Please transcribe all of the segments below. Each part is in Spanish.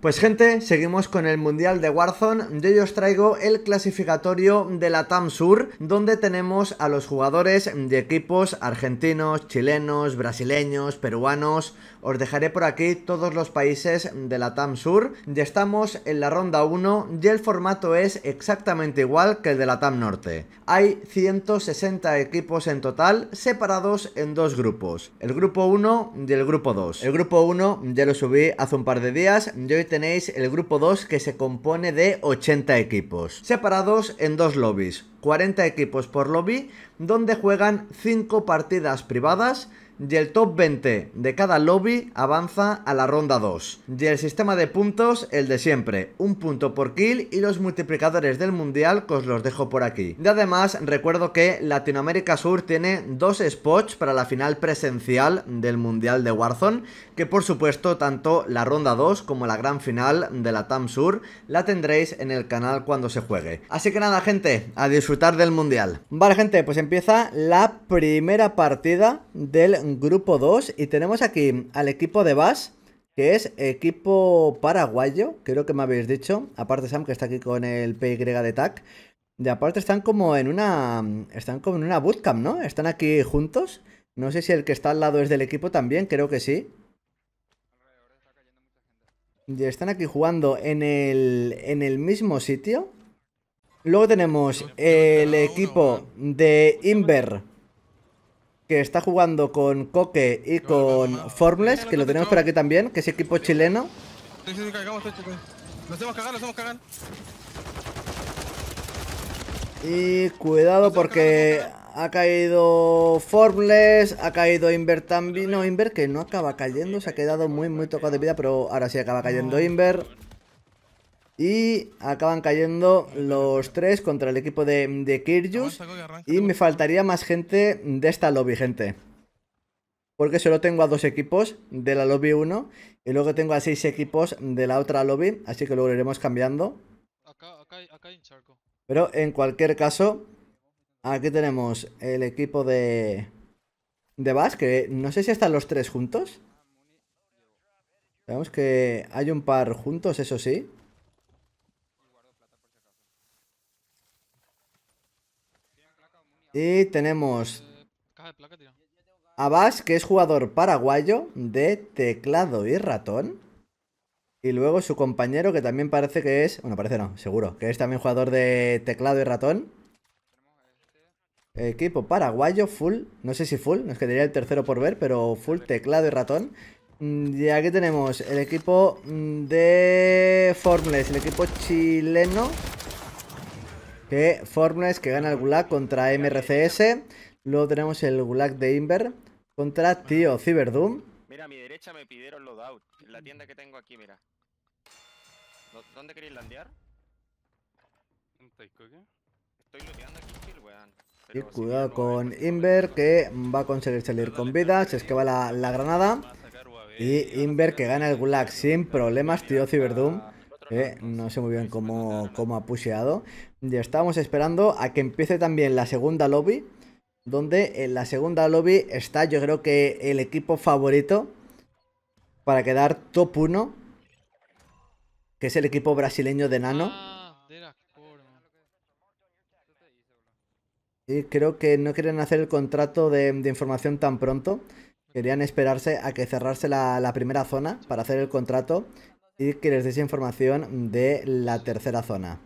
Pues gente, seguimos con el Mundial de Warzone. Yo os traigo el clasificatorio de la TAM Sur, donde tenemos a los jugadores de equipos argentinos, chilenos, brasileños, peruanos os dejaré por aquí todos los países de la TAM Sur. Ya estamos en la ronda 1 y el formato es exactamente igual que el de la TAM Norte. Hay 160 equipos en total separados en dos grupos. El grupo 1 y el grupo 2. El grupo 1 ya lo subí hace un par de días y hoy tenéis el grupo 2 que se compone de 80 equipos. Separados en dos lobbies. 40 equipos por lobby donde juegan 5 partidas privadas y el top 20 de cada lobby avanza a la ronda 2. Y el sistema de puntos, el de siempre, un punto por kill y los multiplicadores del mundial que os los dejo por aquí. Y además recuerdo que Latinoamérica Sur tiene dos spots para la final presencial del mundial de Warzone, que por supuesto tanto la ronda 2 como la gran final de la TAM Sur la tendréis en el canal cuando se juegue. Así que nada gente, a disfrutar del mundial. Vale gente, pues empieza la primera partida del grupo 2 y tenemos aquí al equipo de Bass, que es equipo paraguayo, creo que me habéis dicho, aparte Sam que está aquí con el PY de TAC. De aparte están como en una están como en una bootcamp, ¿no? Están aquí juntos. No sé si el que está al lado es del equipo también, creo que sí. Y están aquí jugando en el, en el mismo sitio. Luego tenemos el equipo de Inver que está jugando con Coque y con Formless, que lo tenemos por aquí también, que es equipo chileno. Y cuidado porque ha caído Formless, ha caído Inver también. No, Inver que no acaba cayendo, se ha quedado muy, muy tocado de vida, pero ahora sí acaba cayendo Inver. Y acaban cayendo los tres contra el equipo de, de Kirjus. Y me faltaría más gente de esta lobby, gente. Porque solo tengo a dos equipos de la lobby 1. Y luego tengo a seis equipos de la otra lobby. Así que luego iremos cambiando. Pero en cualquier caso, aquí tenemos el equipo de... De Basque no sé si están los tres juntos. Sabemos que hay un par juntos, eso sí. Y tenemos a que es jugador paraguayo de teclado y ratón. Y luego su compañero, que también parece que es... Bueno, parece no, seguro. Que es también jugador de teclado y ratón. Equipo paraguayo, full. No sé si full, nos quedaría el tercero por ver, pero full teclado y ratón. Y aquí tenemos el equipo mm, de Formless, el equipo chileno. Que Fornes que gana el Gulag contra MRCS. Luego tenemos el Gulag de Inver contra Tío Cyberdoom. Mira, a mi derecha me pidieron loadout En la tienda que tengo aquí, mira. ¿Dónde queréis landear? Estoy looteando aquí, weón. Y cuidado con Inver que va a conseguir salir con vida. Se esquiva la, la granada. Y Inver que gana el Gulag sin problemas, tío Cyberdoom. Eh, no sé muy bien cómo, cómo ha pusheado. Ya estábamos esperando a que empiece también la segunda lobby, donde en la segunda lobby está yo creo que el equipo favorito para quedar top 1, que es el equipo brasileño de Nano. Y ah, creo que no quieren hacer el contrato de, información tan pronto. Querían esperarse a que cerrarse la, primera zona para hacer el contrato y que les des información de la tercera zona.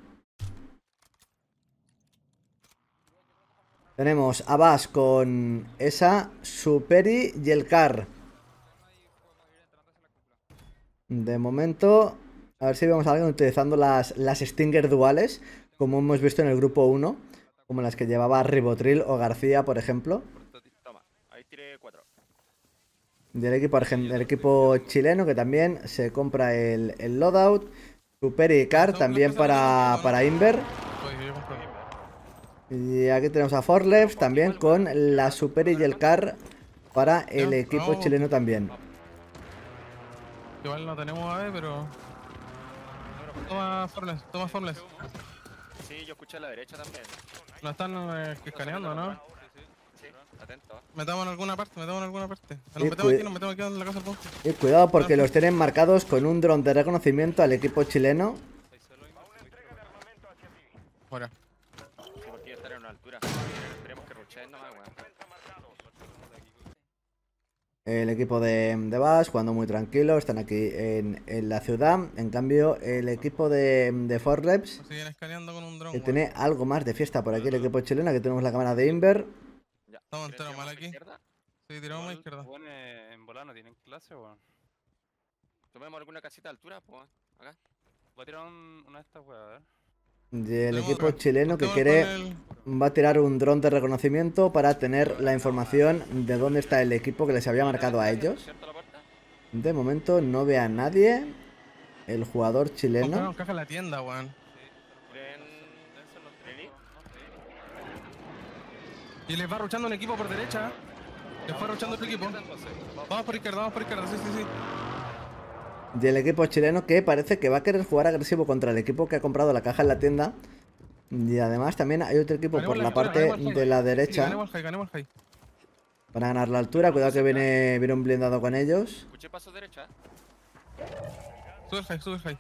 Tenemos a Bass con esa, Superi y el Car. De momento, a ver si vemos a alguien utilizando las, las Stinger duales, como hemos visto en el grupo 1, como las que llevaba Ribotril o García, por ejemplo. del el equipo, el equipo chileno que también se compra el, el loadout. Superi y Car también para, para Inver. Y aquí tenemos a Forleps también con la Super y el Car para el equipo chileno también. Igual no tenemos a AVE, pero... Toma Forles, toma Forlefs Sí, yo escuché a la derecha también. Lo están eh, escaneando, ¿no? Sí, atento. Metamos en alguna parte, metamos en alguna parte. Nos metemos aquí, nos metemos aquí en la casa Y cuidado porque ah. los tienen marcados con un dron de reconocimiento al equipo chileno. Fuera. El equipo de, de Bass jugando muy tranquilo, están aquí en, en, la ciudad. En cambio, el equipo de, de Forreps, que tiene algo más de fiesta por aquí, el equipo Chilena, que tenemos la cámara de Inver. Estamos enteros mal aquí. Sí, tiramos a la izquierda. en volano, ¿tienen clase o...? Tomemos alguna casita de altura, pues, acá. Voy a tirar una de estas, weas, a ver. El equipo chileno que quiere va a tirar un dron de reconocimiento para tener la información de dónde está el equipo que les había marcado a ellos. De momento no ve a nadie. El jugador chileno. Y les va ruchando un equipo por derecha. Les va ruchando otro equipo. Vamos por izquierda, vamos por izquierda, sí, sí, sí del equipo chileno que parece que va a querer jugar agresivo contra el equipo que ha comprado la caja en la tienda. Y además también hay otro equipo por la, parte de la derecha. para ganar la altura, cuidado que viene, un blindado con ellos. ¿eh?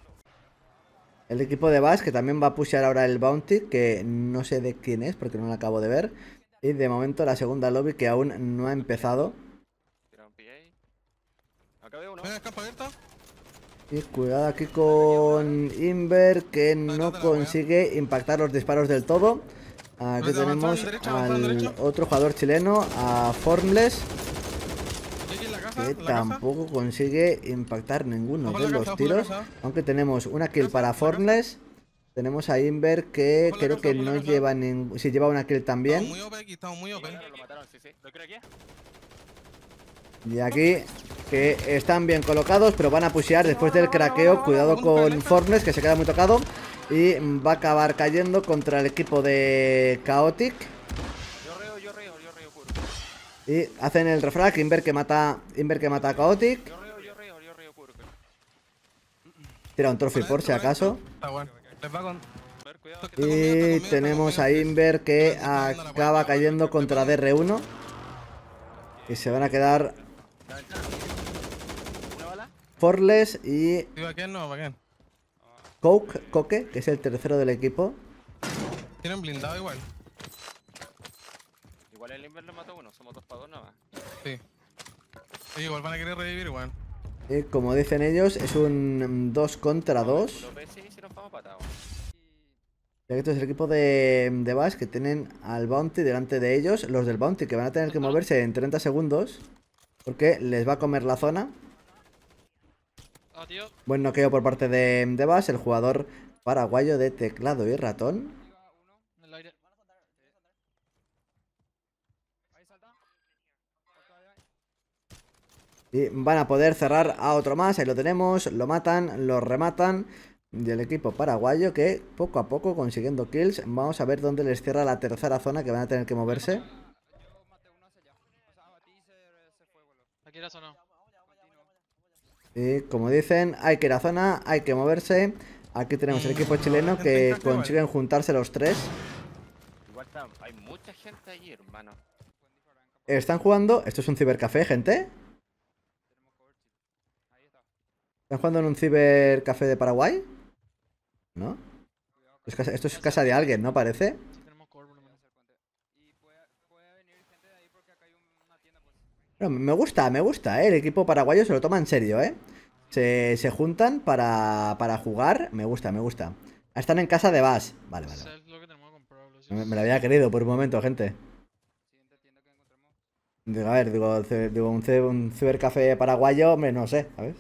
El equipo de Bass, que también va a pushear ahora el Bounty, que no sé de quién es porque no lo acabo de ver. Y de momento la segunda lobby que aún no ha empezado. veo uno. ¿eh? Y cuidado aquí con Inver que no consigue impactar los disparos del todo. Aquí tenemos al otro jugador chileno, a Formless, que tampoco consigue impactar ninguno de los tiros. Aunque tenemos una kill para Formless. Tenemos a Inver que creo que no lleva ningún... Si lleva una kill también. Y aquí, que están bien colocados, pero van a pushear después del craqueo. Cuidado con Fornes, que se queda muy tocado. Y va a acabar cayendo contra el equipo de Chaotic. Y hacen el refrag, Inver que mata, Inver que mata a Chaotic. Tira un trophy por si acaso. Y tenemos a Inver que acaba cayendo contra DR1. Y se van a quedar la bala? Forles y. ¿Para no? Coke, que es el tercero del equipo. Tienen blindado igual. Igual el Inver le mató uno, somos dos para dos nada más. Sí. sí. Igual van a querer revivir igual. como dicen ellos, es un 2 contra 2. Ya que esto es el equipo de, de Bash que tienen al Bounty delante de ellos. Los del Bounty que van a tener que moverse en 30 segundos. Porque les va a comer la zona. Buen noqueo por parte de Devas, el jugador paraguayo de teclado y ratón. Y van a poder cerrar a otro más, ahí lo tenemos, lo matan, lo rematan. Y el equipo paraguayo que poco a poco consiguiendo kills. Vamos a ver dónde les cierra la tercera zona que van a tener que moverse. Y eh, como dicen, hay que ir a zona, hay que moverse. Aquí tenemos el equipo chileno que consiguen juntarse los tres. mucha Están jugando. Esto es un cibercafé, gente. ¿Están jugando en un cibercafé de Paraguay? ¿No? Esto es casa de alguien, ¿no? Parece. me gusta, me gusta, ¿eh? El equipo paraguayo se lo toma en serio, ¿eh? Se, juntan para, jugar. Me gusta, me gusta. Ah, están en casa de Bass. Vale, vale. Me, lo había querido por un momento, gente. a ver, digo, un, un cibercafé paraguayo, hombre, no sé, ¿sabes?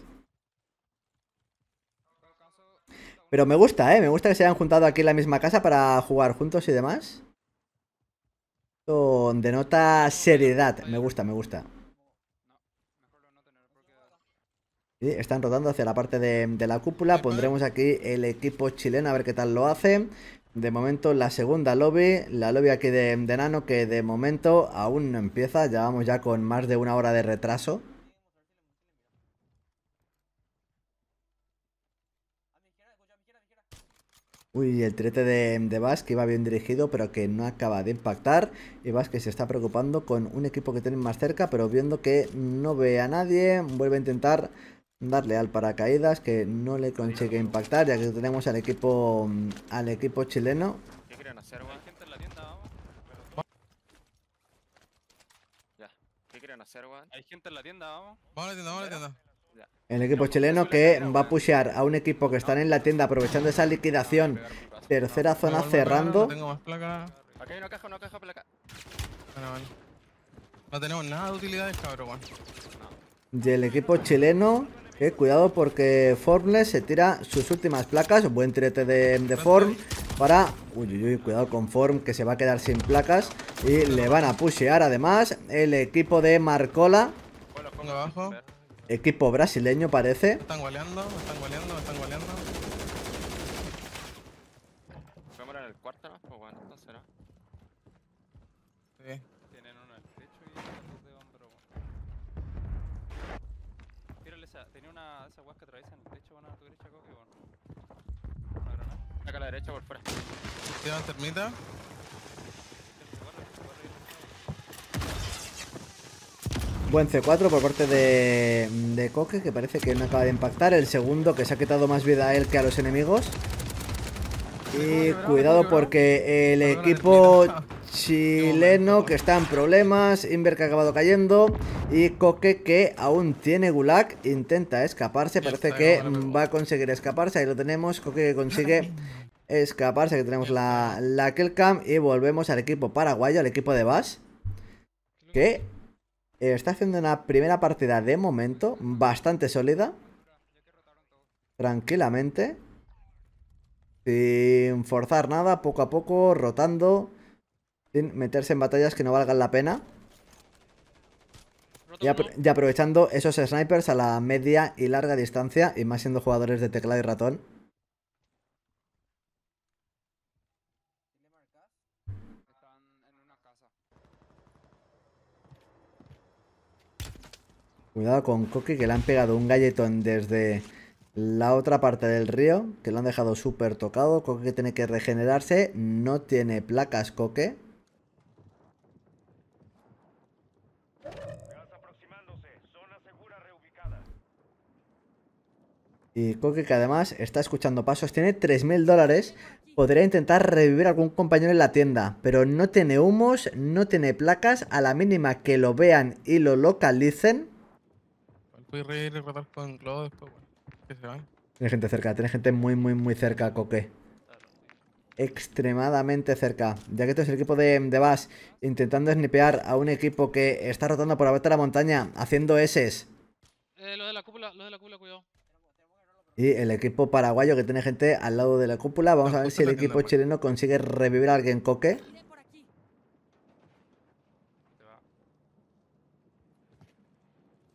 Pero me gusta, ¿eh? Me gusta que se hayan juntado aquí en la misma casa para jugar juntos y demás. donde denota seriedad. Me gusta, me gusta. están rodando hacia la parte de, la cúpula. Pondremos aquí el equipo chileno a ver qué tal lo hace. De momento la segunda lobby, la lobby aquí de, Nano que de momento aún no empieza, ya vamos ya con más de una hora de retraso. Uy, el trete de, de iba bien dirigido pero que no acaba de impactar y Vas que se está preocupando con un equipo que tienen más cerca pero viendo que no ve a nadie, vuelve a intentar Darle al paracaídas que no le consigue impactar ya que tenemos al equipo mm, al equipo chileno. Hay gente en la tienda, vamos. Vamos la tienda, vamos la tienda. El equipo chileno que va a pushear a un equipo que están en la tienda aprovechando esa liquidación. Tercera zona cerrando. No tenemos nada de utilidades, cabrón. Y el equipo chileno eh, cuidado porque Formless se tira sus últimas placas. Buen trete de, de, Form para... Uy, uy, uy, cuidado con Form que se va a quedar sin placas. Y le van a pushear además el equipo de Marcola. pongo Abajo. Equipo brasileño parece. están goleando, están goleando, están goleando. en el cuarto, pues derecha por fuera. Buen C4 por parte de, de Coque, que parece que no acaba de impactar. El segundo, que se ha quitado más vida a él que a los enemigos. Y cuidado porque el equipo chileno que está en problemas, Inver que ha acabado cayendo y Coque que aún tiene Gulag, intenta escaparse, parece que va a conseguir escaparse, ahí lo tenemos, Coque que consigue escaparse. que tenemos la, la Killcam y volvemos al equipo paraguayo, al equipo de Bass. Que está haciendo una primera partida de momento bastante sólida. Tranquilamente. Sin forzar nada, poco a poco, rotando. Sin meterse en batallas que no valgan la pena. Y, aprovechando esos snipers a la media y larga distancia, y más siendo jugadores de teclado y ratón. Cuidado con Coque, que le han pegado un galletón desde la otra parte del río, que lo han dejado súper tocado. que tiene que regenerarse, no tiene placas Coque. Y Coque que además está escuchando pasos, tiene 3.000 dólares. Podría intentar revivir a algún compañero en la tienda, pero no tiene humos, no tiene placas. A la mínima que lo vean y lo localicen, tiene gente cerca, tiene gente muy, muy, muy cerca, Coque. Extremadamente cerca. Ya que esto es el equipo de, de Bass intentando snipear a un equipo que está rotando por la vuelta de la montaña, haciendo S. Eh, lo de la cúpula, lo de la cúpula, cuidado. Y el equipo paraguayo que tiene gente al lado de la cúpula. Vamos a ver si el equipo chileno consigue revivir a alguien coque.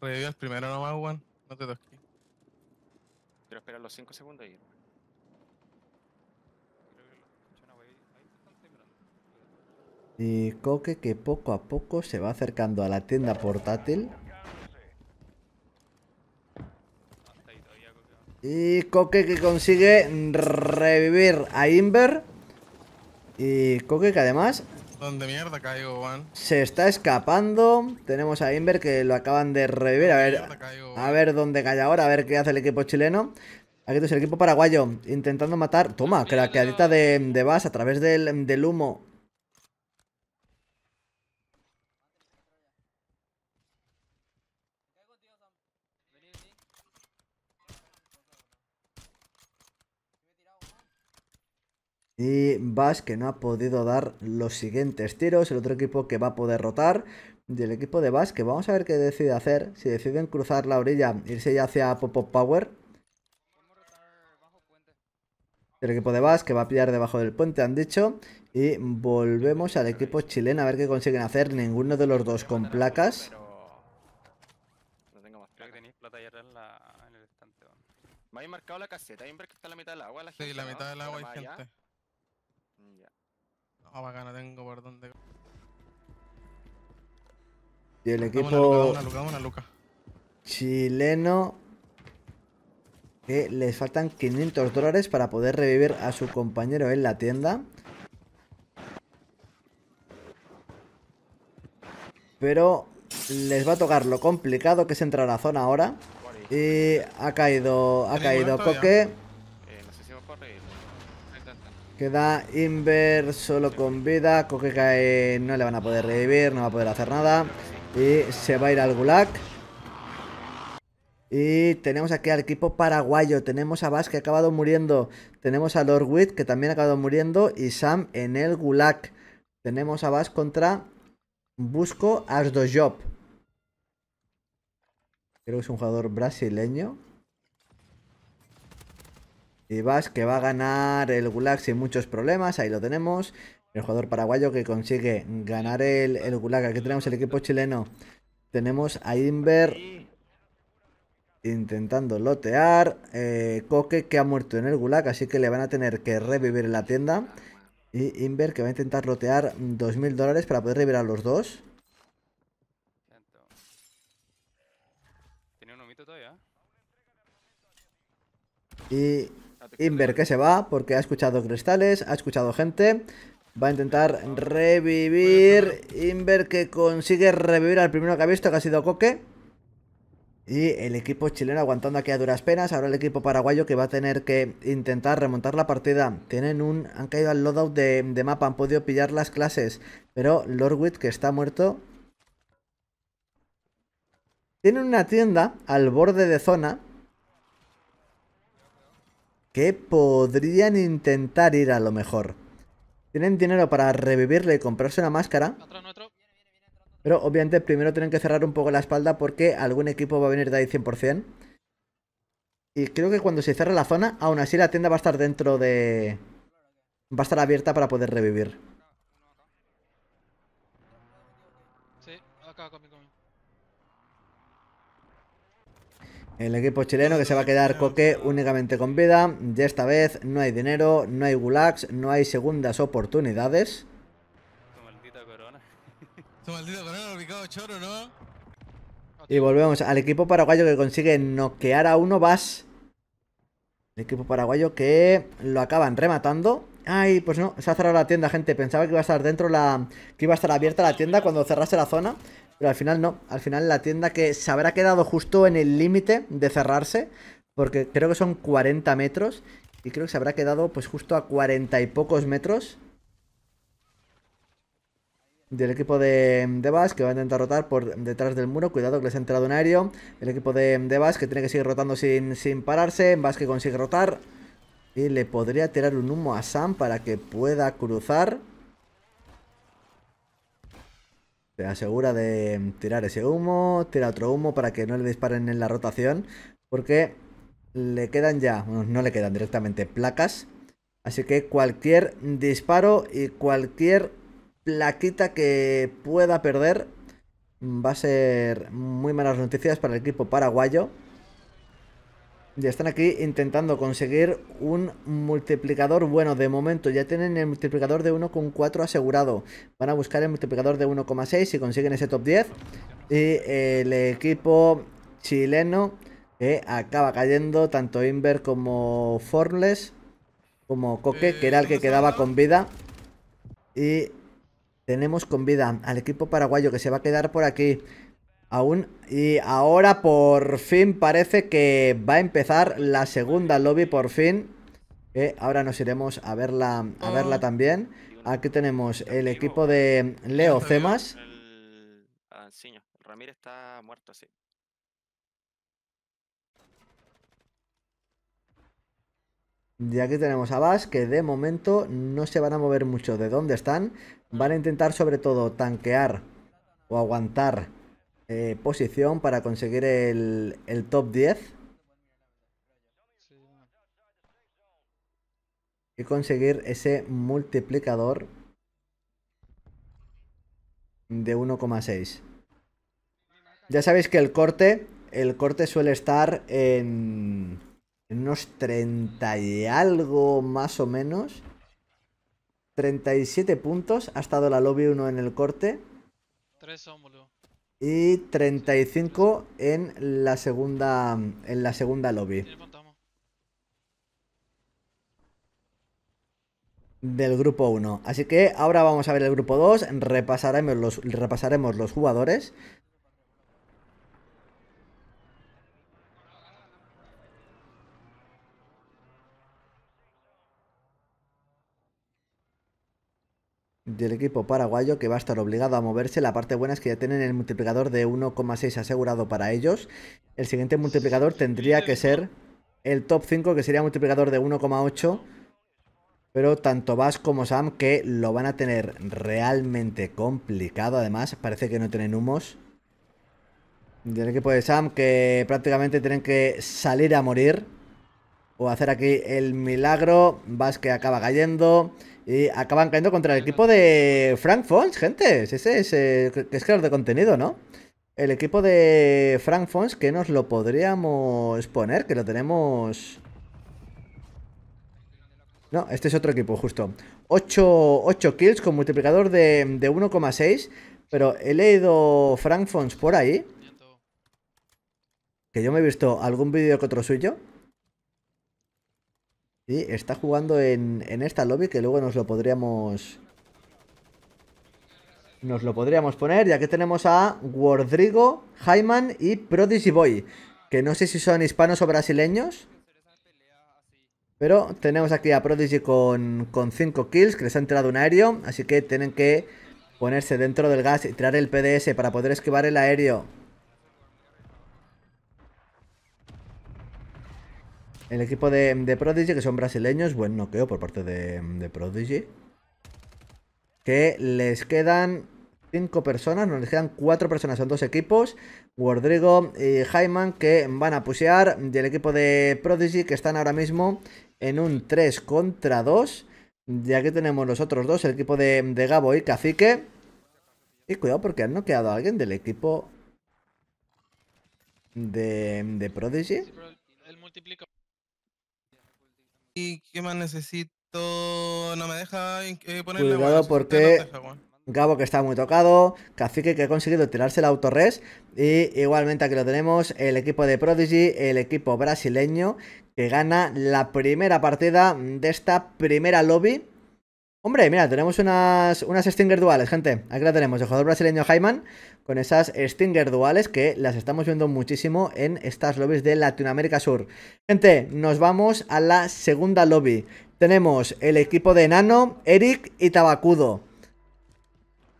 Revivas primero nomás, Juan. No te toques. Quiero esperar los 5 segundos y ir. Y Coque que poco a poco se va acercando a la tienda portátil. Y Coque que consigue revivir a Inver. Y Coque que además mierda Juan? Se está escapando. Tenemos a Inver que lo acaban de revivir. A ver, a eh. ver dónde cae ahora, a ver qué hace el equipo chileno. Aquí está el equipo paraguayo intentando matar. Toma, la de, de Bass a través del, del humo. Y Bass que no ha podido dar los siguientes tiros. El otro equipo que va a poder rotar. Y el equipo de Basque que vamos a ver qué decide hacer. Si deciden cruzar la orilla, irse ya hacia Pop Power. El equipo de VAS que va a pillar debajo del puente, han dicho. Y volvemos al equipo chileno a ver qué consiguen hacer. Ninguno de los dos con placas. Me marcado la caseta, hay que está la mitad del agua, Sí, la mitad del agua hay gente. Ah, tengo por Y el equipo. chileno. Que les faltan 500 dólares para poder revivir a su compañero en la tienda. Pero les va a tocar lo complicado que es entrar a la zona ahora. Y ha caído, ha caído Coque. Queda Inver solo con vida. Coge eh, no le van a poder revivir, no va a poder hacer nada. Y se va a ir al Gulag. Y tenemos aquí al equipo paraguayo. Tenemos a Bass que ha acabado muriendo. Tenemos a Lord que también ha acabado muriendo. Y Sam en el Gulag. Tenemos a Bas contra Busco Asdojob. Creo que es un jugador brasileño. Y vas que va a ganar el Gulag sin muchos problemas, ahí lo tenemos. El jugador paraguayo que consigue ganar el, Gulag. Aquí tenemos el equipo chileno. Tenemos a Inver intentando lotear. Eh, Coque que ha muerto en el Gulag, así que le van a tener que revivir en la tienda. Y Inver que va a intentar lotear 2.000 dólares para poder revivir a los dos. ¿eh? Y Inver que se va porque ha escuchado cristales, ha escuchado gente. Va a intentar revivir. Inver que consigue revivir al primero que ha visto, que ha sido Coque. Y el equipo chileno aguantando aquí a duras penas. Ahora el equipo paraguayo que va a tener que intentar remontar la partida. Tienen un. Han caído al loadout de, de mapa. Han podido pillar las clases. Pero Lordwit que está muerto. Tienen una tienda al borde de zona que podrían intentar ir a lo mejor. Tienen dinero para revivirle y comprarse una máscara. Pero obviamente primero tienen que cerrar un poco la espalda porque algún equipo va a venir de ahí 100%. Y creo que cuando se cierre la zona, aún así la tienda va a estar dentro de... Va a estar abierta para poder revivir. El equipo chileno que se va a quedar Coque únicamente con vida. Y esta vez no hay dinero, no hay gulags, no hay segundas oportunidades. Y volvemos al equipo paraguayo que consigue noquear a uno Vas. El equipo paraguayo que lo acaban rematando. Ay, pues no, se ha cerrado la tienda, gente. Pensaba que iba a estar dentro la... Que iba a estar abierta la tienda cuando cerrase la zona. Pero al final no, al final la tienda que se habrá quedado justo en el límite de cerrarse, porque creo que son 40 metros, y creo que se habrá quedado pues justo a 40 y pocos metros del equipo de, de que va a intentar rotar por detrás del muro. Cuidado que les ha entrado un aéreo. El equipo de, de que tiene que seguir rotando sin, pararse. Bas que consigue rotar. Y le podría tirar un humo a Sam para que pueda cruzar. Se asegura de tirar ese humo, tira otro humo para que no le disparen en la rotación, porque le quedan ya, no le quedan directamente placas. Así que cualquier disparo y cualquier plaquita que pueda perder va a ser muy malas noticias para el equipo paraguayo. Ya están aquí intentando conseguir un multiplicador bueno. De momento ya tienen el multiplicador de 1,4 asegurado. Van a buscar el multiplicador de 1,6 y consiguen ese top 10. Y el equipo chileno que acaba cayendo, tanto Inver como Formless, como Coque, que era el que eh, quedaba con vida. Y tenemos con vida al equipo paraguayo que se va a quedar por aquí. Aún y ahora por fin parece que va a empezar la segunda lobby por fin. Eh, ahora nos iremos a verla, a verla ah. también. Aquí tenemos el equipo de Leo Cemas. Ah, Ramírez está muerto, sí. Y aquí tenemos a Bas, que de momento no se van a mover mucho de dónde están. Van a intentar sobre todo tanquear o aguantar eh, posición para conseguir el, top 10 y conseguir ese multiplicador de 1,6. Ya sabéis que el corte, el corte suele estar en, en unos 30 y algo más o menos. 37 puntos ha estado la lobby 1 en el corte. 3 ómulos y 35 en la segunda en la segunda lobby. Del grupo 1. Así que ahora vamos a ver el grupo 2. Repasaremos los, repasaremos los jugadores. del equipo paraguayo que va a estar obligado a moverse. La parte buena es que ya tienen el multiplicador de 1,6 asegurado para ellos. El siguiente multiplicador tendría que ser el top 5, que sería multiplicador de 1,8. Pero tanto Vas como Sam que lo van a tener realmente complicado. Además, parece que no tienen humos. Del equipo de Sam que prácticamente tienen que salir a morir. O hacer aquí el milagro. Vas que acaba cayendo. Y acaban cayendo contra el equipo de Frank gente. Ese es, eh, que es creador de contenido, ¿no? El equipo de Frank que nos lo podríamos poner, que lo tenemos... No, este es otro equipo, justo. 8, kills con multiplicador de, de 1,6. Pero he leído Frank por ahí. Que yo me he visto algún vídeo que otro suyo. Y está jugando en, esta lobby que luego nos lo podríamos... Nos lo podríamos poner, ya que tenemos a Wardrigo, Hyman y Prodigy Boy. Que no sé si son hispanos o brasileños. Pero tenemos aquí a Prodigy con 5 kills, que les ha entrado un aéreo. Así que tienen que ponerse dentro del gas y tirar el PDS para poder esquivar el aéreo. El equipo de, Prodigy, que son brasileños, buen noqueo por parte de, Prodigy. Que les quedan 5 personas, no les quedan 4 personas, son dos equipos. Rodrigo y Jaiman que van a pusear. Y el equipo de Prodigy que están ahora mismo en un 3 contra 2. Y aquí tenemos los otros dos, el equipo de, Gabo y Cacique. Y cuidado porque han noqueado a alguien del equipo de, de Prodigy. ¿qué más necesito? No me deja Cuidado eh, porque. Gabo que está muy tocado, Cacique que ha conseguido tirarse el autorres y igualmente aquí lo tenemos, el equipo de Prodigy, el equipo brasileño que gana la primera partida de esta primera lobby. Hombre, mira, tenemos unas, unas Stinger duales, gente. Aquí la tenemos, el jugador brasileño Jaiman con esas Stinger duales que las estamos viendo muchísimo en estas lobbies de Latinoamérica Sur. Gente, nos vamos a la segunda lobby. Tenemos el equipo de Nano, Eric y Tabacudo,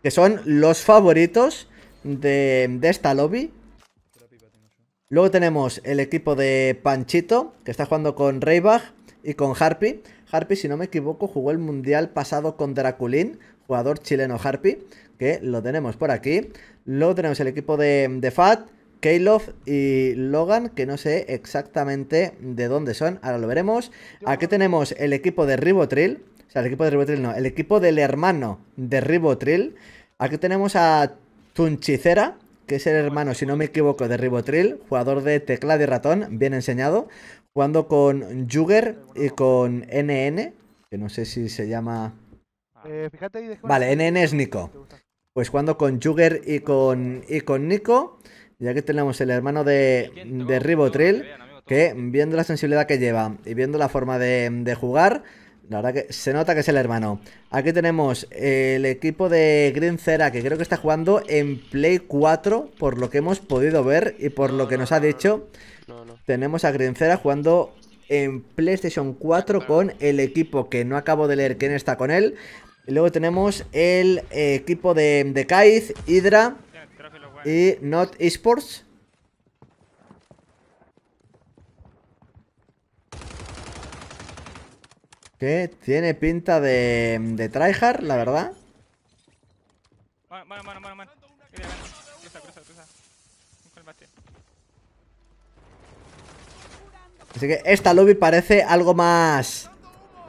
que son los favoritos de, esta lobby. Luego tenemos el equipo de Panchito, que está jugando con Reybach y con Harpy. Harpy, si no me equivoco, jugó el Mundial pasado con Draculín, jugador chileno Harpy, que lo tenemos por aquí. Luego tenemos el equipo de, Fat, Caleb y Logan, que no sé exactamente de dónde son, ahora lo veremos. Aquí tenemos el equipo de Ribotril, o sea, el equipo de Ribotril no, el equipo del hermano de Ribotril. Aquí tenemos a Tunchicera, que es el hermano, si no me equivoco, de Ribotril, jugador de teclado y ratón, bien enseñado, jugando con Jugger y con NN, que no sé si se llama... Eh, vale, NN es Nico. Pues jugando con Jugger y con, y con Nico. Y aquí tenemos el hermano de, de Ribotril, que viendo la sensibilidad que lleva y viendo la forma de, jugar, la verdad que se nota que es el hermano. Aquí tenemos el equipo de Green que creo que está jugando en Play 4, por lo que hemos podido ver y por lo que nos ha dicho. Tenemos a Green jugando en PlayStation 4 con el equipo que no acabo de leer quién está con él. Y luego tenemos el eh, equipo de, de Kaiz, Hydra y Not Esports. Que tiene pinta de, de tryhard, la verdad. Así que esta lobby parece algo más...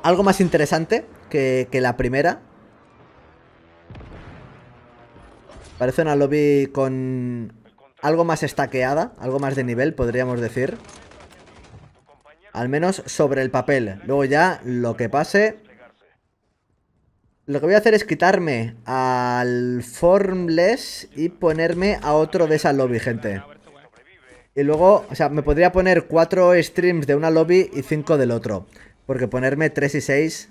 Algo más interesante que, que la primera. Parece una lobby con algo más estaqueada, algo más de nivel, podríamos decir. Al menos sobre el papel. Luego ya, lo que pase... Lo que voy a hacer es quitarme al Formless y ponerme a otro de esa lobby, gente. Y luego, o sea, me podría poner cuatro streams de una lobby y cinco del otro. Porque ponerme 3 y 6...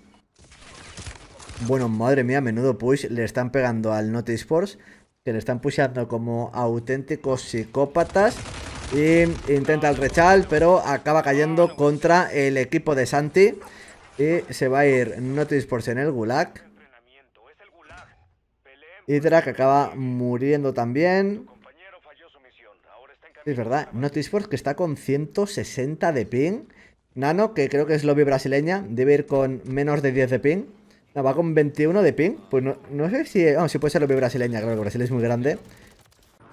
Bueno, madre mía, menudo push le están pegando al Notice Force que le están pusheando como auténticos psicópatas. Y intenta el rechal, pero acaba cayendo contra el equipo de Santi. Y se va a ir Notice en el Gulag. Hydra que acaba muriendo también. Es verdad, Notisports que está con 160 de pin Nano, que creo que es lobby brasileña, debe ir con menos de 10 de ping. Ah, va con 21 de ping. Pues no, no sé si... Vamos, si puede ser lo brasileña, claro, Brasil es muy grande.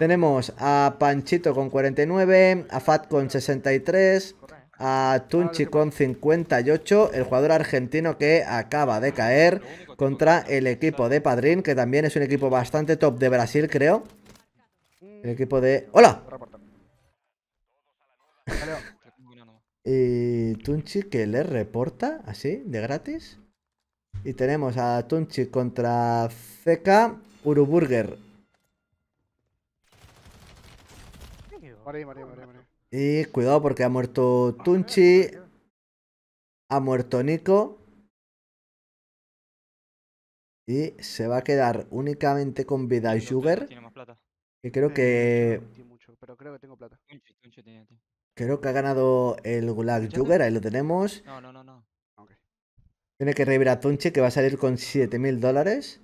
Tenemos a Panchito con 49, a Fat con 63, a Tunchi con 58, el jugador argentino que acaba de caer contra el equipo de Padrín, que también es un equipo bastante top de Brasil, creo. El equipo de... ¡Hola! y Tunchi que le reporta, así, de gratis. Y tenemos a Tunchi contra Zeka Uruburger. y cuidado porque ha muerto Tunchi. Ah, ha muerto Nico. Y se va a quedar únicamente con vida Juber. Que creo que. creo que Creo que ha ganado el Gulag Juger, ahí lo tenemos. no, no, no. Tiene que revivir a Tunchi que va a salir con 7000 dólares.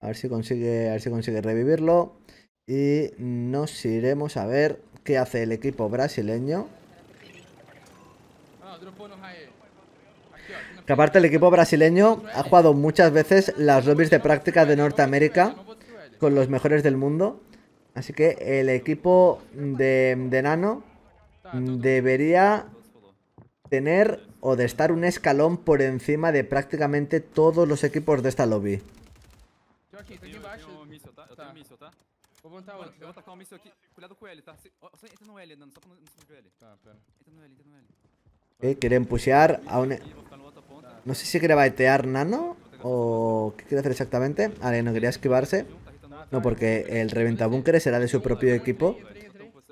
A ver si consigue, a consigue revivirlo. Y nos iremos a ver qué hace el equipo brasileño. Que aparte el equipo brasileño ha jugado muchas veces las lobbies de práctica de Norteamérica con los mejores del mundo. Así que el equipo de, de Nano debería tener o de estar un escalón por encima de prácticamente todos los equipos de esta lobby. no quieren pushear a un... E- no sé si quiere baitear Nano o... ¿Qué quiere hacer exactamente? Vale, no quería esquivarse. No, porque el reventabúnker será de su propio equipo.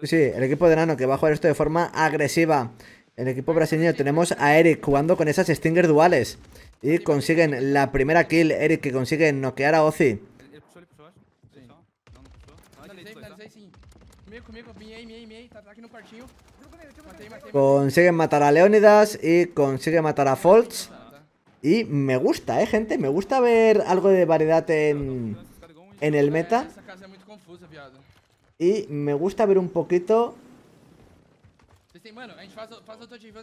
Sí, sí, el equipo de Nano que va a jugar esto de forma agresiva. El equipo brasileño tenemos a Eric jugando con esas Stinger duales. Y consiguen la primera kill. Eric que consigue noquear a Ozzy. Consiguen matar a Leonidas y consiguen matar a Foltz. Y me gusta, eh, gente. Me gusta ver algo de variedad en, en el meta. Y me gusta ver un poquito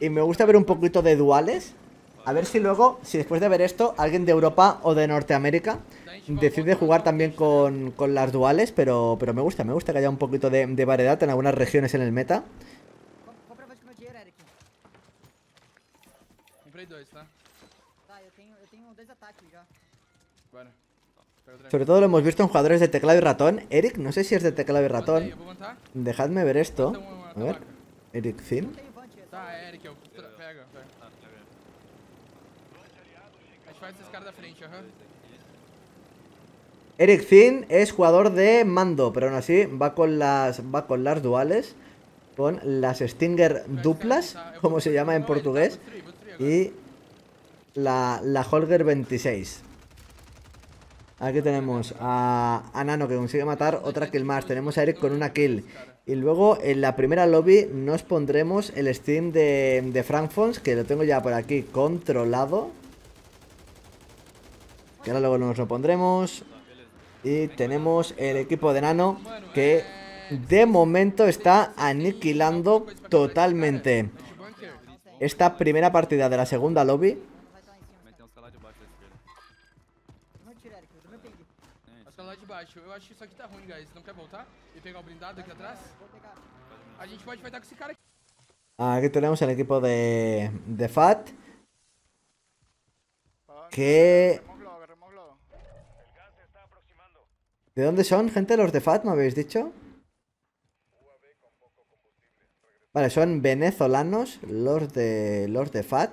y me gusta ver un poquito de duales. A ver si luego, si después de ver esto, alguien de Europa o de Norteamérica decide jugar también con, con las duales, pero, pero me gusta, me gusta que haya un poquito de, de variedad en algunas regiones en el meta. Sobre todo lo hemos visto en jugadores de teclado y ratón. Eric, no sé si es de teclado y ratón. Dejadme ver esto. A ver. Eric, eu Eric es jugador de mando, pero aún así va con las, va con las duales, con las Stinger duplas, como se llama en portugués, y la, la Holger 26. Aquí tenemos a, Nano que consigue matar otra kill más. Tenemos a Eric con una kill. Y luego en la primera lobby nos pondremos el Steam de, Frankfons que lo tengo ya por aquí controlado. Que ahora luego nos lo pondremos. Y tenemos el equipo de Nano que de momento está aniquilando totalmente esta primera partida de la segunda lobby. baixo. Eu acho que isso aqui tá ruim, guys. Não quer voltar e pegar o blindado aqui atrás? A gente pode fightar com esse cara aqui. Ah, Aquí tenemos el equipo de, de Fat. Que... ¿De dónde son, gente, los de Fat, me habéis dicho? Vale, son venezolanos, los de, los de Fat.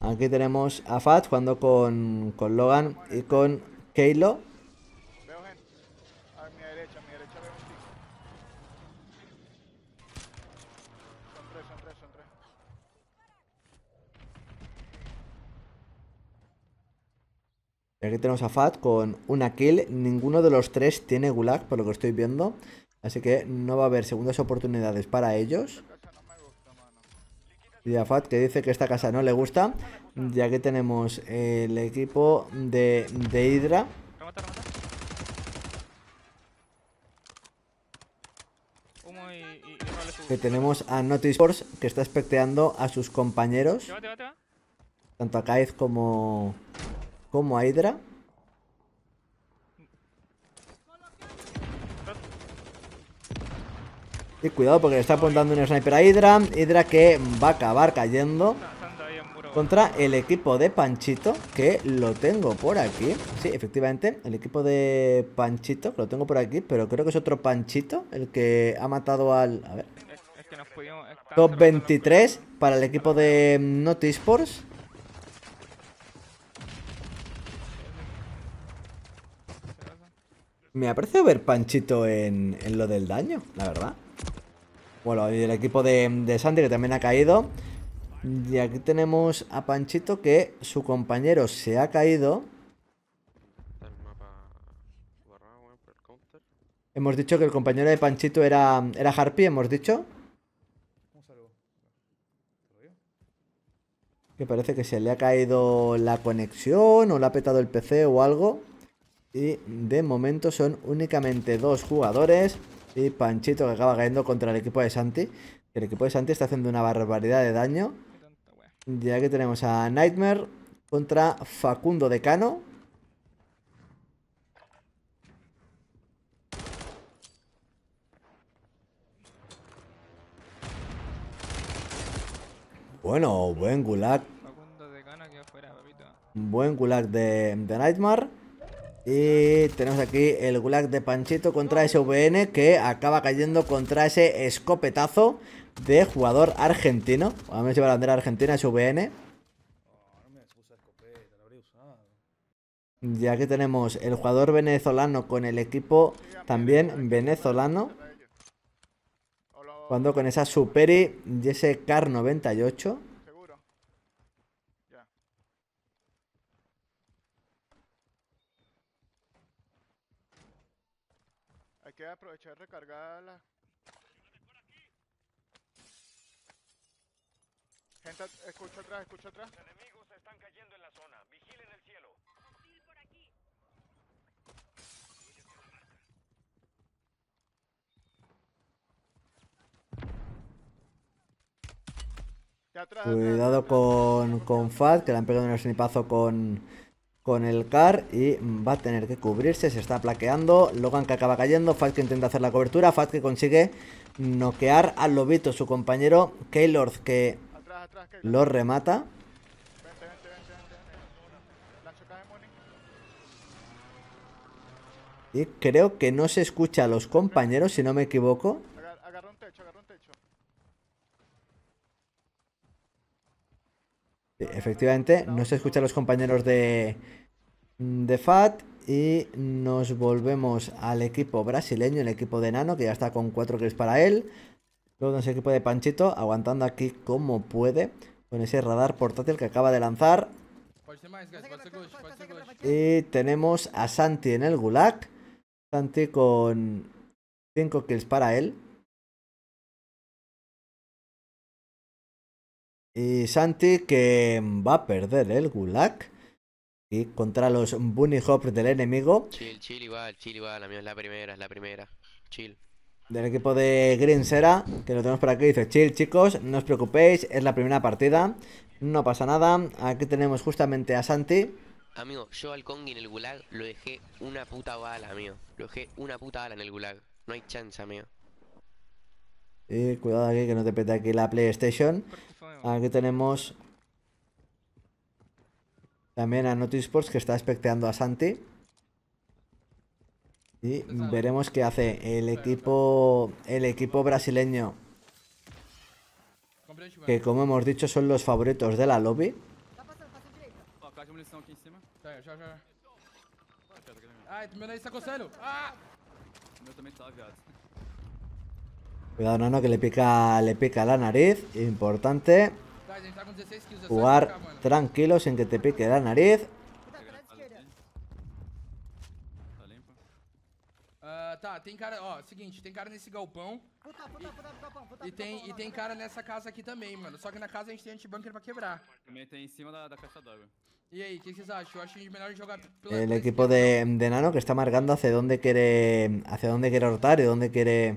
Aquí tenemos a Fat jugando con, con Logan y con Keilo. Y Aquí tenemos a Fat con una kill. Ninguno de los tres tiene gulag, por lo que estoy viendo. Así que no va a haber segundas oportunidades para ellos. Y a Fat que dice que esta casa no le gusta. Y aquí tenemos el equipo de, de Hydra. Que tenemos a force que está especteando a sus compañeros. Tanto a Kaiz como como a Hydra. Y cuidado porque le está apuntando un sniper a Hydra. Hydra que va a acabar cayendo contra el equipo de Panchito, que lo tengo por aquí. Sí, efectivamente, el equipo de Panchito, que lo tengo por aquí, pero creo que es otro Panchito el que ha matado al... A ver. Top 23 para el equipo de Notisports. Me ha parecido ver Panchito en, lo del daño, la verdad. Bueno, y el equipo de, Sandy que también ha caído. Y aquí tenemos a Panchito que su compañero se ha caído. Hemos dicho que el compañero de Panchito era, era Harpy, hemos dicho. Que parece que se le ha caído la conexión o le ha petado el PC o algo. Y de momento son únicamente dos jugadores. Y Panchito que acaba cayendo contra el equipo de Santi. El equipo de Santi está haciendo una barbaridad de daño. Ya que tenemos a Nightmare contra Facundo Decano. Bueno, buen gulag. Buen gulag de, de Nightmare. Y tenemos aquí el gulag de Panchito contra SVN que acaba cayendo contra ese escopetazo de jugador argentino. Vamos a llevar la bandera argentina SVN. Ya que tenemos el jugador venezolano con el equipo también venezolano. Cuando con esa Superi y ese Car 98. a aprovechar recargarla. la... Gente, escucha atrás, escucha atrás. Los enemigos están cayendo en la zona. Vigilen el cielo. Hostil por aquí. Cuidado con, con Fat, que le han pegado un snipazo con, con el car y va a tener que cubrirse, se está plaqueando, Logan que acaba cayendo, Faz que intenta hacer la cobertura, Faz que consigue noquear al lobito, su compañero Keylord que lo remata. y creo que no se escucha a los compañeros, si no me equivoco. Efectivamente, no se escuchan los compañeros de, de FAT y nos volvemos al equipo brasileño, el equipo de Nano, que ya está con 4 kills para él. Luego ese equipo de Panchito, aguantando aquí como puede, con ese radar portátil que acaba de lanzar. Y tenemos a Santi en el Gulag. Santi con 5 kills para él. Y Santi que va a perder el Gulag. Y contra los Bunny Hop del enemigo. Chill, chill igual, chill igual. Amigo, es la primera, es la primera. Chill. Del equipo de Green Sera, que lo tenemos por aquí, dice chill chicos, no os preocupéis, es la primera partida, no pasa nada. Aquí tenemos justamente a Santi. Amigo, yo al Kong en el Gulag lo dejé una puta bala, amigo. Lo dejé una puta bala en el Gulag. No hay chance, amigo y cuidado aquí que no te pete aquí la PlayStation. Aquí tenemos también a Notisports que está expecteando a Santi. Y veremos qué hace el equipo, el equipo brasileño. Que como hemos dicho son los favoritos de la lobby. Ah Cuidado, Nano que le pica, le pica la nariz. Importante. Jugar tranquilo sin que te pique la nariz. Ah, tá, tem cara, ó, seguinte, tem cara nesse galpão. Puta, puta, e, tem, e tem cara nessa casa aqui também, mano. Só que na casa a gente tem antibunker para quebrar. Também tem em cima da, da caixa d'água. E aí, o que vocês acham? Eu acho melhor jogar pela El equipo de, de Nano que está marcando hacia dónde quiere hacia dónde quiere rotar y dónde quiere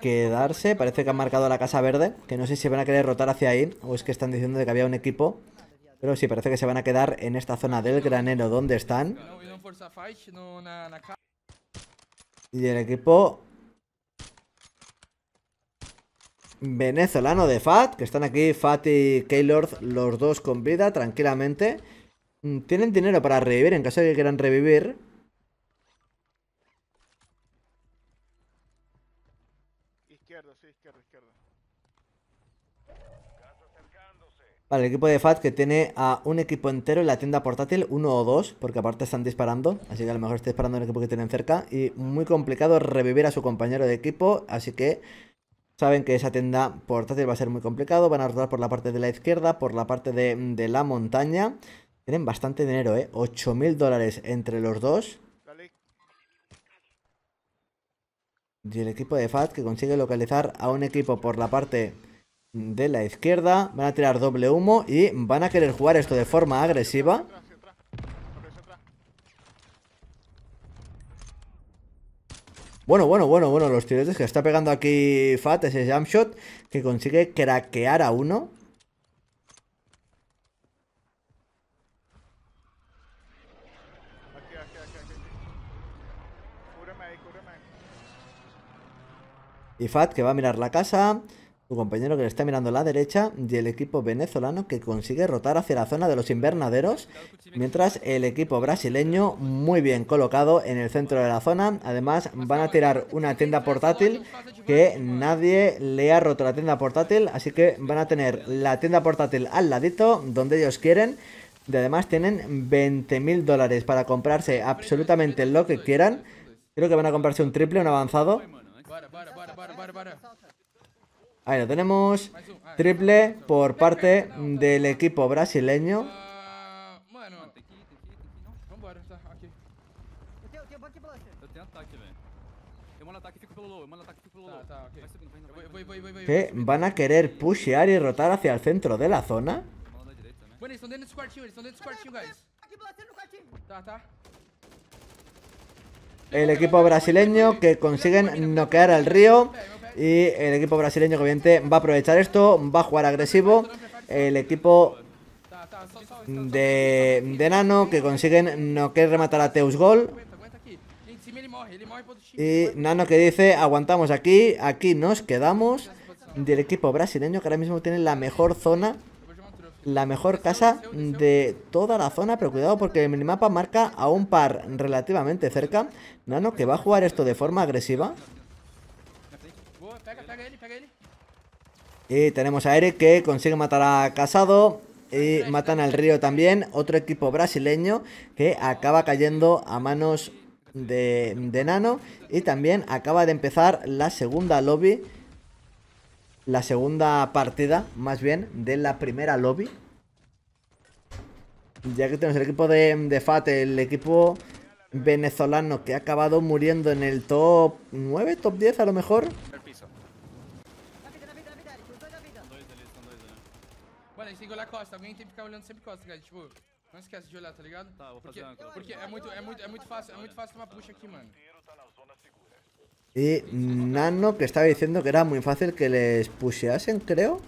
quedarse. Parece que han marcado la casa verde, que no sé si van a querer rotar hacia ahí o es que están diciendo de que había un equipo. Pero sí, parece que se van a quedar en esta zona del granero donde están. Y el equipo venezolano de Fat, que están aquí Fat y Keylord, los dos con vida tranquilamente. Mm, tienen dinero para revivir en caso de que quieran revivir. Vale, el equipo de FAT que tiene a un equipo entero en la tienda portátil, uno o dos, porque aparte están disparando, así que a lo mejor está disparando el equipo que tienen cerca. Y muy complicado revivir a su compañero de equipo, así que saben que esa tienda portátil va a ser muy complicado. Van a rodar por la parte de la izquierda, por la parte de, la montaña. Tienen bastante dinero, ¿eh? 8.000 dólares entre los dos. Y el equipo de FAT que consigue localizar a un equipo por la parte de la izquierda. Van a tirar doble humo y van a querer jugar esto de forma agresiva. Bueno, bueno, bueno, bueno, los tiretes que está pegando aquí Fat, ese jump shot, que consigue craquear a uno. Y Fat que va a mirar la casa. Su compañero que le está mirando a la derecha y el equipo venezolano que consigue rotar hacia la zona de los invernaderos. Mientras el equipo brasileño muy bien colocado en el centro de la zona. Además van a tirar una tienda portátil que nadie le ha roto la tienda portátil. Así que van a tener la tienda portátil al ladito donde ellos quieren. Y además tienen 20 mil dólares para comprarse absolutamente lo que quieran. Creo que van a comprarse un triple, un avanzado. Ahí lo tenemos. Triple por parte del equipo brasileño. Que van a querer pushear y rotar hacia el centro de la zona. El equipo brasileño que consiguen noquear al río. Y el equipo brasileño que obviamente va a aprovechar esto, va a jugar agresivo. El equipo de, Nano que consiguen no querer rematar a Teus Gol. Y Nano que dice, aguantamos aquí, aquí nos quedamos. Del equipo brasileño que ahora mismo tiene la mejor zona la mejor casa de toda la zona, pero cuidado porque el minimapa marca a un par relativamente cerca. Nano que va a jugar esto de forma agresiva. Y tenemos a Eric que consigue matar a Casado. Y matan al Río también. Otro equipo brasileño que acaba cayendo a manos de, Nano. Y también acaba de empezar la segunda lobby. La segunda partida, más bien, de la primera lobby. Ya que tenemos el equipo de, de FAT, el equipo venezolano que ha acabado muriendo en el top 9, top 10 a lo mejor. Y Nano, que estaba diciendo que era muy fácil que les pusheasen, creo.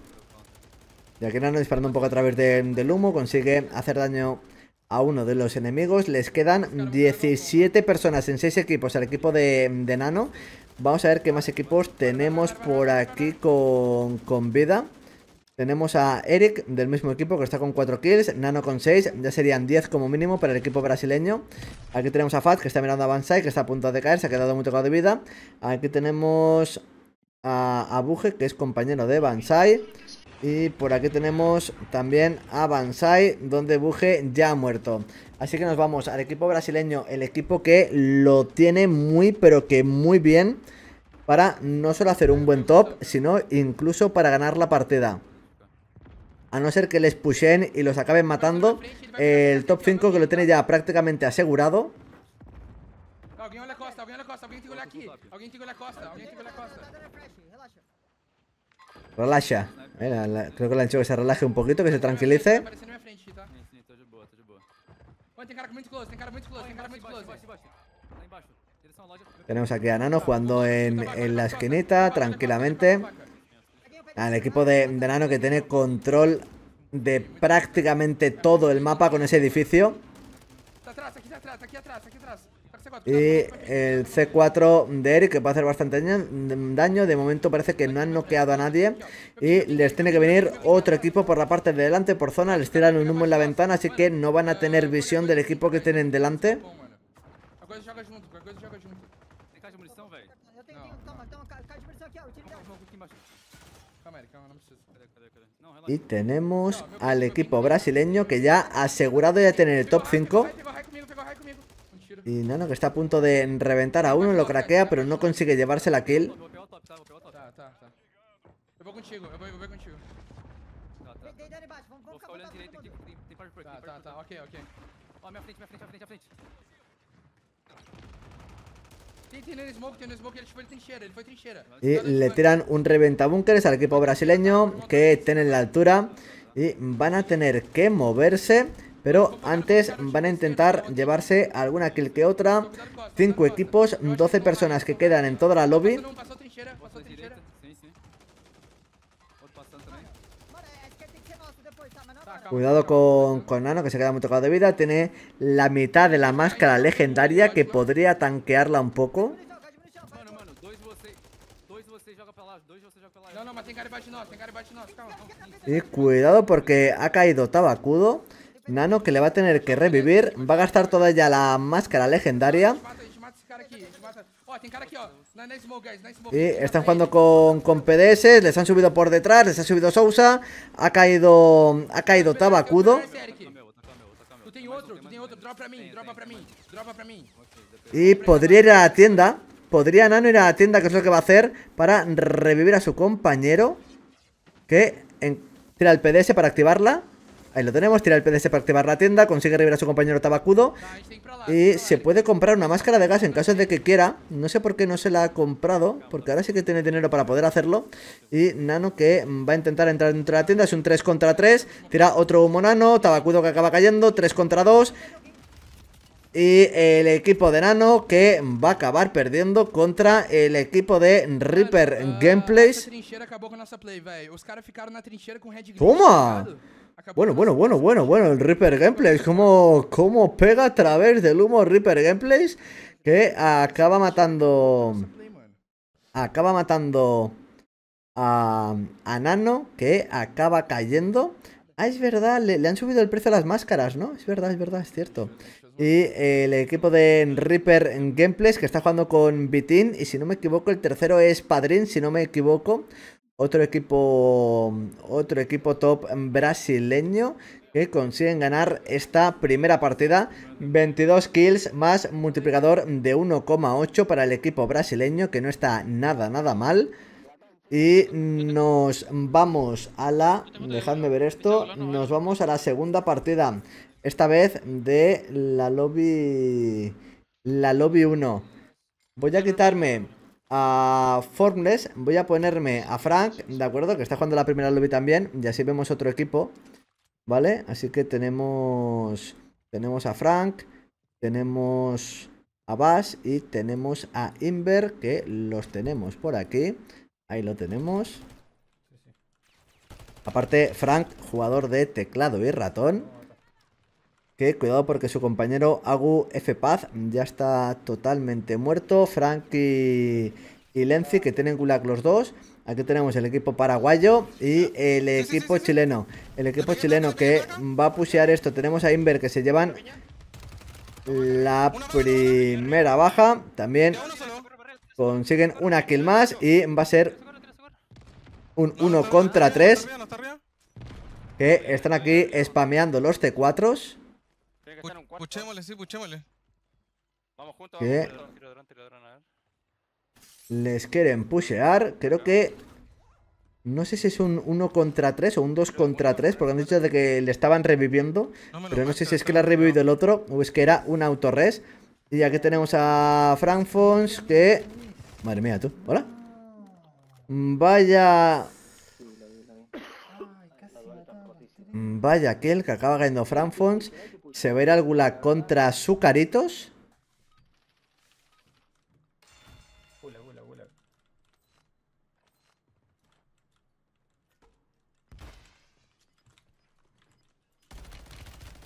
ya que Nano disparando un poco a través del humo, consigue hacer daño a uno de los enemigos. Les quedan 17 personas en 6 equipos al equipo de, Nano. Vamos a ver qué más equipos tenemos por aquí con, con vida. Tenemos a Eric del mismo equipo que está con 4 kills, Nano con 6, ya serían 10 como mínimo para el equipo brasileño. Aquí tenemos a Fat que está mirando a Bansai que está a punto de caer, se ha quedado muy tocado de vida. Aquí tenemos a Buje que es compañero de Bansai Y por aquí tenemos también a Bansai donde Buje ya ha muerto. Así que nos vamos al equipo brasileño, el equipo que lo tiene muy pero que muy bien para no solo hacer un buen top, sino incluso para ganar la partida. A no ser que les pushen y los acaben matando El top 5 que lo tiene ya prácticamente asegurado Relaxa. creo que le han que se relaje un poquito, que se tranquilice. Tenemos aquí a Nano jugando en, en la esquinita, tranquilamente. El equipo de, Nano que tiene control de prácticamente todo el mapa con ese edificio. Y el C4 de Eric que puede hacer bastante daño. De momento parece que no han noqueado a nadie. Y les tiene que venir otro equipo por la parte de delante, por zona. Les tiran un humo en la ventana, así que no van a tener visión del equipo que tienen delante. Y tenemos al equipo brasileño que ya ha asegurado ya tener el top 5. Y Nano que está a punto de reventar a uno, lo craquea, pero no consigue llevarse la kill. Y le tiran un reventabunkers al equipo brasileño que tiene la altura y van a tener que moverse. Pero antes van a intentar llevarse alguna que otra. Cinco equipos, 12 personas que quedan en toda la lobby. Cuidado con, Nano, que se queda muy tocado de vida. Tiene la mitad de la máscara legendaria, que podría tanquearla un poco. Y cuidado porque ha caído Tabacudo. Nano que le va a tener que revivir. Va a gastar toda ya la máscara legendaria. Oh, y están jugando con, PDS, les han subido por detrás, les ha subido Sousa, ha caído, ha caído Tabacudo. Y podría ir a la tienda, podría Nano ir a la tienda, que es lo que va a hacer, para revivir a su compañero, que en, tira el PDS para activarla. Ahí lo tenemos, tira el PDS para activar la tienda, consigue revivir a su compañero Tabacudo y se puede comprar una máscara de gas en caso de que quiera. No sé por qué no se la ha comprado, porque ahora sí que tiene dinero para poder hacerlo. Y Nano que va a intentar entrar dentro de la tienda, es un 3 contra 3, tira otro humo Nano, Tabacudo que acaba cayendo, 3 contra 2. Y el equipo de Nano que va a acabar perdiendo contra el equipo de Reaper Gameplays. ¡Toma! Bueno, bueno, bueno, bueno, bueno, el Reaper Gameplay, cómo, cómo pega a través del humo Reaper Gameplay que acaba matando... Acaba matando a, a Nano, que acaba cayendo. Ah, es verdad, le, han subido el precio a las máscaras, ¿no? Es verdad, es verdad, es cierto. Y el equipo de Reaper Gameplay, que está jugando con Bitin, y si no me equivoco, el tercero es Padrín, si no me equivoco otro equipo, otro equipo top brasileño que consiguen ganar esta primera partida. 22 kills más multiplicador de 1,8 para el equipo brasileño, que no está nada, nada mal. Y nos vamos a la... Dejadme ver esto. Nos vamos a la segunda partida. Esta vez de la lobby... La lobby 1. Voy a quitarme a Formless, voy a ponerme a Frank, ¿de acuerdo? Que está jugando la primera lobby también, y así vemos otro equipo, ¿vale? Así que tenemos, tenemos a Frank, tenemos a Bas y tenemos a Inver, que los tenemos por aquí. Ahí lo tenemos. Aparte, Frank, jugador de teclado y ratón. Que cuidado porque su compañero Agu F. Paz ya está totalmente muerto. Franky y, Lenzi que tienen gulag los dos. Aquí tenemos el equipo paraguayo y el equipo chileno. El equipo chileno que va a pusear esto. Tenemos a Inver que se llevan la primera baja. También consiguen una kill más y va a ser un 1 contra 3. Que están aquí spameando los T4s sí, puchémosle. Vamos juntos, Les quieren pushear, creo que... No sé si es un 1 contra 3 o un 2 contra 3, porque han dicho de que le estaban reviviendo. pero no sé si es que le ha revivido el otro o es que era un autorres. Y aquí tenemos a Frank Fons que... Madre mía, tú. ¿Hola? Mm, vaya... Vaya aquel que acaba cayendo Frank Fons se va a ir al gulag contra Sucaritos.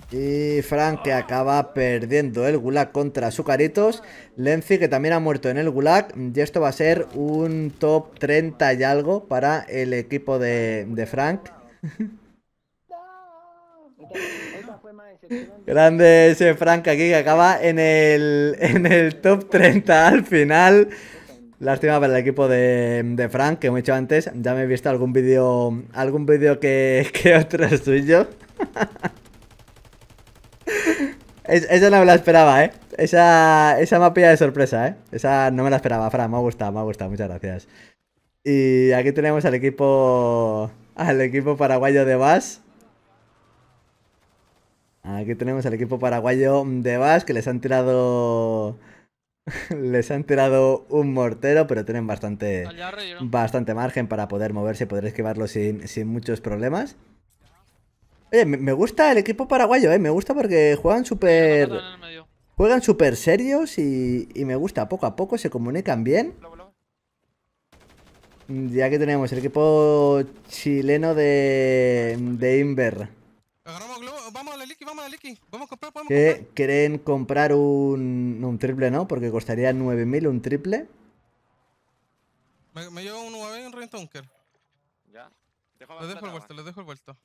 Y Frank que acaba perdiendo el gulag contra Sucaritos. Lenzi que también ha muerto en el gulag. Y esto va a ser un top 30 y algo para el equipo de, de Frank. Grande ese Frank aquí que acaba en el, en el top 30 al final. Lástima para el equipo de, Frank, que mucho antes, ya me he visto algún vídeo algún vídeo que, que otro suyo. esa no me la esperaba, ¿eh? Esa, esa de sorpresa, ¿eh? Esa no me la esperaba, Frank, me ha gustado, me ha gustado, muchas gracias. Y aquí tenemos al equipo al equipo paraguayo de Bass Aquí tenemos al equipo paraguayo de Bas que les han tirado. les han tirado un mortero, pero tienen bastante, bastante margen para poder moverse y poder esquivarlo sin, muchos problemas. Oye, me gusta el equipo paraguayo, eh. Me gusta porque juegan súper. Juegan súper serios y, y, me gusta. Poco a poco se comunican bien. Ya que tenemos el equipo chileno de, de Inver. Que comprar, ¿Quieren comprar un, triple, no? Porque costaría 9.000 un triple. Me, llevo un UAV y un reventabunker. Ya. les dejo el vuelto, dejo el vuelto.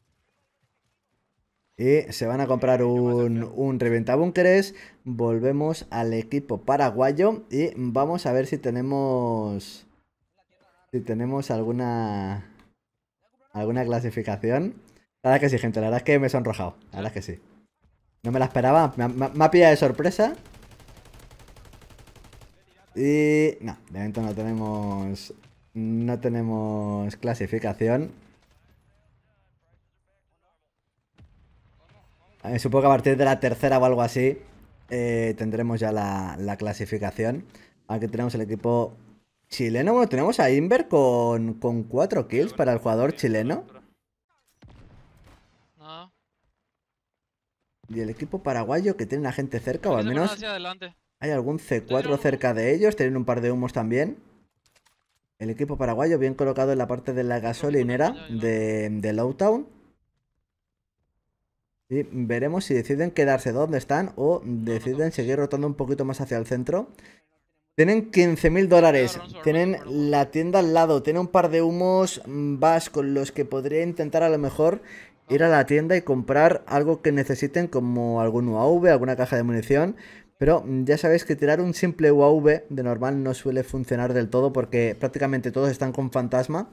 Y se van a comprar un, un reventabúnkeres. Volvemos al equipo paraguayo. Y vamos a ver si tenemos. Si tenemos alguna. Alguna clasificación. La verdad que sí, gente. La verdad es que me he sonrojado. La verdad es que sí. No me la esperaba. Me, ha pillado de sorpresa. Y... No, de momento no tenemos... No tenemos clasificación. Eh, supongo que a partir de la tercera o algo así eh, tendremos ya la, clasificación. Aquí tenemos el equipo chileno. Bueno, tenemos a Inver con, con cuatro kills para el jugador chileno. Y el equipo paraguayo que tiene a gente cerca, o al menos hay algún C4 cerca de ellos, tienen un par de humos también. El equipo paraguayo bien colocado en la parte de la gasolinera de, de Lowtown. Y veremos si deciden quedarse donde están o deciden seguir rotando un poquito más hacia el centro. Tienen 15.000 dólares, tienen la tienda al lado, tienen un par de humos mm, vas con los que podría intentar a lo mejor ir a la tienda y comprar algo que necesiten como algún UAV, alguna caja de munición. Pero mm, ya sabéis que tirar un simple UAV de normal no suele funcionar del todo porque prácticamente todos están con fantasma.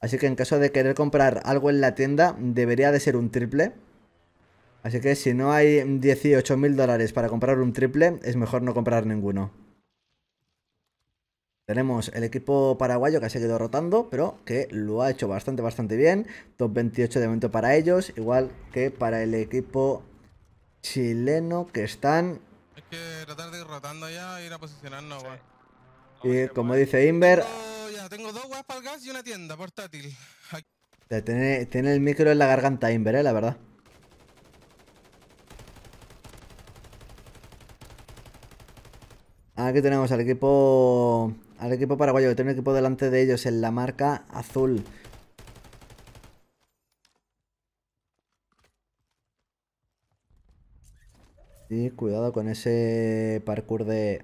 Así que en caso de querer comprar algo en la tienda debería de ser un triple. Así que si no hay 18.000 dólares para comprar un triple es mejor no comprar ninguno. Tenemos el equipo paraguayo que se ha quedado rotando, pero que lo ha hecho bastante, bastante bien. Top 28 de momento para ellos, igual que para el equipo chileno que están... Hay que tratar de ir rotando ya, ir a posicionarnos, Y como dice Inver... Tengo, ya, tengo dos guas para el gas y una tienda portátil. Tiene, tiene el micro en la garganta Inver, eh, la verdad. Aquí tenemos al equipo al equipo paraguayo, que tiene un equipo delante de ellos en la marca azul. Y cuidado con ese parkour de,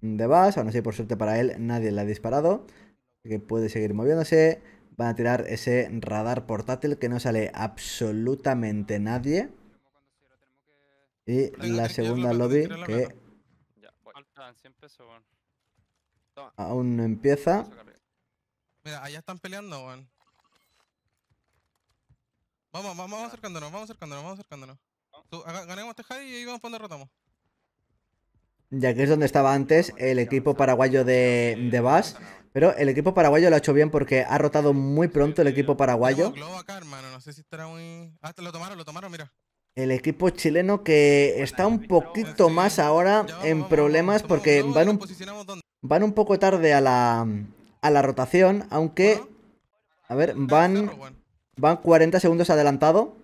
de base Aún así, por suerte para él, nadie le ha disparado. Así que puede seguir moviéndose. Van a tirar ese radar portátil que no sale absolutamente nadie. Y la segunda lobby que... Aún no empieza. Mira, allá están peleando, weón. Vamos, vamos, vamos acercándonos, vamos acercándonos, vamos acercándonos. Ganemos este y ahí vamos poner rotamos. Ya que es donde estaba antes el equipo paraguayo de, de Bass. Pero el equipo paraguayo lo ha hecho bien porque ha rotado muy pronto el equipo paraguayo. Ah, lo tomaron, lo tomaron, mira. El equipo chileno que está un poquito más ahora en problemas porque van un... Van un poco tarde a la, rotación, aunque... A ver, van, van 40 segundos adelantado.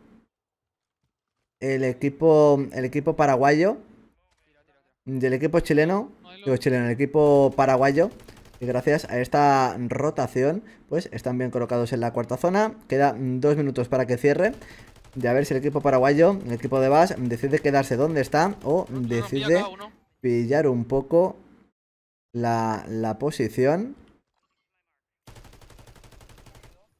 El equipo, el equipo paraguayo. Del equipo chileno. Digo chileno, el equipo paraguayo. Y gracias a esta rotación, pues están bien colocados en la cuarta zona. Quedan dos minutos para que cierre. Y a ver si el equipo paraguayo, el equipo de Bas, decide quedarse donde está o decide pillar un poco la, posición.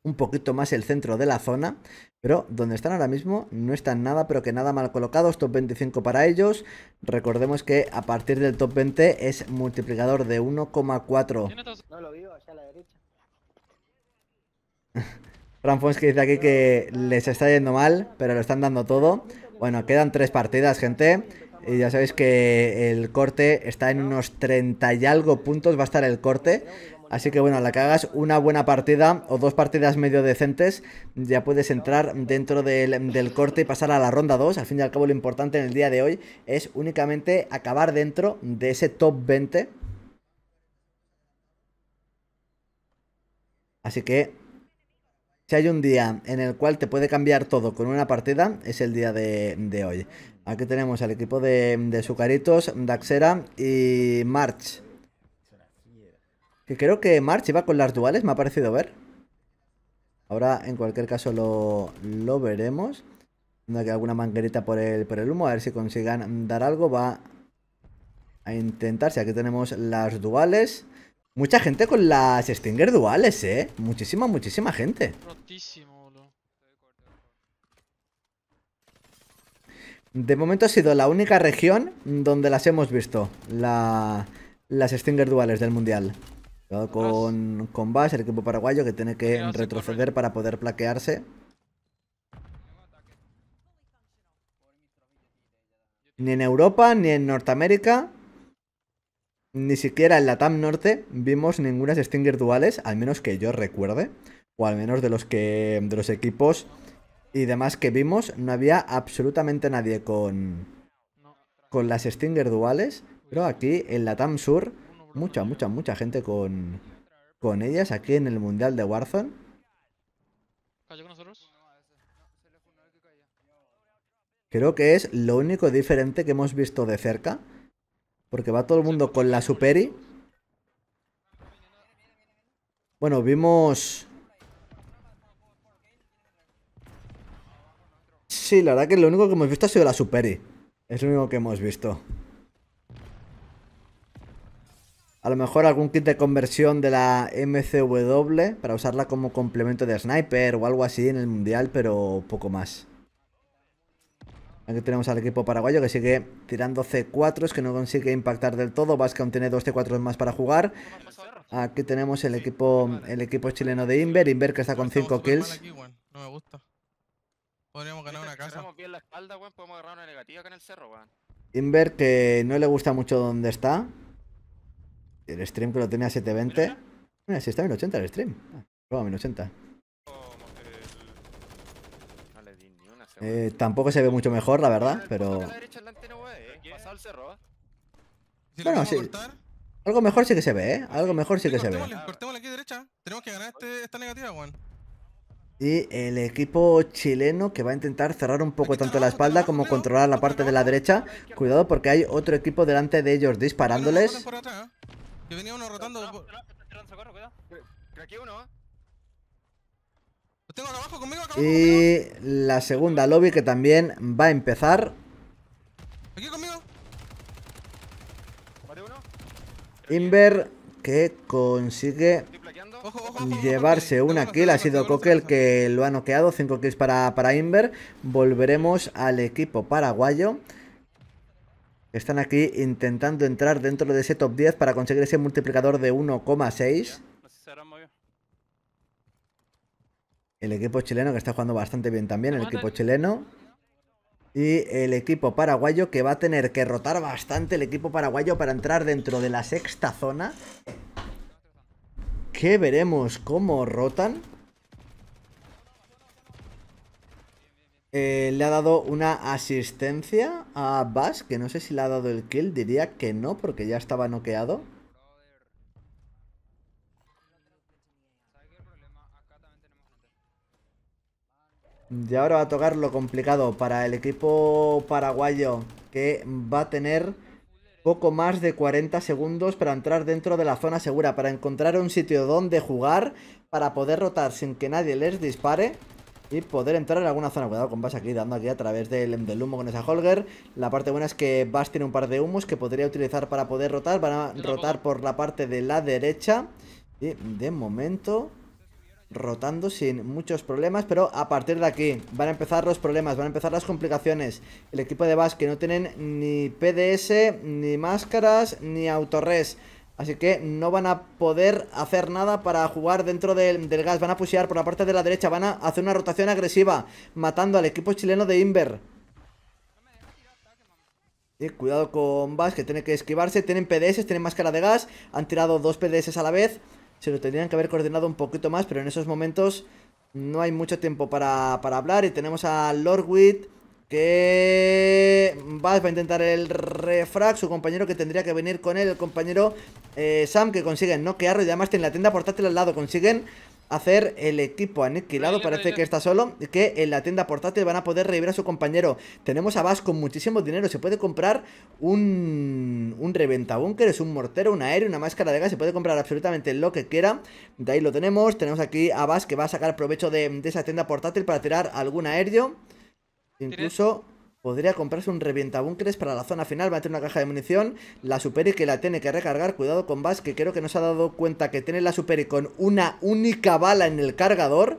Un poquito más el centro de la zona. Pero donde están ahora mismo no están nada, pero que nada mal colocados. Top 25 para ellos. Recordemos que a partir del top 20 es multiplicador de 1,4. No lo vivo, allá a la derecha. que dice aquí que les está yendo mal, pero lo están dando todo. Bueno, quedan tres partidas, gente. Y ya sabéis que el corte está en unos 30 y algo puntos, va a estar el corte. Así que bueno, la que hagas una buena partida o dos partidas medio decentes, ya puedes entrar dentro del, corte y pasar a la ronda 2. Al fin y al cabo lo importante en el día de hoy es únicamente acabar dentro de ese top 20. Así que si hay un día en el cual te puede cambiar todo con una partida, es el día de, de hoy. Aquí tenemos al equipo de, de Sucaritos, Daxera y March. Que creo que March iba con las duales, me ha parecido ver. Ahora, en cualquier caso, lo, veremos. No hay alguna manguerita por el, humo, a ver si consigan dar algo. Va a intentarse. Aquí tenemos las duales. Mucha gente con las Stinger duales, ¿eh? Muchísima, muchísima gente. De momento ha sido la única región donde las hemos visto, las Stinger duales del Mundial. con, con el equipo paraguayo que tiene que retroceder para poder plaquearse. Ni en Europa, ni en Norteamérica, ni siquiera en la TAM Norte vimos ninguna Stinger duales, al menos que yo recuerde, o al menos de los, que, de los equipos y demás que vimos, no había absolutamente nadie con, con las Stinger duales. Pero aquí en la TAM Sur, mucha, mucha, mucha gente con, con ellas aquí en el Mundial de Warzone. Creo que es lo único diferente que hemos visto de cerca. Porque va todo el mundo con la Superi. Bueno, vimos Sí, la verdad que lo único que hemos visto ha sido la Superi. Es lo único que hemos visto. A lo mejor algún kit de conversión de la MCW para usarla como complemento de sniper o algo así en el mundial, pero poco más. Aquí tenemos al equipo paraguayo que sigue tirando C4s, que no consigue impactar del todo. Vasca aún tiene dos C4s más para jugar. Aquí tenemos el equipo, el equipo chileno de Inver. Inver que está con 5 kills. No me gusta. Podríamos ganar una casa. Si bien la espalda, weón, podemos agarrar una negativa acá en el cerro, weón. Inver, que no le gusta mucho donde está. El stream que lo tenía a 720. Mira, si está a 1080 el stream. Ah, prueba 1080. Eh, tampoco se ve mucho mejor, la verdad, pero... Eh. Eh. Bueno, sí. Algo mejor sí que se ve, ¿eh? Algo mejor sí que se ve. Cortémosle aquí derecha. Tenemos que ganar este, esta negativa, weón. Y el equipo chileno que va a intentar cerrar un poco tanto la espalda como controlar la parte de la derecha. Cuidado porque hay otro equipo delante de ellos disparándoles. Y la segunda lobby que también va a empezar. Aquí Inver que consigue llevarse una kill. Ha sido el que lo ha noqueado. 5 kills para, para Inver. Volveremos al equipo paraguayo. Están aquí intentando entrar dentro de ese top 10 para conseguir ese multiplicador de 1,6. El equipo chileno que está jugando bastante bien también, el equipo chileno. Y el equipo paraguayo que va a tener que rotar bastante el equipo paraguayo para entrar dentro de la sexta zona que veremos cómo rotan. Eh, le ha dado una asistencia a Bass, que no sé si le ha dado el kill, diría que no, porque ya estaba noqueado. Y ahora va a tocar lo complicado para el equipo paraguayo, que va a tener poco más de 40 segundos para entrar dentro de la zona segura, para encontrar un sitio donde jugar, para poder rotar sin que nadie les dispare y poder entrar en alguna zona. Cuidado con Bass aquí, dando aquí a través del, humo con esa Holger. La parte buena es que Bass tiene un par de humos que podría utilizar para poder rotar. Van a rotar por la parte de la derecha. Y de momento rotando sin muchos problemas, pero a partir de aquí van a empezar los problemas, van a empezar las complicaciones. El equipo de que no tienen ni PDS, ni máscaras, ni autorres. Así que no van a poder hacer nada para jugar dentro del, gas. Van a pushear por la parte de la derecha. Van a hacer una rotación agresiva. Matando al equipo chileno de Inver. Y cuidado con que Tiene que esquivarse. Tienen PDS. Tienen máscara de gas. Han tirado dos PDS a la vez se lo tendrían que haber coordinado un poquito más, pero en esos momentos no hay mucho tiempo para, hablar. Y tenemos a Lordwit que va a intentar el refrag, su compañero que tendría que venir con él, el compañero eh, Sam, que consiguen noquearlo y además en la tienda portátil al lado, consiguen hacer el equipo aniquilado, parece que está solo, que en la tienda portátil van a poder revivir a su compañero. Tenemos a Bass con muchísimo dinero, se puede comprar un, un Es un mortero, un aéreo, una máscara de gas, se puede comprar absolutamente lo que quiera. De ahí lo tenemos, tenemos aquí a Vas que va a sacar provecho de, de esa tienda portátil para tirar algún aéreo. Incluso Podría comprarse un revientabúnkeres para la zona final. Va a tener una caja de munición. La superi que la tiene que recargar. Cuidado con Bass, que creo que se ha dado cuenta que tiene la superi con una única bala en el cargador.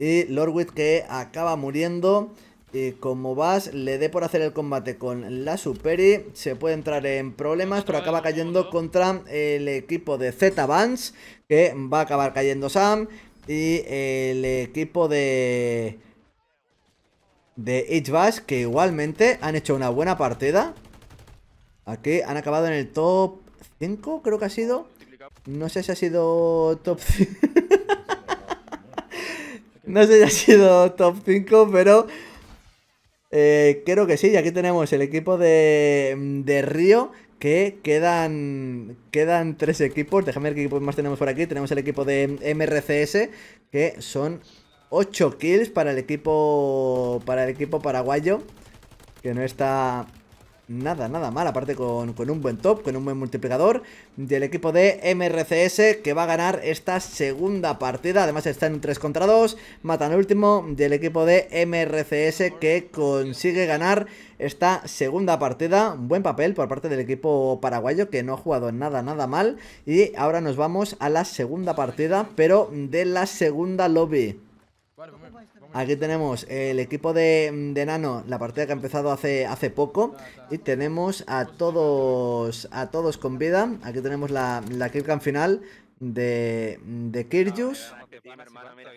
Y Lordwit que acaba muriendo. Y como Bass le dé por hacer el combate con la superi, se puede entrar en problemas, pero acaba cayendo contra el equipo de Z-Vance, que va a acabar cayendo Sam. Y el equipo de de h que igualmente han hecho una buena partida. Aquí han acabado en el top 5, creo que ha sido. No sé si ha sido top 5. no sé si ha sido top 5, pero eh, creo que sí. Y aquí tenemos el equipo de, de Río, que quedan quedan tres equipos. Déjame ver qué equipos más tenemos por aquí. Tenemos el equipo de MRCS, que son 8 kills para el equipo para el equipo paraguayo, que no está nada, nada mal, aparte con, un buen top, con un buen multiplicador del equipo de MRCS que va a ganar esta segunda partida, además está en 3 contra 2, matan último del equipo de MRCS que consigue ganar esta segunda partida, buen papel por parte del equipo paraguayo que no ha jugado nada, nada mal y ahora nos vamos a la segunda partida, pero de la segunda lobby. Aquí tenemos el equipo de, de, Nano, la partida que ha empezado hace, hace poco. Y tenemos a todos a todos con vida. Aquí tenemos la, la Kirkan final de, de Kirjus.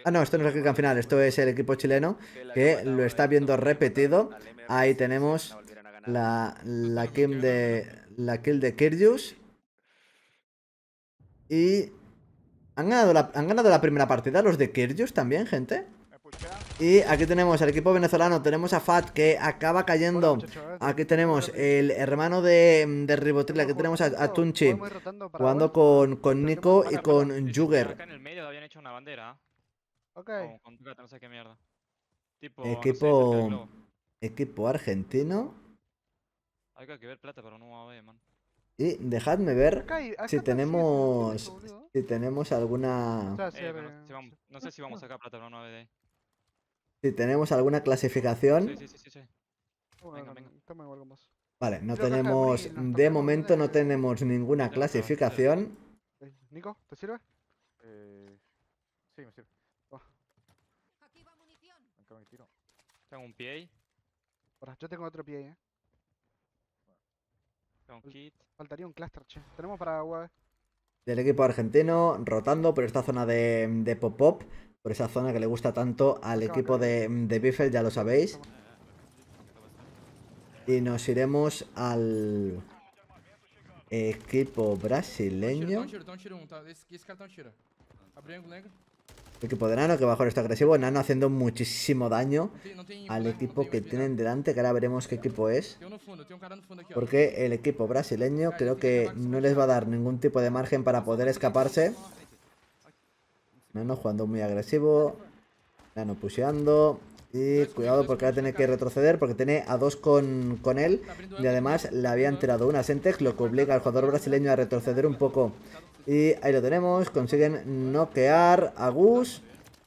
Ah, no, esto no es la Kirkan final, esto es el equipo chileno que lo está viendo repetido. Ahí tenemos la, la, kill, de, la kill de Kirjus. Y han ganado, la, han ganado la primera partida los de Kirjus también, gente. Y aquí tenemos al equipo venezolano, tenemos a Fat que acaba cayendo. Aquí tenemos el hermano de, de Ribotril, aquí tenemos a, Tunchi jugando con, con Nico y con Jugger. Equipo, equipo argentino. Y dejadme ver si tenemos si tenemos alguna... Eh, no sé si vamos a sacar plata, de ahí. Si tenemos alguna clasificación. Sí, sí, sí, sí. Venga, venga. Vale, no tenemos. De momento no tenemos ninguna clasificación. Eh, Nico, ¿te sirve? Eh, sí, me sirve. Aquí munición. Tengo un pie yo tengo otro pie eh. Tengo un kit. Faltaría un cluster, che. Tenemos para agua. Del equipo argentino, rotando por esta zona de, de pop-up por esa zona que le gusta tanto al equipo de, de ya lo sabéis. Y nos iremos al equipo brasileño. Equipo de Nano que bajo esto agresivo. Nano haciendo muchísimo daño al equipo que tienen delante. Que ahora veremos qué equipo es. Porque el equipo brasileño creo que no les va a dar ningún tipo de margen para poder escaparse. Nano jugando muy agresivo. Nano pusheando. Y cuidado porque va a tener que retroceder porque tiene a dos con, él. Y además le habían tirado una Sentex, lo que obliga al jugador brasileño a retroceder un poco. Y ahí lo tenemos. Consiguen noquear a Gus.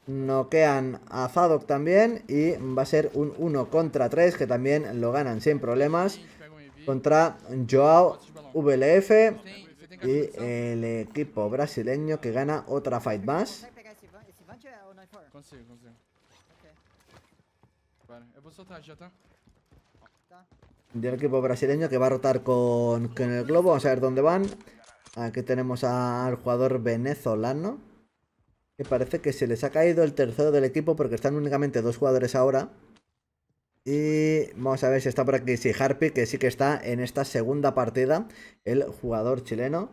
Noquean a Zadok también. Y va a ser un 1 contra 3 que también lo ganan sin problemas. Contra Joao VLF. Y el equipo brasileño que gana otra fight más. Consigo, consigo. Vale, soltar Del equipo brasileño que va a rotar con, con el globo. Vamos a ver dónde van. Aquí tenemos al jugador venezolano. Que parece que se les ha caído el tercero del equipo porque están únicamente dos jugadores ahora. Y vamos a ver si está por aquí. Sí, Harpy, que sí que está en esta segunda partida. El jugador chileno.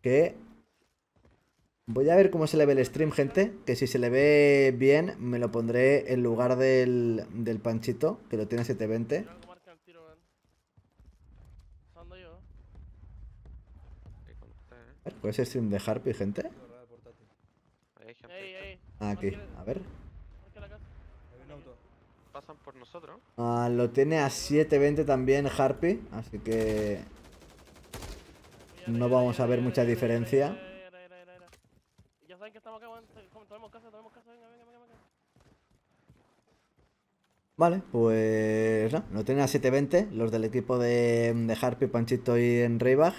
Que Voy a ver cómo se le ve el stream, gente. Que si se le ve bien, me lo pondré en lugar del, del panchito, que lo tiene a 720. Eh. ¿Puede el stream de Harpy, gente? Aquí, ah, a ver. por nosotros. Ah, lo tiene a 720 también Harpy, así que... No vamos a ver mucha diferencia. Vale, pues no, no tienen a 720 los del equipo de, de Harpy, Panchito y en Raybag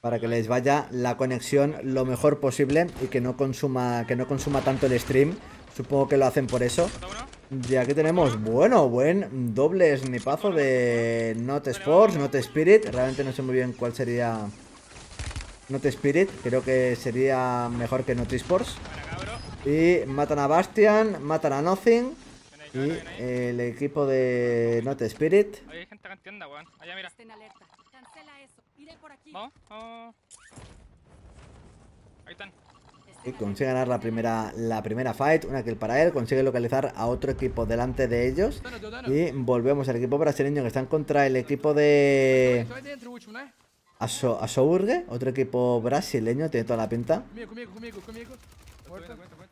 Para que les vaya la conexión lo mejor posible y que no consuma, que no consuma tanto el stream. Supongo que lo hacen por eso. Y aquí tenemos, bueno, buen doble snipazo de Not Sports, Not Spirit. Realmente no sé muy bien cuál sería Not Spirit, creo que sería mejor que Not Sports. Y matan a Bastian, matan a Nothing. Y el equipo de Not Spirit. Hay Ahí están. Y consigue ganar la primera, la primera fight, una kill para él, consigue localizar a otro equipo delante de ellos. Y volvemos al equipo brasileño que están contra el equipo de a, so otro equipo brasileño, tiene toda la pinta.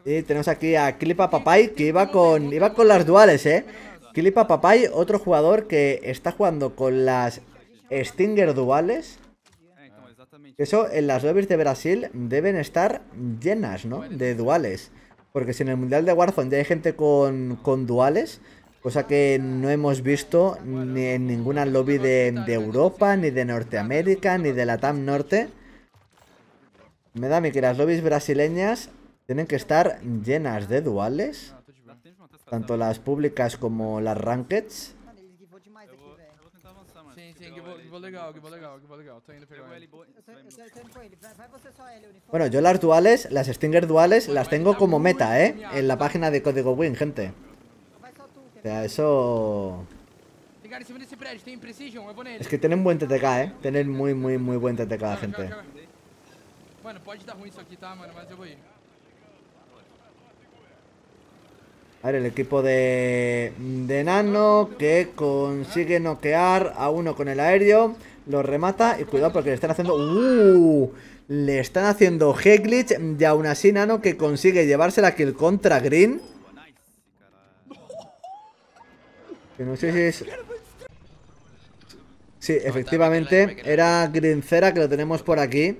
Y tenemos aquí a Clipa Papai que iba con, iba con las duales, ¿eh? Clipa Papay, otro jugador que está jugando con las Stinger duales. Eso en las lobbies de Brasil deben estar llenas, ¿no? De duales. Porque si en el Mundial de Warzone hay gente con, con duales, cosa que no hemos visto ni en ninguna lobby de, Europa, ni de Norteamérica, ni de la TAM Norte. Me da a mí que las lobbies brasileñas tienen que estar llenas de duales, tanto las públicas como las rankeds. Eh. Bueno, yo las duales, las Stinger duales, las tengo como meta, ¿eh? En la página de Código Win, gente sea, eso... Es que tienen buen TTK, eh. Tienen muy, muy, muy buen TTK, gente. A ver, el equipo de, de Nano que consigue noquear a uno con el aéreo. Lo remata y cuidado porque le están haciendo... ¡Uh! Le están haciendo Heglitch y aún así Nano que consigue llevársela aquí El contra Green. no sé si es... Sí, efectivamente, era Grincera, que lo tenemos por aquí.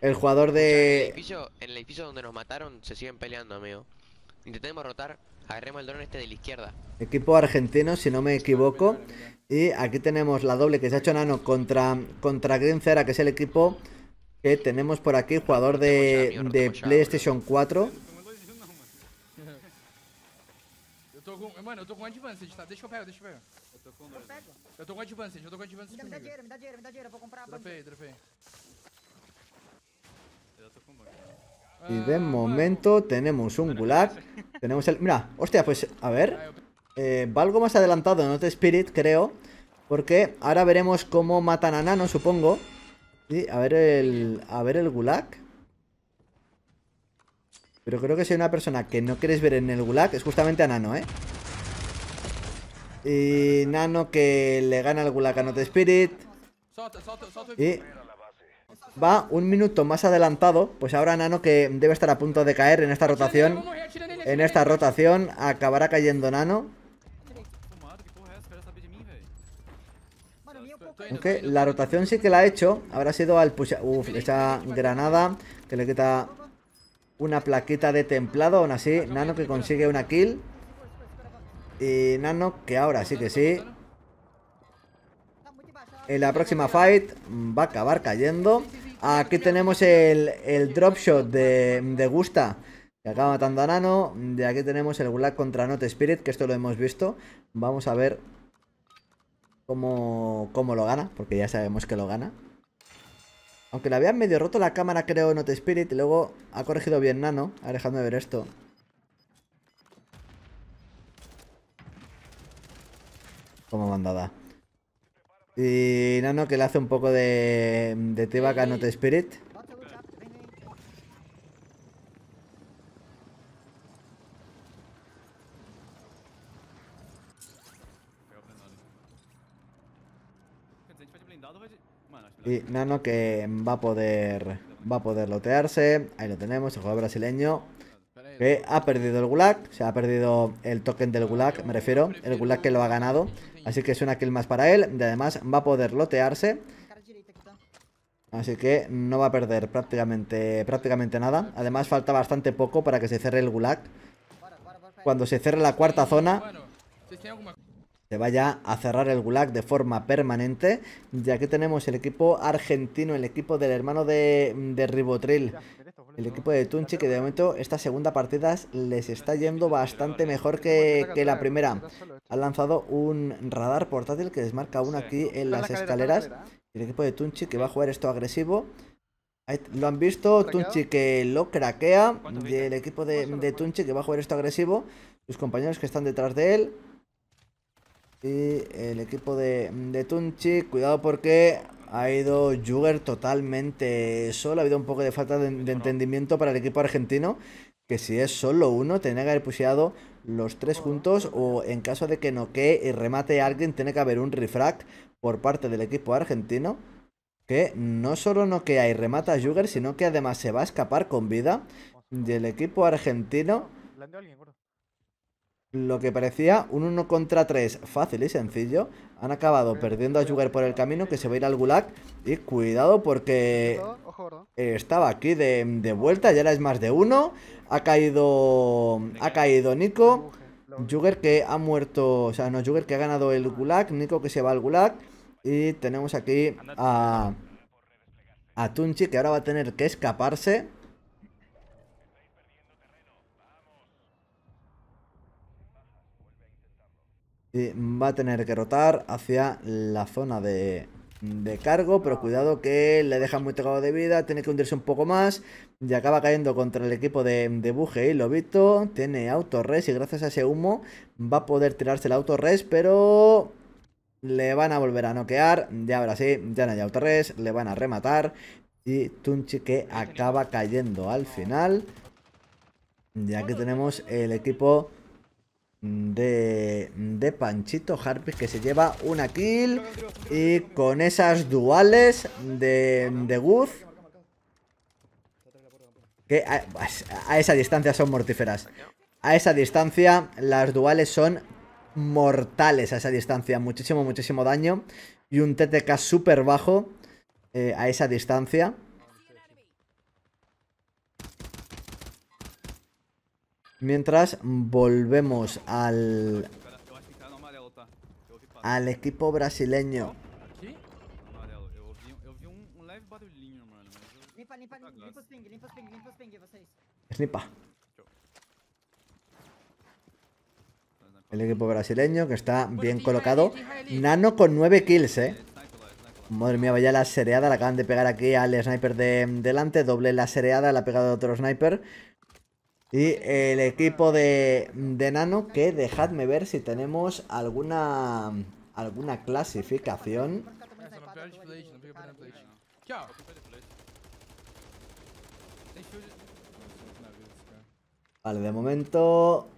El jugador de... En el, edificio, donde nos mataron se siguen peleando, amigo. Intentemos rotar, agarremos el este de la izquierda. Equipo argentino, si no me equivoco. Y aquí tenemos la doble que se ha hecho Nano contra, contra Grincera, que es el equipo que tenemos por aquí, jugador de, de PlayStation 4. com. Mano, eu tô com advanced, tá? Deixa eu pegar, deixa eu pegar. Eu tô com dois. Eu pego. Eu tô com advanced, eu tô com advanced. Me dá, me dá dinheiro, me dá dinheiro, me dá dinheiro, eu vou comprar a Dropei, dropei. Eu tô com um Y de ah, momento tenemos un gulag. Tenemos el. Mira, hostia, pues a ver. Ah, eh, Valgo algo más adelantado, no te Spirit, creo. Porque ahora veremos cómo matan a Nano, supongo. Sí, a ver el. A ver el gulag. Pero creo que si hay una persona que no quieres ver en el gulag es justamente a Nano, ¿eh? Y Nano que le gana al gulag a Not Spirit. Y va un minuto más adelantado. Pues ahora Nano que debe estar a punto de caer en esta rotación. En esta rotación acabará cayendo Nano. Aunque la rotación sí que la ha hecho. Habrá sido al push... Uf, esa granada que le quita una plaquita de templado. Aún así, Nano que consigue una kill. Y Nano que ahora sí que sí. En la próxima fight va a acabar cayendo. Aquí tenemos el, el drop shot de, de, Gusta. Que acaba matando a Nano. De aquí tenemos el Gulag contra Not Spirit. Que esto lo hemos visto. Vamos a ver cómo, cómo lo gana. Porque ya sabemos que lo gana. Aunque la habían medio roto la cámara, creo, Note Spirit. Y luego ha corregido bien Nano. A ver, ver esto. Como mandada. Y Nano que le hace un poco de, de Tebaca Not Spirit. Y Nano que va a poder va a poder lotearse. Ahí lo tenemos, el jugador brasileño. Que ha perdido el gulag, se ha perdido el token del gulag, me refiero, el gulag que lo ha ganado. Así que es una kill más para él. Y además va a poder lotearse. Así que no va a perder prácticamente, prácticamente nada. Además falta bastante poco para que se cierre el gulag. Cuando se cierre la cuarta zona se vaya a cerrar el Gulag de forma permanente. ya que tenemos el equipo argentino, el equipo del hermano de, de Ribotril, el equipo de Tunchi, que de momento esta segunda partida les está yendo bastante mejor que, la primera. Ha lanzado un radar portátil que desmarca aún aquí en las escaleras. El equipo de Tunchi que va a jugar esto agresivo. Lo han visto, Tunchi que lo craquea. Y el equipo de, de Tunchi que va a jugar esto agresivo. Sus compañeros que están detrás de él. Y el equipo de, Tunchi, cuidado porque ha ido Juger totalmente solo. Ha habido un poco de falta de, entendimiento para el equipo argentino. Que si es solo uno, tiene que haber puseado los tres juntos. O en caso de que noquee y remate a alguien, tiene que haber un refract por parte del equipo argentino. Que no solo noquea y remata a Juger, sino que además se va a escapar con vida del equipo argentino. Lo que parecía un 1 contra 3 fácil y sencillo, han acabado perdiendo a Jugar por el camino, que se va a ir al Gulag. Y cuidado porque estaba aquí de, vuelta, ya era es más de uno. Ha caído, ha caído Nico. jugger que ha muerto, o sea, no, Jugger que ha ganado el Gulag, Nico que se va al Gulag. Y tenemos aquí a, a Tunchi que ahora va a tener que escaparse. va a tener que rotar hacia la zona de, cargo, pero cuidado que le deja muy tocado de vida, tiene que hundirse un poco más y acaba cayendo contra el equipo de, de Buje y Lobito, tiene autorres y gracias a ese humo va a poder tirarse el autorres, pero le van a volver a noquear, ya ahora sí, ya no hay autorres, le van a rematar y Tunchi que acaba cayendo al final. Ya que tenemos el equipo de, de Panchito Harpy que se lleva una kill y con esas duales de, de Guz que a, esa distancia son mortíferas a esa distancia las duales son mortales a esa distancia, muchísimo, muchísimo daño y un TTK súper bajo eh, a esa distancia Mientras volvemos al... Al equipo brasileño. Snipa. El equipo brasileño que está bien e, colocado. E. Nano con 9 kills, eh. Madre mía, vaya la sereada. La acaban de pegar aquí al sniper de delante. Doble la sereada. La ha pegado otro sniper. Y el equipo de, de Nano, que dejadme ver si tenemos alguna, alguna clasificación. Vale, de momento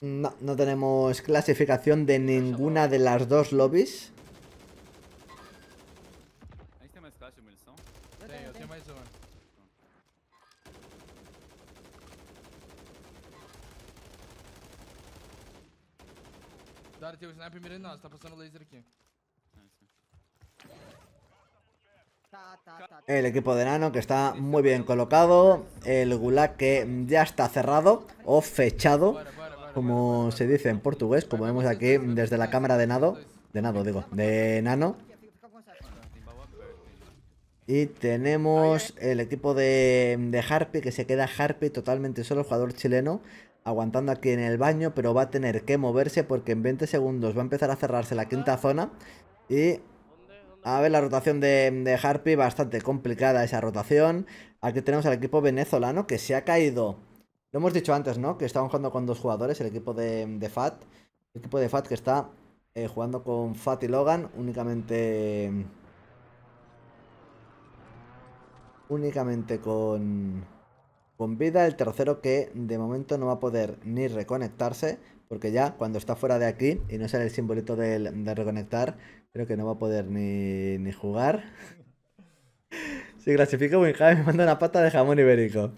no, no tenemos clasificación de ninguna de las dos lobbies. El equipo de Nano que está muy bien colocado. El Gulag que ya está cerrado o fechado, como se dice en portugués, como vemos aquí desde la cámara de Nado. De Nado, digo, de Nano. Y tenemos el equipo de, de Harpy que se queda Harpy totalmente solo, El jugador chileno, aguantando aquí en el baño, pero va a tener que moverse porque en 20 segundos va a empezar a cerrarse la quinta zona y... A ver, la rotación de, Harpy, bastante complicada esa rotación. Aquí tenemos al equipo venezolano que se ha caído. Lo hemos dicho antes, ¿no? Que estamos jugando con dos jugadores, el equipo de, Fat. El equipo de Fat que está eh, jugando con Fat y Logan. Únicamente... Únicamente con con vida el tercero que de momento no va a poder ni reconectarse, porque ya cuando está fuera de aquí y no sale el simbolito del, de reconectar, creo que no va a poder ni, ni jugar. si clasifico Winham me manda una pata de jamón ibérico.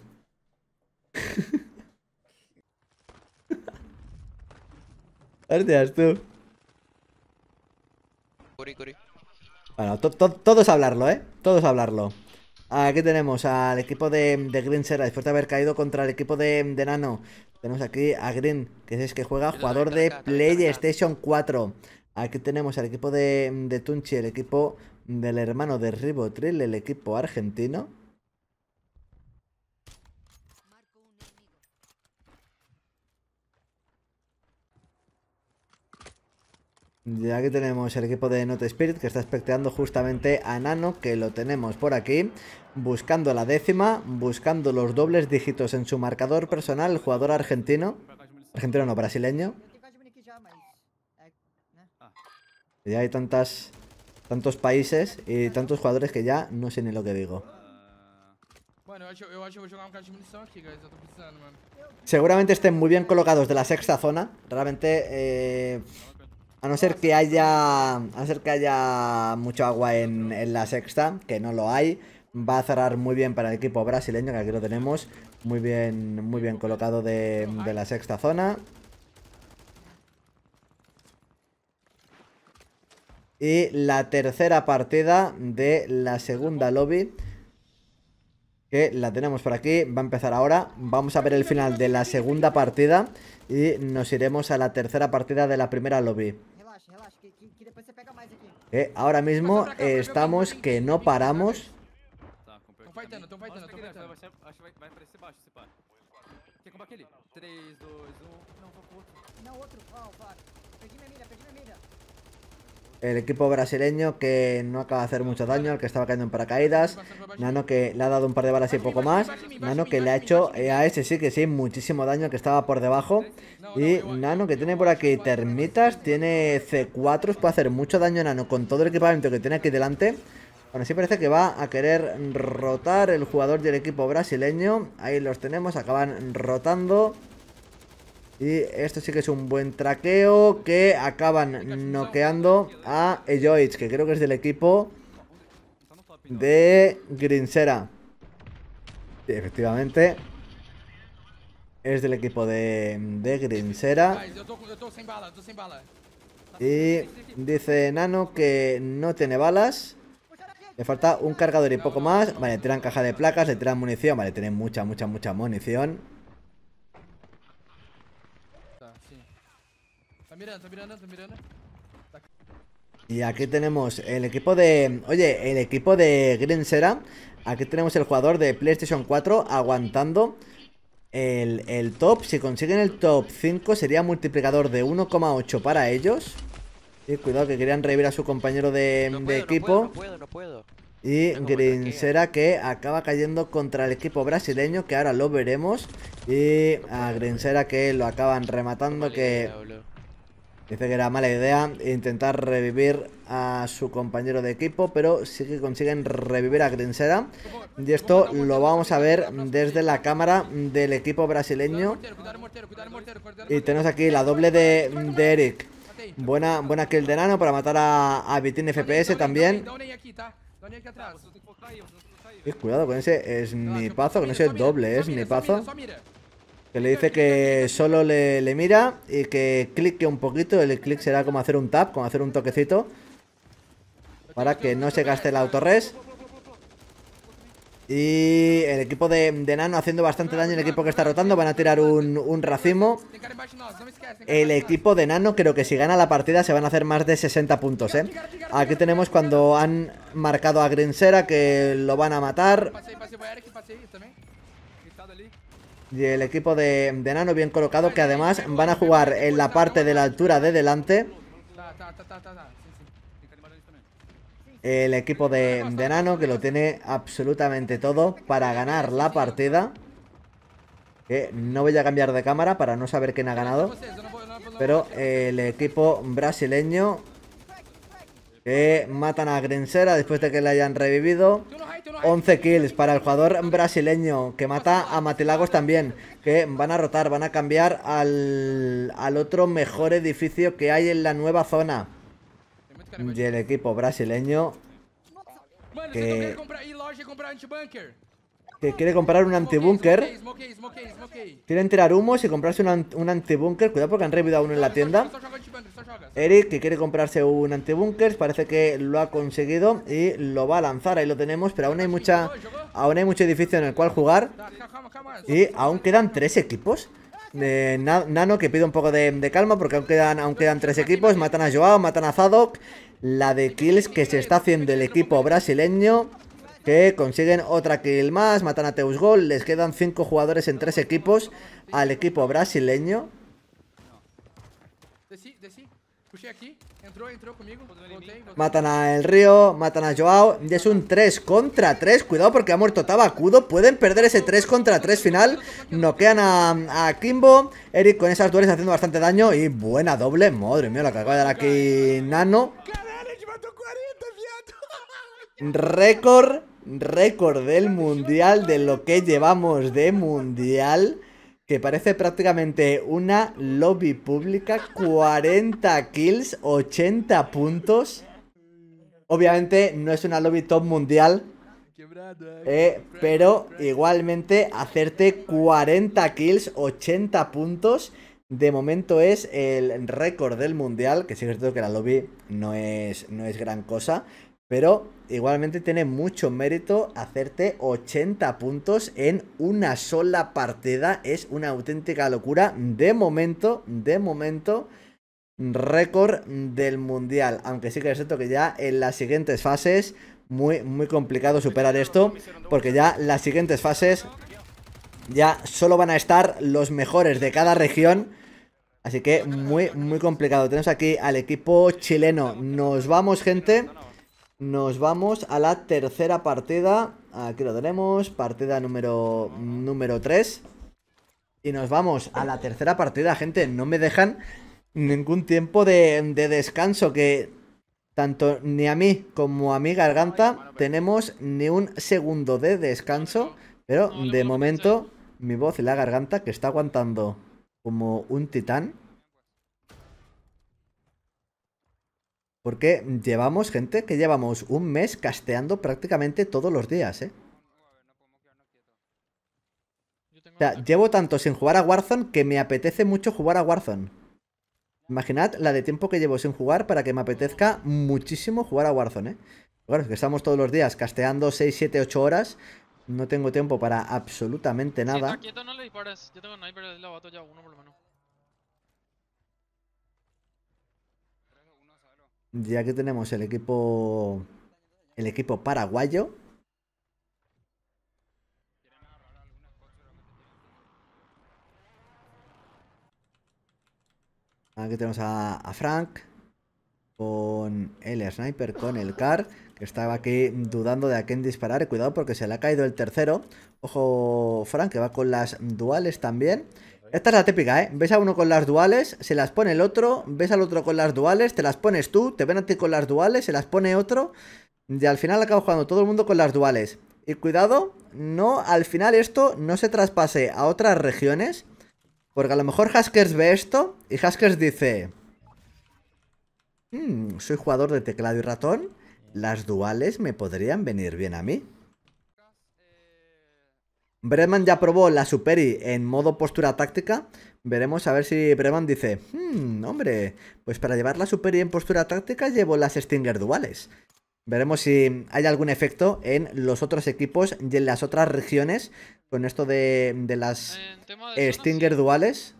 Hostias, tú. Bueno, todos hablarlo, ¿eh? Todos hablarlo. Aquí tenemos al equipo de, Green Serra, después de haber caído contra el equipo de, Nano. Tenemos aquí a Green, que es que juega jugador de PlayStation 4. Aquí tenemos al equipo de, Tunchi, el equipo del hermano de Ribotril, el equipo argentino. Y aquí tenemos el equipo de Note Spirit que está especteando justamente a Nano, que lo tenemos por aquí. Buscando la décima, buscando los dobles dígitos en su marcador personal, jugador argentino. Argentino no, brasileño. Ya hay tantas, tantos países y tantos jugadores que ya no sé ni lo que digo. Seguramente estén muy bien colocados de la sexta zona. Realmente, eh, a no ser que haya, a no ser que haya mucho agua en, en la sexta, que no lo hay va a cerrar muy bien para el equipo brasileño, que aquí lo tenemos muy bien, muy bien colocado de, la sexta zona. Y la tercera partida de la segunda lobby que la tenemos por aquí, va a empezar ahora, vamos a ver el final de la segunda partida y nos iremos a la tercera partida de la primera lobby. ahora mismo eh, estamos que no paramos el equipo brasileño que no acaba de hacer mucho daño, Al que estaba cayendo en paracaídas. Nano que le ha dado un par de balas y poco más. Nano que le ha hecho eh, a ese sí que sí, muchísimo daño, que estaba por debajo. Y Nano que tiene por aquí termitas, tiene C4, puede hacer mucho daño Nano con todo el equipamiento que tiene aquí delante. Bueno, sí parece que va a querer rotar el jugador del equipo brasileño. Ahí los tenemos, acaban rotando. Y esto sí que es un buen traqueo que acaban noqueando a Ejoic, que creo que es del equipo de Grinsera. Sí, efectivamente. Es del equipo de, de Grinsera. Y dice Nano que no tiene balas. Le falta un cargador y poco más. Vale, tiran caja de placas, le tiran munición. Vale, tienen mucha, mucha, mucha munición. Y aquí tenemos el equipo de... Oye, el equipo de Green Sera. Aquí tenemos el jugador de PlayStation 4 aguantando el, el top. Si consiguen el top 5 sería multiplicador de 1,8 para ellos. Y cuidado que querían revivir a su compañero de, equipo. y Grinsera que acaba cayendo contra el equipo brasileño, que ahora lo veremos. Y a Grinsera que lo acaban rematando, que dice que era mala idea intentar revivir a su compañero de equipo, pero sí que consiguen revivir a Grinsera. Y esto lo vamos a ver desde la cámara del equipo brasileño. Y tenemos aquí la doble de, de Eric. Buena, buena kill de nano para matar a, a FPS también. Pues cuidado con ese snipazo, con ese doble eh, es pazo Que le dice que solo le, le mira y que clique un poquito. El clic será como hacer un tap, como hacer un toquecito. Para que no se gaste el autorres. Y el equipo de, Nano haciendo bastante daño. El equipo que está rotando. Van a tirar un, racimo. El equipo de Nano creo que si gana la partida se van a hacer más de 60 puntos. ¿eh? Aquí tenemos cuando han marcado a Grinsera que lo van a matar. Y el equipo de, de Nano bien colocado que además van a jugar en la parte de la altura de delante el equipo de, de Nano que lo tiene absolutamente todo para ganar la partida. Que no voy a cambiar de cámara para no saber quién ha ganado. Pero el equipo brasileño que matan a Grinsera después de que le hayan revivido. 11 kills para el jugador brasileño que mata a Matilagos también. Que van a rotar, van a cambiar al, al otro mejor edificio que hay en la nueva zona y el equipo brasileño que, que quiere comprar un antibúnker. Quiere tirar humos y comprarse un, antibunker antibúnker. Cuidado porque han revivido uno en la tienda. Eric, que quiere comprarse un antibúnker, parece que lo ha conseguido y lo va a lanzar. Ahí lo tenemos, pero aún hay mucha, aún hay mucho edificio en el cual jugar. Y aún quedan tres equipos. Eh, Nano que pide un poco de, calma porque aún quedan, quedan tres equipos. Matan a Joao, matan a Zadok. La de kills que se está haciendo el equipo brasileño. Que consiguen otra kill más. Matan a Teus Gol. Les quedan cinco jugadores en tres equipos al equipo brasileño. aquí. Matan al Río, matan a Joao. Y Es un 3 contra 3. Cuidado porque ha muerto Tabacudo. Pueden perder ese 3 contra 3 final. Noquean a, a Kimbo. Eric con esas dueles haciendo bastante daño. Y buena doble. Madre mía, la que acaba de dar aquí Nano. Récord, récord del mundial de lo que llevamos de mundial que parece prácticamente una lobby pública, 40 kills, 80 puntos. Obviamente no es una lobby top mundial, eh, pero igualmente hacerte 40 kills, 80 puntos, de momento es el récord del mundial, que sí es cierto que la lobby no es, no es gran cosa, pero igualmente tiene mucho mérito hacerte 80 puntos en una sola partida. Es una auténtica locura. De momento, de momento, récord del mundial. Aunque sí que es cierto que ya en las siguientes fases, muy, muy complicado superar esto. Porque ya las siguientes fases, ya solo van a estar los mejores de cada región. Así que muy, muy complicado. Tenemos aquí al equipo chileno. Nos vamos, gente. Nos vamos a la tercera partida. Aquí lo tenemos, partida número, número 3. Y nos vamos a la tercera partida, gente. No me dejan ningún tiempo de, de descanso que tanto ni a mí como a mi garganta tenemos ni un segundo de descanso. Pero de momento mi voz y la garganta que está aguantando como un titán. Porque llevamos, gente, que llevamos un mes casteando prácticamente todos los días, ¿eh? O sea, llevo tanto sin jugar a Warzone que me apetece mucho jugar a Warzone. Imaginad la de tiempo que llevo sin jugar para que me apetezca muchísimo jugar a Warzone, ¿eh? Claro, es que estamos todos los días casteando 6, 7, 8 horas. No tengo tiempo para absolutamente nada. Yo tengo uno por lo menos. Ya que tenemos el equipo. El equipo paraguayo. Ah, aquí tenemos a, a Frank con el sniper, con el car, que estaba aquí dudando de a quién disparar. Cuidado porque se le ha caído el tercero. Ojo, Frank, que va con las duales también. Esta es la típica, ¿eh? Ves a uno con las duales, se las pone el otro, ves al otro con las duales, te las pones tú, te ven a ti con las duales, se las pone otro, y al final acaba jugando todo el mundo con las duales. Y cuidado, no, al final esto no se traspase a otras regiones, porque a lo mejor Haskers ve esto y Haskers dice... Hmm, soy jugador de teclado y ratón, las duales me podrían venir bien a mí. Breman ya probó la Superi en modo postura táctica. Veremos a ver si Breman dice, hmm, hombre, pues para llevar la Superi en postura táctica llevo las Stinger duales. Veremos si hay algún efecto en los otros equipos y en las otras regiones con esto de, las Stinger duales.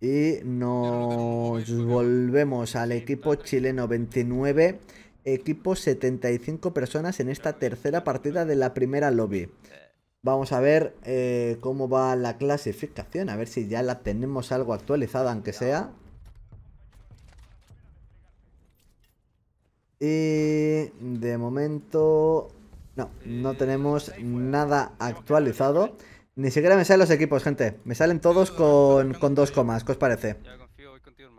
Y nos volvemos al equipo chileno 29, equipo 75 personas en esta tercera partida de la primera lobby. Eh, Vamos a ver eh, cómo va la clasificación, a ver si ya la tenemos algo actualizada, aunque sea. Y de momento... No, no eh, tenemos nada actualizado. Ni siquiera me salen los equipos, gente. Me salen todos con, dos comas, ¿qué os parece?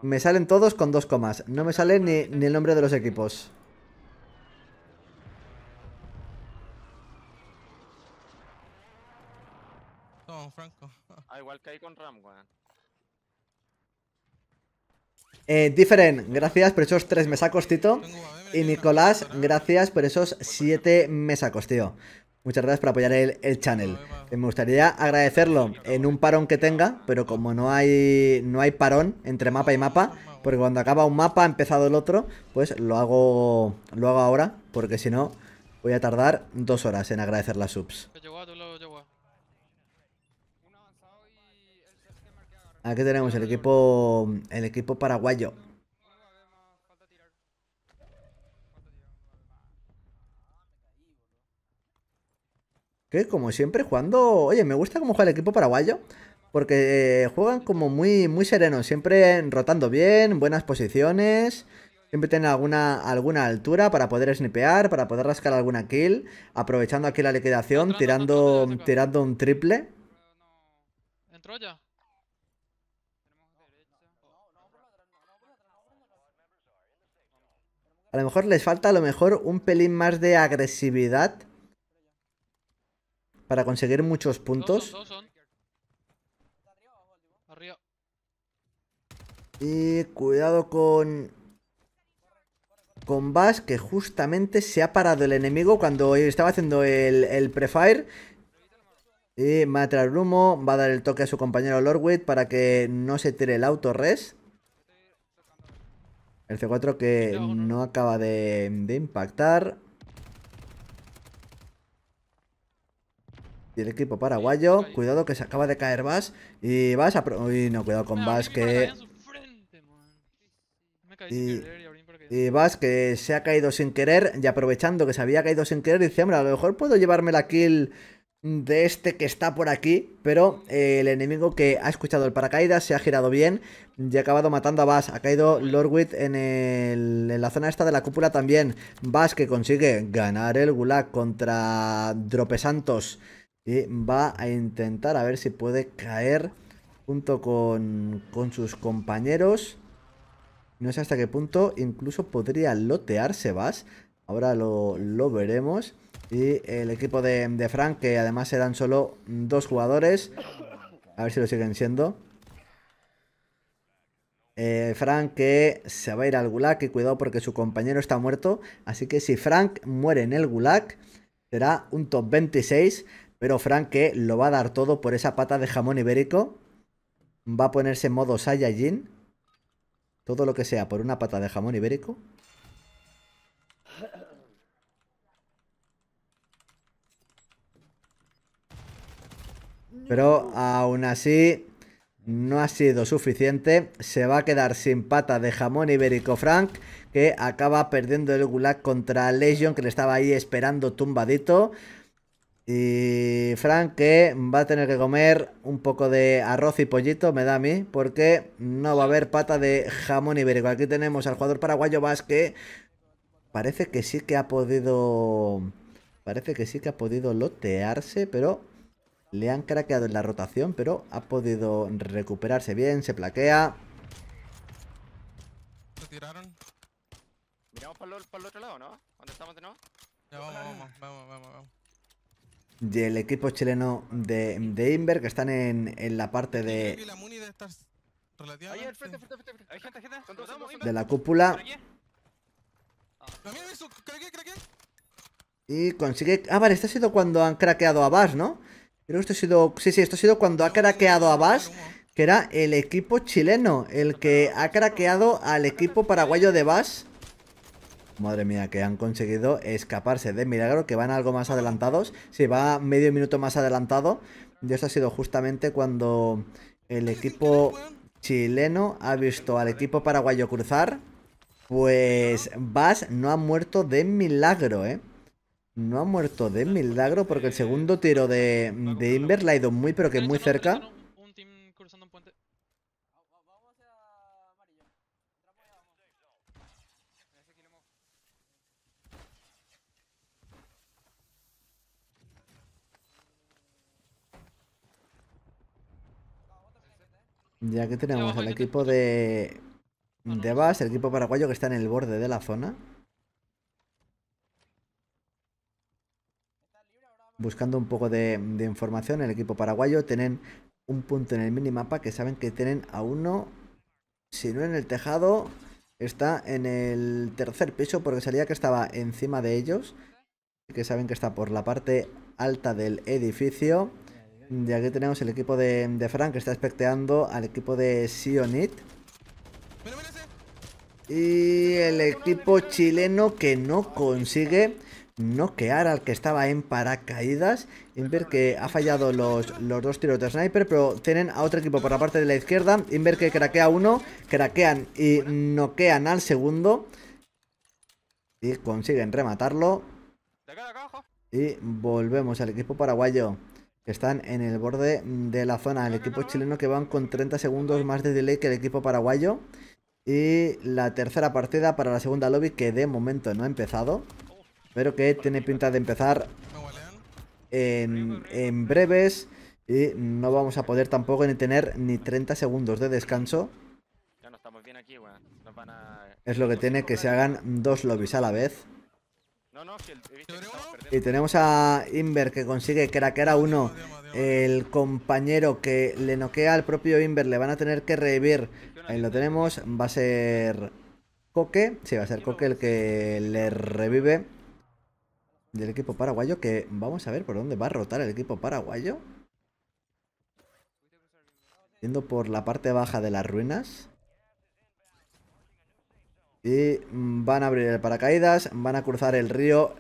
Me salen todos con dos comas. No me sale ni el nombre de los equipos. con eh, Different, gracias por esos tres mesacos, Tito. Y Nicolás, gracias por esos pues siete mesacos, tío. Muchas gracias por apoyar el, el channel. Eh, me gustaría agradecerlo en un parón que tenga, pero como no hay no hay parón entre mapa y mapa, porque cuando acaba un mapa ha empezado el otro, pues lo hago lo hago ahora, porque si no voy a tardar dos horas en agradecer las subs. Aquí ah, tenemos el equipo, el equipo paraguayo. Que como siempre jugando... Oye, me gusta cómo juega el equipo paraguayo. Porque eh, juegan como muy, muy serenos. Siempre rotando bien, buenas posiciones. Siempre tienen alguna, alguna altura para poder snipear, para poder rascar alguna kill. Aprovechando aquí la liquidación, tirando, tirando un triple. Eh, ¿Entró ya? A lo mejor les falta a lo mejor un pelín más de agresividad para conseguir muchos puntos. Y cuidado con... Con Bass, que justamente se ha parado el enemigo cuando estaba haciendo el, el prefire. Y va a traer humo, va a dar el toque a su compañero Lordwit para que no se tire el auto res. El C4 que no acaba de, impactar. Y el equipo paraguayo, cuidado que se acaba de caer Vas. Y Vas Uy, no, cuidado con Vas que... Y, y Vas que se ha caído sin querer y aprovechando que se había caído sin querer dice, hombre, a lo mejor puedo llevarme la kill de este que está por aquí, pero eh, el enemigo que ha escuchado el paracaídas se ha girado bien y ha acabado matando a Bass. Ha caído Lordwit en, en la zona esta de la cúpula también. Bass que consigue ganar el Gulag contra Drope Santos y va a intentar a ver si puede caer junto con, sus compañeros. No sé hasta qué punto incluso podría lotearse Bass. Ahora lo, lo veremos. Y el equipo de, de Frank, que además eran solo dos jugadores. A ver si lo siguen siendo. Eh, Frank que se va a ir al gulag y cuidado porque su compañero está muerto. Así que si Frank muere en el gulag, será un top 26. Pero Frank lo va a dar todo por esa pata de jamón ibérico. Va a ponerse en modo Saiyajin. Todo lo que sea por una pata de jamón ibérico. Pero aún así no ha sido suficiente. Se va a quedar sin pata de jamón ibérico Frank, que acaba perdiendo el gulag contra Legion, que le estaba ahí esperando tumbadito. Y Frank que va a tener que comer un poco de arroz y pollito, me da a mí, porque no va a haber pata de jamón ibérico. Aquí tenemos al jugador paraguayo Vázquez. Parece que sí que ha podido... Parece que sí que ha podido lotearse, pero le han craqueado en la rotación, pero ha podido recuperarse bien, se plaquea. Se tiraron. Miramos para el, el otro lado, ¿no? ¿Dónde estamos de nuevo? Ya, vamos, vamos, vamos, vamos, vamos. Y el equipo chileno de, de Inver, que están en, en la parte de... de frente, frente, frente. Hay gente, gente. De la cúpula. Ah. Y consigue... Ah, vale, este ha sido cuando han craqueado a Bass, ¿no? Creo que esto ha sido... Sí, sí, esto ha sido cuando ha craqueado a Bass, que era el equipo chileno, el que ha craqueado al equipo paraguayo de Bass. Madre mía, que han conseguido escaparse de milagro, que van algo más adelantados. Sí, va medio minuto más adelantado. Y esto ha sido justamente cuando el equipo chileno ha visto al equipo paraguayo cruzar. Pues Bass no ha muerto de milagro, ¿eh? No ha muerto de milagro porque el segundo tiro de, de Inver la ha ido muy pero que muy cerca. Ya que tenemos el equipo de, ah, de Bas, el equipo paraguayo que está en el borde de la zona. buscando un poco de, información, el equipo paraguayo tienen un punto en el minimapa que saben que tienen a uno, si no en el tejado, está en el tercer piso porque salía que estaba encima de ellos, que saben que está por la parte alta del edificio. Y aquí tenemos el equipo de, de Frank que está especteando al equipo de Sionit. Y el equipo chileno que no consigue noquear al que estaba en paracaídas. Inver que ha fallado los, dos tiros de sniper, pero tienen a otro equipo por la parte de la izquierda. Inver que craquea uno, craquean y noquean al segundo. Y consiguen rematarlo. Y volvemos al equipo paraguayo. Que están en el borde de la zona. El equipo chileno que van con 30 segundos más de delay que el equipo paraguayo. Y la tercera partida para la segunda lobby que de momento no ha empezado. Pero que tiene pinta de empezar en, breves. Y no vamos a poder tampoco ni tener ni 30 segundos de descanso. Es lo que tiene que se hagan dos lobbies a la vez. Y tenemos a Inver que consigue craquear a uno. El compañero que le noquea al propio Inver le van a tener que revivir. Ahí lo tenemos. Va a ser Coque. Sí, va a ser Coque el que le revive del equipo paraguayo que vamos a ver por dónde va a rotar el equipo paraguayo. Yendo por la parte baja de las ruinas. Y van a abrir el paracaídas, van a cruzar el río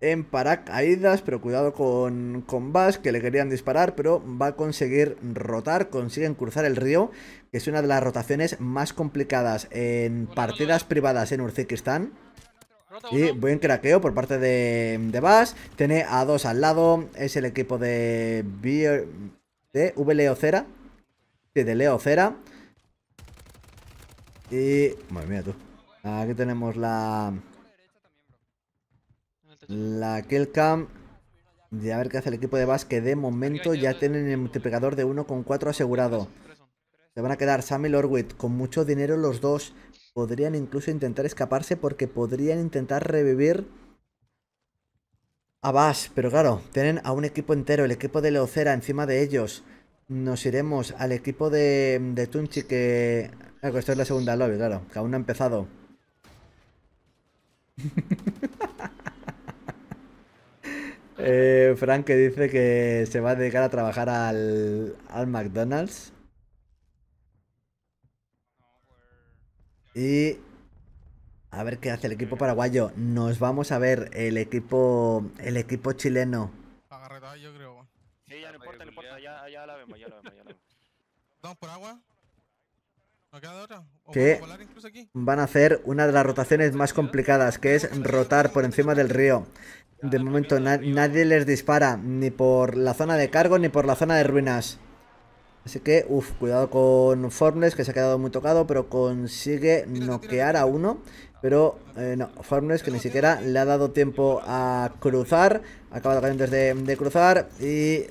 en paracaídas, pero cuidado con, con Bass, que le querían disparar, pero va a conseguir rotar, consiguen cruzar el río, que es una de las rotaciones más complicadas en partidas privadas en Uzbekistán. Y buen craqueo por parte de, de Bass. Tiene a dos al lado. Es el equipo de, Beer, de Cera. Sí, de Cera. Y... Madre mía, tú. Aquí tenemos la... La killcam. Y a ver qué hace el equipo de Bass, que de momento ya tienen el multiplicador de 1,4 asegurado. Se van a quedar Sam y con mucho dinero los dos. Podrían incluso intentar escaparse porque podrían intentar revivir a Bash. Pero claro, tienen a un equipo entero, el equipo de Leocera encima de ellos. Nos iremos al equipo de, Tunchi que... esto es la segunda lobby, claro, que aún no ha empezado. Eh, Frank dice que se va a dedicar a trabajar al McDonald's. Y a ver qué hace el equipo paraguayo. Nos vamos a ver el equipo el equipo chileno. yo creo. Sí, ya no importa, ya, la vemos, ¿Vamos por agua? ¿No van a hacer una de las rotaciones más complicadas, que es rotar por encima del río. De momento nadie les dispara, ni por la zona de cargo ni por la zona de ruinas. Así que, uff, cuidado con Formless, que se ha quedado muy tocado, pero consigue noquear a uno. Pero, eh, no, Formless, que ni siquiera le ha dado tiempo a cruzar. Acaba de antes de, cruzar y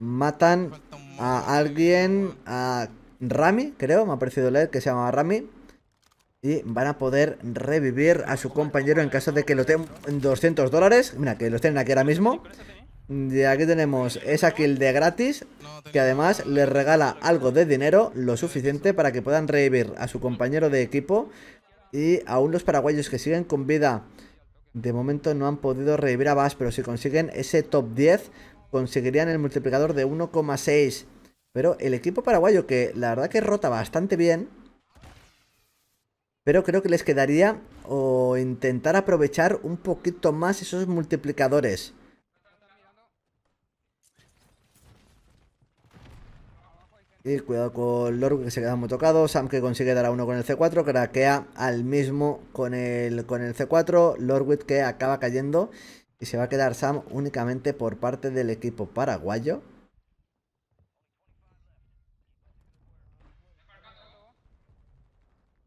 matan a alguien, a Rami, creo, me ha parecido leer que se llama Rami. Y van a poder revivir a su compañero en caso de que lo en 200 dólares. Mira, que los tienen aquí ahora mismo. Y aquí tenemos esa kill de gratis, que además les regala algo de dinero, lo suficiente para que puedan revivir a su compañero de equipo. Y aún los paraguayos que siguen con vida, de momento no han podido revivir a Bass, pero si consiguen ese top 10, conseguirían el multiplicador de 1,6. Pero el equipo paraguayo, que la verdad que rota bastante bien, pero creo que les quedaría o intentar aprovechar un poquito más esos multiplicadores. Y cuidado con Lorwyn que se queda muy tocado. Sam que consigue dar a uno con el C4. Craquea al mismo con el, con el C4. Lordwood que acaba cayendo. Y se va a quedar Sam únicamente por parte del equipo paraguayo.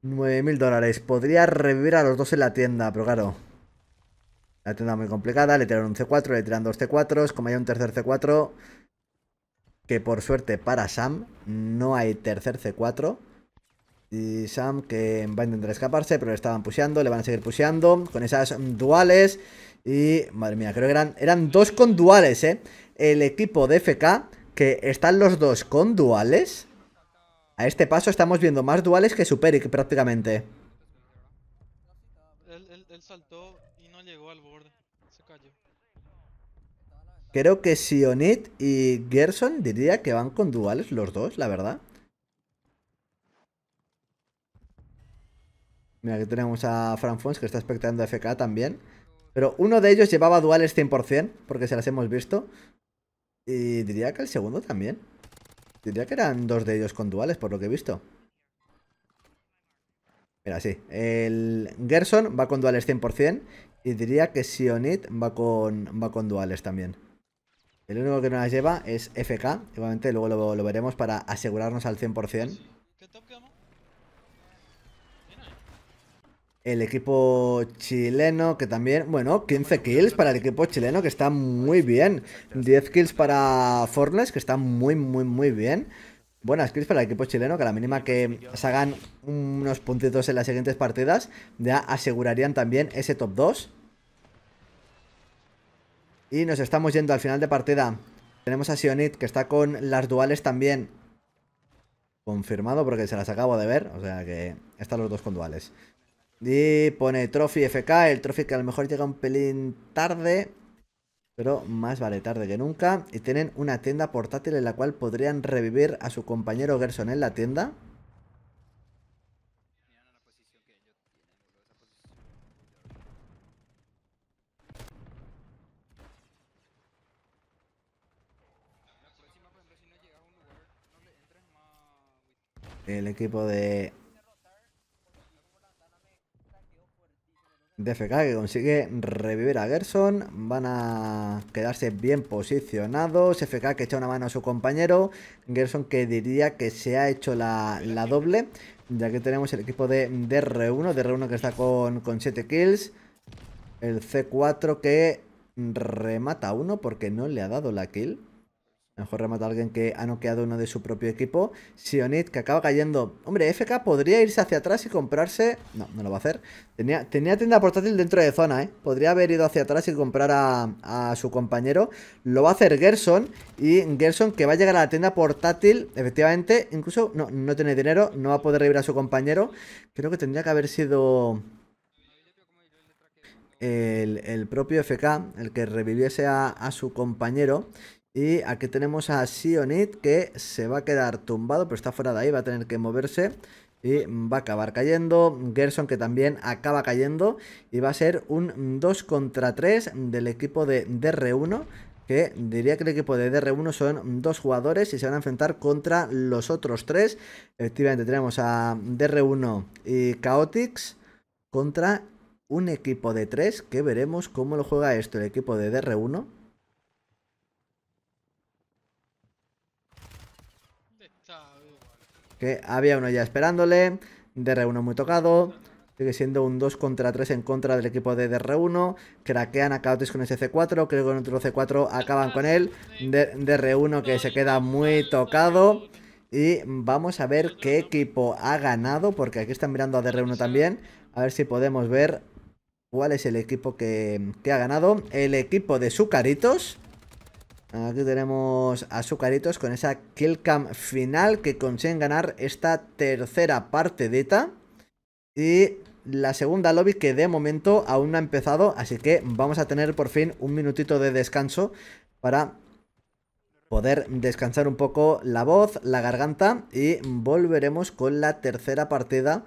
mil dólares. Podría revivir a los dos en la tienda, pero claro. La tienda muy complicada. Le tiraron un C4, le tiran dos c 4 Como hay un tercer C4, que por suerte para Sam no hay tercer C4. Y Sam que va a intentar escaparse, pero le estaban puseando. le van a seguir puseando con esas duales. Y madre mía, creo que eran, eran dos con duales, ¿eh? El equipo de FK, que están los dos con duales. A este paso estamos viendo más duales que Superic prácticamente. él saltó Creo que Sionit y Gerson diría que van con duales los dos, la verdad. Mira, aquí tenemos a Franfons que está espectando FK también. Pero uno de ellos llevaba duales 100%, porque se las hemos visto. Y diría que el segundo también. Diría que eran dos de ellos con duales, por lo que he visto. Mira, sí. El Gerson va con duales 100%. Y diría que Sionit va con, va con duales también. El único que no las lleva es FK. Igualmente luego lo, veremos para asegurarnos al 100%. El equipo chileno que también, bueno, 15 kills para el equipo chileno que está muy bien. 10 kills para Fornes que está muy, muy, muy bien. Buenas kills para el equipo chileno que a la mínima que se hagan unos puntitos en las siguientes partidas ya asegurarían también ese top 2. Y nos estamos yendo al final de partida. Tenemos a Sionit, que está con las duales también. Confirmado porque se las acabo de ver. O sea que están los dos con duales. Y pone Trophy FK. El Trophy que a lo mejor llega un pelín tarde. Pero más vale tarde que nunca. Y tienen una tienda portátil en la cual podrían revivir a su compañero Gerson en la tienda. el equipo de DFK que consigue revivir a Gerson. Van a quedarse bien posicionados. FK que echa una mano a su compañero. Gerson que diría que se ha hecho la, doble. Ya que tenemos el equipo de DR1. DR1 que está con, con 7 kills. El C4 que remata a uno porque no le ha dado la kill mejor remata a alguien que ha noqueado uno de su propio equipo. Sionit que acaba cayendo. Hombre, FK podría irse hacia atrás y comprarse... No, no lo va a hacer. Tenía, tenía tienda portátil dentro de zona, ¿eh? Podría haber ido hacia atrás y comprar a, su compañero. Lo va a hacer Gerson. Y Gerson que va a llegar a la tienda portátil, efectivamente. Incluso no, tiene dinero, no va a poder revivir a su compañero. Creo que tendría que haber sido... El, propio FK, el que reviviese a su compañero. Y aquí tenemos a Sionit que se va a quedar tumbado, pero está fuera de ahí, va a tener que moverse. Y va a acabar cayendo. Gerson que también acaba cayendo. Y va a ser un 2 contra 3 del equipo de DR1 que diría que el equipo de DR1 son dos jugadores y se van a enfrentar contra los otros tres. Efectivamente, tenemos a DR1 y Chaotix contra un equipo de tres que veremos cómo lo juega esto el equipo de DR1. Que había uno ya esperándole. DR1 muy tocado. Sigue siendo un 2 contra 3 en contra del equipo de DR1. Craquean a Caotis con ese C4. Creo que con otro C4 acaban con él. DR1 que se queda muy tocado. Y vamos a ver qué equipo ha ganado. Porque aquí están mirando a DR1 también. A ver si podemos ver cuál es el equipo que, que ha ganado. El equipo de Sucaritos. Aquí tenemos a Sucaritos con esa killcam final que consiguen ganar esta tercera parte de Y la segunda lobby que de momento aún no ha empezado, así que vamos a tener por fin un minutito de descanso para poder descansar un poco la voz, la garganta y volveremos con la tercera partida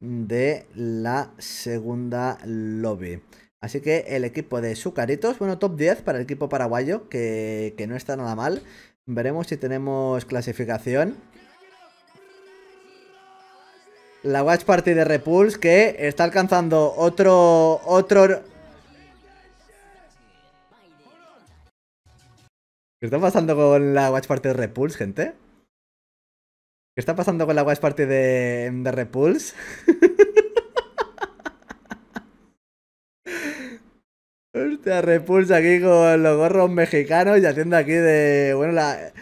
de la segunda lobby. Así que el equipo de Sucaritos, bueno, top 10 para el equipo paraguayo, que, no está nada mal. Veremos si tenemos clasificación. La Watch Party de Repulse, que está alcanzando otro... otro... ¿Qué está pasando con la Watch Party de Repulse, gente? ¿Qué está pasando con la Watch Party de, de Repulse? Hostia, repulsa aquí con los gorros mexicanos y haciendo aquí de. Bueno, la.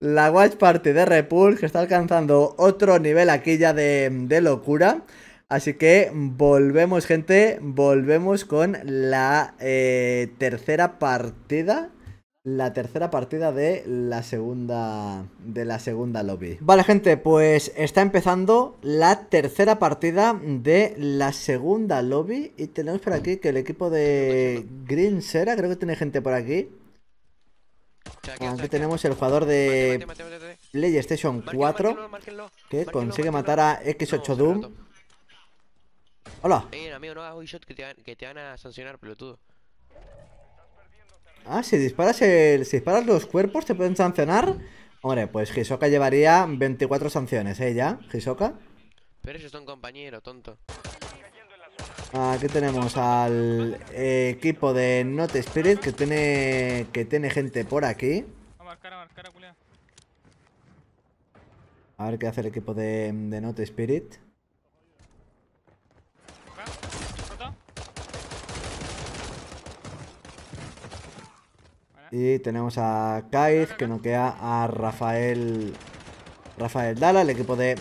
La Watch Party de Repulse que está alcanzando otro nivel aquí ya de, locura. Así que volvemos, gente. Volvemos con la eh, tercera partida la tercera partida de la segunda de la segunda lobby. Vale, gente, pues está empezando la tercera partida de la segunda lobby y tenemos por aquí que el equipo de Green Sera, creo que tiene gente por aquí. Aquí tenemos el jugador de PlayStation 4 que consigue matar a X8 Doom. Hola. amigo, no hagas que te van a sancionar, pelotudo. Ah, si disparas, el, si disparas los cuerpos, ¿te pueden sancionar? Hombre, pues Hisoka llevaría 24 sanciones, ¿eh? Ya, Hisoka. Pero eso es un compañero, tonto. Ah, aquí tenemos al equipo de Not Spirit que tiene que tiene gente por aquí. A ver qué hace el equipo de, Note Not Spirit. Y tenemos a Kaiz que noquea a Rafael Rafael Dala, el equipo de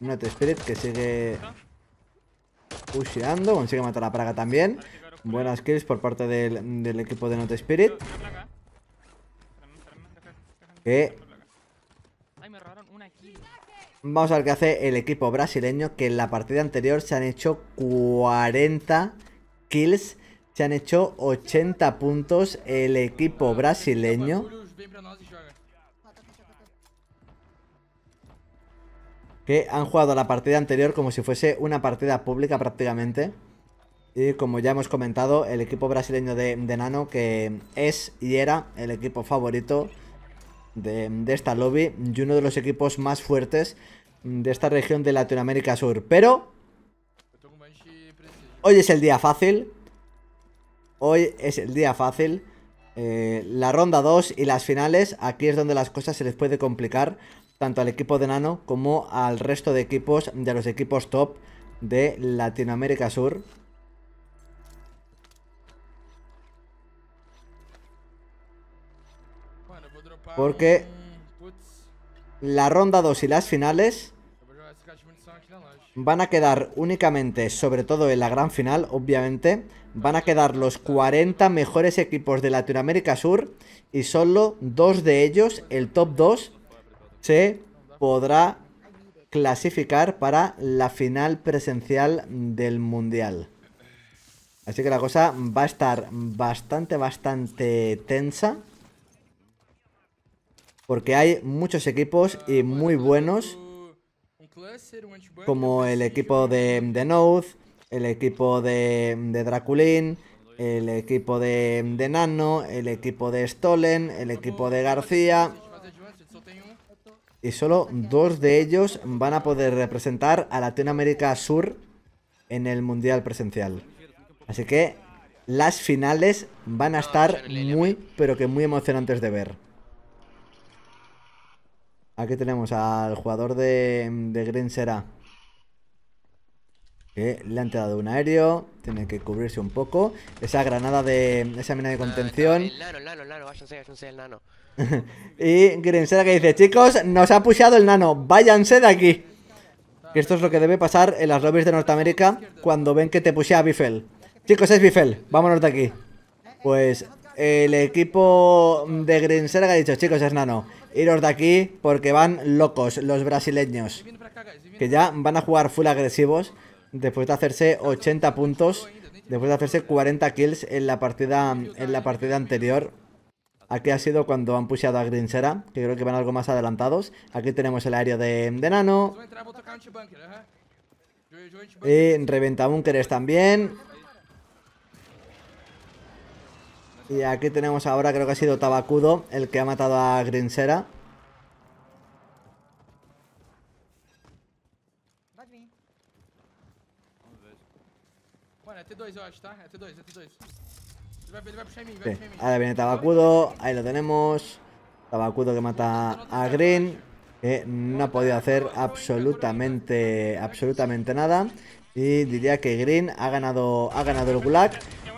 Not Spirit que sigue pusheando, consigue matar a Praga también. Buenas kills por parte del, equipo de Note Spirit. Vamos a ver qué hace el equipo brasileño Que en la partida anterior se han hecho 40 kills se han hecho 80 puntos el equipo brasileño. Que han jugado la partida anterior como si fuese una partida pública prácticamente. Y como ya hemos comentado, el equipo brasileño de, Nano, que es y era el equipo favorito de, de esta lobby y uno de los equipos más fuertes de esta región de Latinoamérica Sur. Pero hoy es el día fácil, Hoy es el día fácil. Eh, la ronda 2 y las finales, aquí es donde las cosas se les puede complicar tanto al equipo de Nano como al resto de equipos, de los equipos top de Latinoamérica Sur. Porque la ronda 2 y las finales van a quedar únicamente, sobre todo en la gran final, obviamente, van a quedar los 40 mejores equipos de Latinoamérica Sur y solo dos de ellos, el top 2, se podrá clasificar para la final presencial del Mundial. Así que la cosa va a estar bastante, bastante tensa. Porque hay muchos equipos y muy buenos. Como el equipo de, de North, el equipo de, de Draculín, el equipo de, Nano, el equipo de Stolen, el equipo de García. Y solo dos de ellos van a poder representar a Latinoamérica Sur en el Mundial Presencial. Así que las finales van a ah, estar muy, pero que muy emocionantes de ver. Aquí tenemos al jugador de, de Green ¿eh? le han dado un aéreo. Tiene que cubrirse un poco. Esa granada de. Esa mina de contención. y Grinserga que dice: Chicos, nos ha pusheado el nano. Váyanse de aquí. Que esto es lo que debe pasar en las lobbies de Norteamérica cuando ven que te a Bifel. Chicos, es Bifel. Vámonos de aquí. Pues el equipo de Grinserga ha dicho, chicos, es nano, iros de aquí porque van locos los brasileños. Que ya van a jugar full agresivos después de hacerse 80 puntos, después de hacerse 40 kills en la partida, en la partida anterior. Aquí ha sido cuando han pusheado a Grinsera, que creo que van algo más adelantados. Aquí tenemos el área de, de Nano. Y reventa búnkeres también. Y aquí tenemos ahora, creo que ha sido Tabacudo, el que ha matado a Grinsera. Ahora viene Tabacudo, ahí lo tenemos. Tabacudo que mata a Green. Que no ha podido hacer absolutamente, absolutamente nada. Y diría que Green ha ganado, ha ganado el Gulag.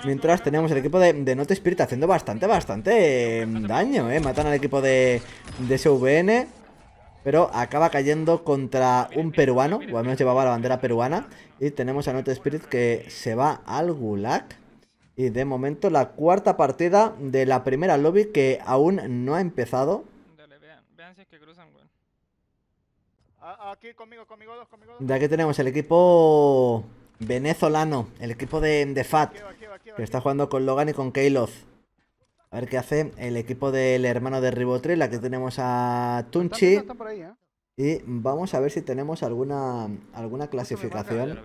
Mientras tenemos el equipo de, de Note Spirit haciendo bastante, bastante eh, daño, ¿eh? Matan al equipo de, de SVN. Pero acaba cayendo contra un peruano, o al menos llevaba la bandera peruana. Y tenemos a Note Spirit que se va al Gulag. Y de momento la cuarta partida de la primera lobby que aún no ha empezado. Aquí De aquí tenemos el equipo venezolano, el equipo de, Fat, que está jugando con Logan y con Keyloth. A ver qué hace el equipo del hermano de la que tenemos a Tunchi. ¿eh? Y vamos a ver si tenemos alguna alguna clasificación.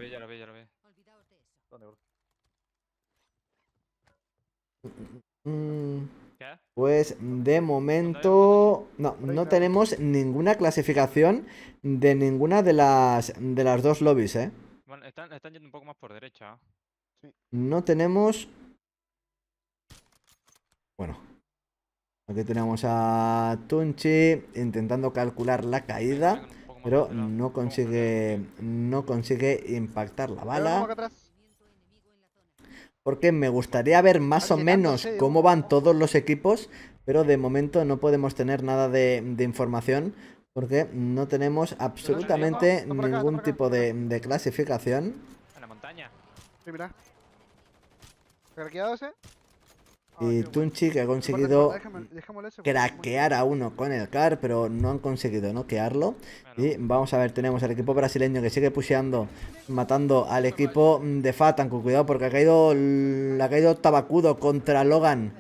Pues de momento no, no tenemos ninguna clasificación de ninguna de las de las dos lobbies, ¿eh? están yendo un poco más por derecha. ¿eh? No tenemos bueno, aquí tenemos a Tunchi intentando calcular la caída, pero no consigue, no consigue impactar la bala. Porque me gustaría ver más o menos cómo van todos los equipos, pero de momento no podemos tener nada de, información porque no tenemos absolutamente ningún tipo de, clasificación. En la montaña. Sí, mira. ese? y Tunchi que ha conseguido craquear a uno con el CAR, pero no han conseguido noquearlo. Y vamos a ver, tenemos al equipo brasileño que sigue pusheando, matando al equipo de Fatan. Con cuidado porque ha caído, ha caído Tabacudo contra Logan.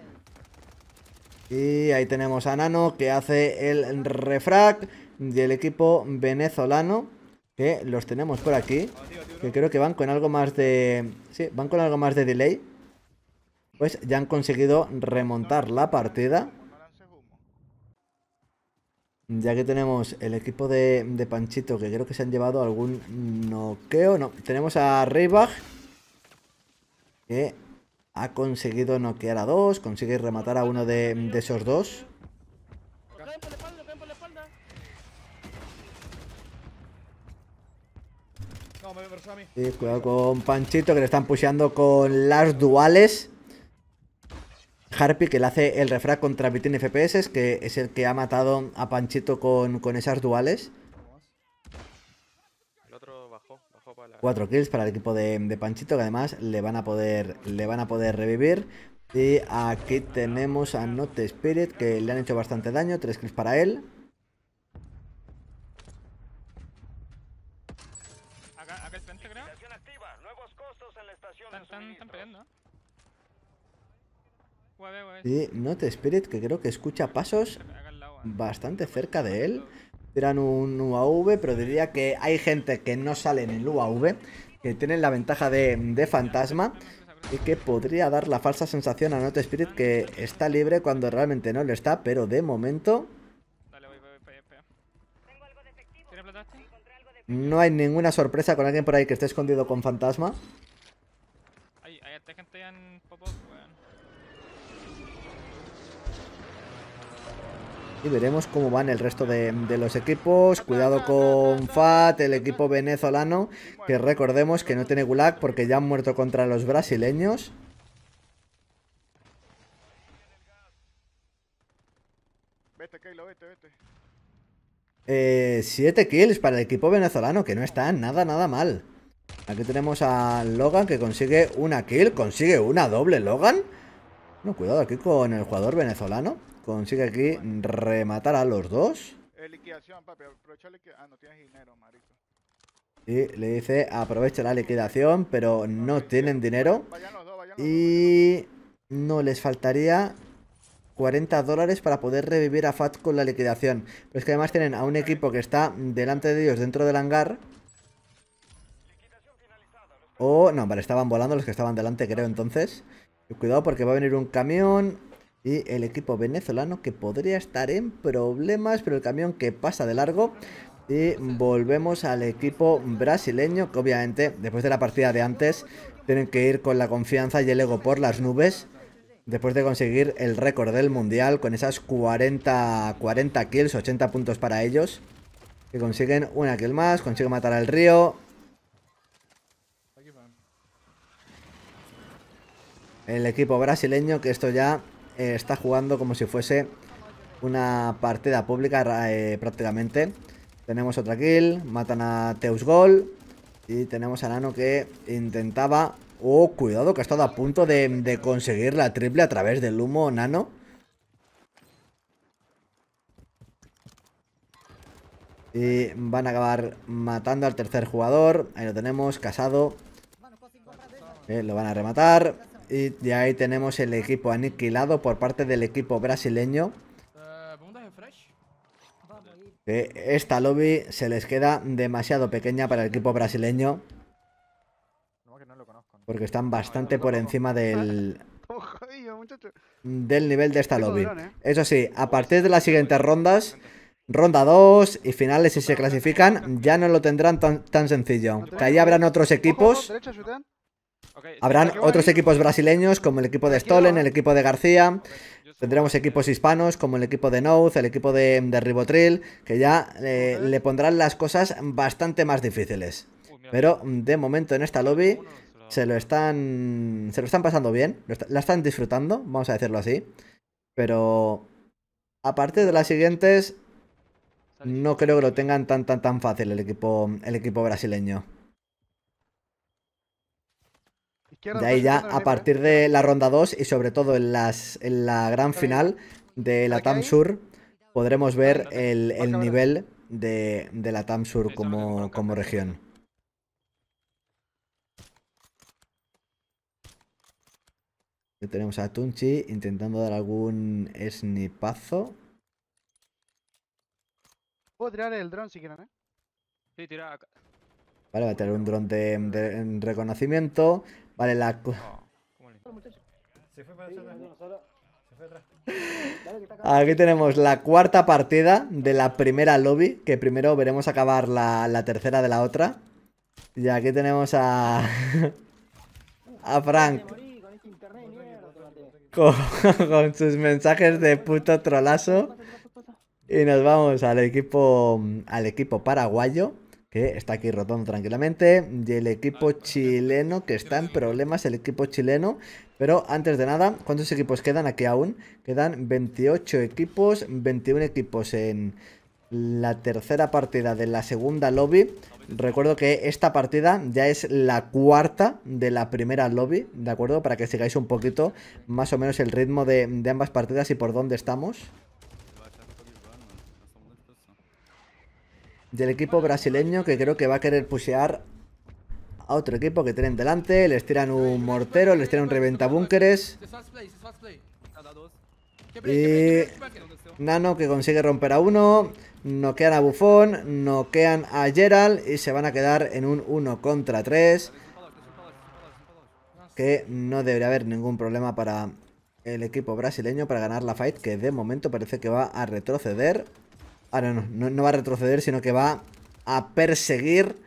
Y ahí tenemos a Nano que hace el refrag del equipo venezolano. Que los tenemos por aquí. Que creo que van con algo más de... Sí, van con algo más de delay pues ya han conseguido remontar la partida. Ya que tenemos el equipo de, Panchito, que creo que se han llevado algún noqueo. No, tenemos a Reibach, que ha conseguido noquear a dos, consigue rematar a uno de, esos dos. Sí, cuidado con Panchito, que le están pusheando con las duales. Harpy que le hace el refrag contra Bitin FPS, que es el que ha matado a Panchito con, esas duales. El Cuatro kills para el equipo de, Panchito, que además le van a poder, le van a poder revivir. Y aquí tenemos a Note Spirit, que le han hecho bastante daño, tres kills para él. Acá, están, Sí, Note Spirit, que creo que escucha pasos bastante cerca de él. Tiran un UAV, pero diría que hay gente que no sale en el UAV, que tienen la ventaja de, fantasma y que podría dar la falsa sensación a Note Spirit que está libre cuando realmente no lo está, pero de momento... No hay ninguna sorpresa con alguien por ahí que esté escondido con fantasma. Y veremos cómo van el resto de, los equipos. Cuidado con FAT, el equipo venezolano, que recordemos que no tiene gulag porque ya han muerto contra los brasileños. Vete, Keilo, vete, vete. Eh, siete kills para el equipo venezolano, que no está nada, nada mal. Aquí tenemos a Logan que consigue una kill, consigue una doble Logan. No, cuidado aquí con el jugador venezolano consigue aquí rematar a los dos. Eh, ah, y le dice, aprovecha la liquidación, pero no, tienen dinero. y no les faltaría 40 dólares para poder revivir a Fat con la liquidación. Pero es que además tienen a un equipo que está delante de ellos dentro del hangar. O, no, vale, estaban volando los que estaban delante, creo, entonces. Cuidado porque va a venir un camión y el equipo venezolano que podría estar en problemas, pero el camión que pasa de largo. Y volvemos al equipo brasileño, que obviamente después de la partida de antes tienen que ir con la confianza y el ego por las nubes. Después de conseguir el récord del mundial con esas 40, 40 kills, 80 puntos para ellos. Que consiguen una kill más, consiguen matar al río. El equipo brasileño que esto ya eh, está jugando como si fuese una partida pública eh, prácticamente. Tenemos otra kill, matan a Gol y tenemos a Nano que intentaba... Oh, cuidado que ha estado a punto de, conseguir la triple a través del humo Nano. Y van a acabar matando al tercer jugador. Ahí lo tenemos, casado. Eh, lo van a rematar. Y ahí tenemos el equipo aniquilado por parte del equipo brasileño. esta lobby se les queda demasiado pequeña para el equipo brasileño. Porque están bastante por encima del, del nivel de esta lobby. ¿eh? Eso sí, a partir de las siguientes rondas, ronda 2 y finales si se clasifican, ya no lo tendrán tan, tan sencillo. Que ahí habrán otros equipos. Habrán otros equipos brasileños como el equipo de Stolen, el equipo de García. Tendremos equipos hispanos como el equipo de Nouth, el equipo de, Ribotril, que ya eh, le pondrán las cosas bastante más difíciles. Pero de momento en esta lobby se lo están, se lo están pasando bien, la están disfrutando, vamos a decirlo así. Pero aparte de las siguientes, no creo que lo tengan tan tan tan fácil el equipo, el equipo brasileño de ahí ya, a partir de la ronda 2 y sobre todo en, las, la gran final de la TAM Sur, podremos ver el, nivel de, la TAM Sur como, como región. Ya tenemos a Tunchi intentando dar algún snipazo. Puedo tirar el dron si quieren, ¿eh? Sí, Vale, va a tener un dron de, reconocimiento. Vale, la... Aquí tenemos la cuarta partida de la primera lobby, que primero veremos acabar la, tercera de la otra. Y aquí tenemos a... a Frank. Con, pues pues pues con sus mensajes de puto trolazo. Y nos vamos al equipo, al equipo paraguayo que está aquí rotando tranquilamente, y el equipo pues, chileno que está en problemas, el equipo chileno. Pero antes de nada, ¿cuántos equipos quedan aquí aún? Quedan 28 equipos, 21 equipos en la tercera partida de la segunda lobby. Recuerdo que esta partida ya es la cuarta de la primera lobby, ¿de acuerdo? Para que sigáis un poquito más o menos el ritmo de, de ambas partidas y por dónde estamos. del equipo brasileño que creo que va a querer pushear a otro equipo que tienen delante. Les tiran un mortero, les tiran un reventabúnkeres. Y Nano que consigue romper a uno. Noquean a Bufón, noquean a Gerald y se van a quedar en un 1 contra 3. Que no debería haber ningún problema para el equipo brasileño para ganar la fight, que de momento parece que va a retroceder. Ahora no, no, va a retroceder, sino que va a perseguir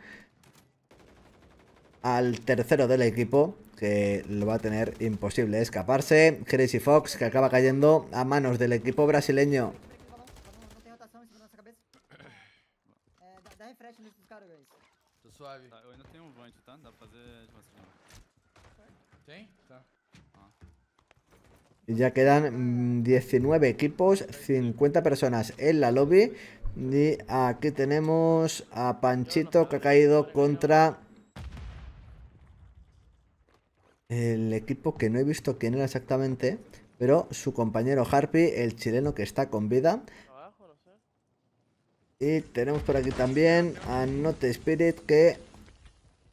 al tercero del equipo que lo va a tener imposible escaparse. Crazy Fox que acaba cayendo a manos del equipo brasileño. Eh, Ya quedan 19 mm, equipos, 50 personas en la lobby. Y aquí tenemos a Panchito que ha caído contra el equipo que no he visto quién era exactamente. Pero su compañero Harpy, el chileno que está con vida. Y tenemos por aquí también a Note Spirit que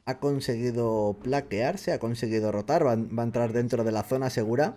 ha conseguido plaquearse, ha conseguido rotar, va a entrar dentro de la zona segura.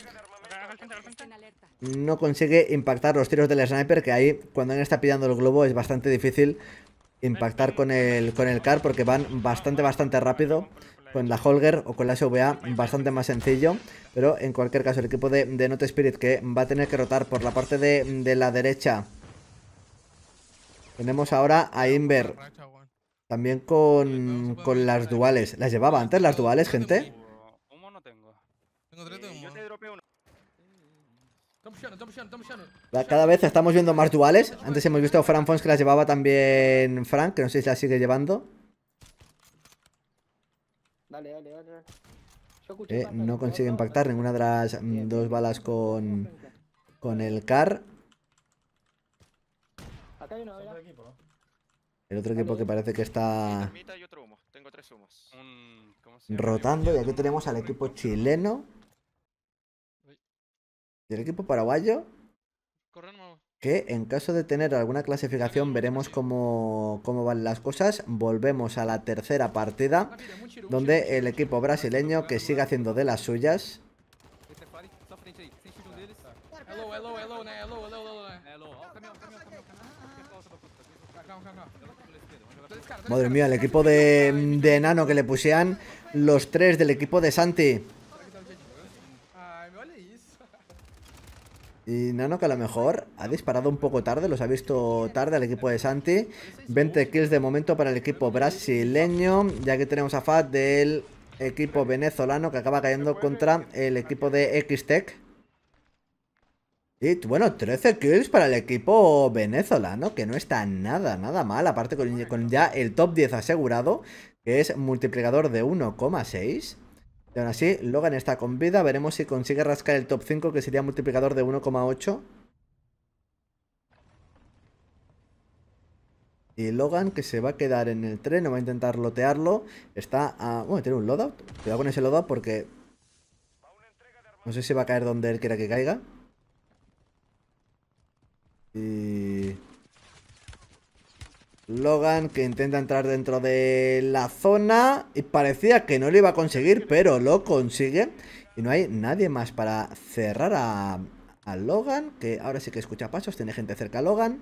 no consigue impactar los tiros del sniper, que ahí cuando alguien está pillando el globo es bastante difícil impactar con el, con el car porque van bastante, bastante rápido. Con la Holger o con la SVA bastante más sencillo, pero en cualquier caso el equipo de, de Spirit que va a tener que rotar por la parte de, de la derecha. Tenemos ahora a Inver, también con, con las duales. ¿Las llevaba antes las duales, gente? Tengo cada vez estamos viendo más duales. Antes hemos visto a Fran Fons que las llevaba también Frank, que no sé si las sigue llevando. Eh, no consigue impactar ninguna de las mm, dos balas con, con el car. El otro equipo que parece que está rotando. Y aquí tenemos al equipo chileno del equipo paraguayo que en caso de tener alguna clasificación veremos cómo, van las cosas. Volvemos a la tercera partida donde el equipo brasileño que sigue haciendo de las suyas. Este Madre mía, el equipo de, de enano que le pusían los tres del equipo de Santi. Y Nano que a lo mejor ha disparado un poco tarde, los ha visto tarde al equipo de Santi. 20 kills de momento para el equipo brasileño, ya que tenemos a Fat del equipo venezolano que acaba cayendo contra el equipo de X-Tech Y bueno, 13 kills para el equipo venezolano, que no está nada, nada mal. Aparte con ya el top 10 asegurado, que es multiplicador de 1,6. Y aún así, Logan está con vida. Veremos si consigue rascar el top 5, que sería multiplicador de 1,8. Y Logan, que se va a quedar en el tren, no va a intentar lotearlo. Está a... Bueno, tiene un loadout. Cuidado con ese loadout porque... No sé si va a caer donde él quiera que caiga. Y... Logan que intenta entrar dentro de la zona y parecía que no lo iba a conseguir, pero lo consigue. Y no hay nadie más para cerrar a, Logan, que ahora sí que escucha pasos, tiene gente cerca a Logan.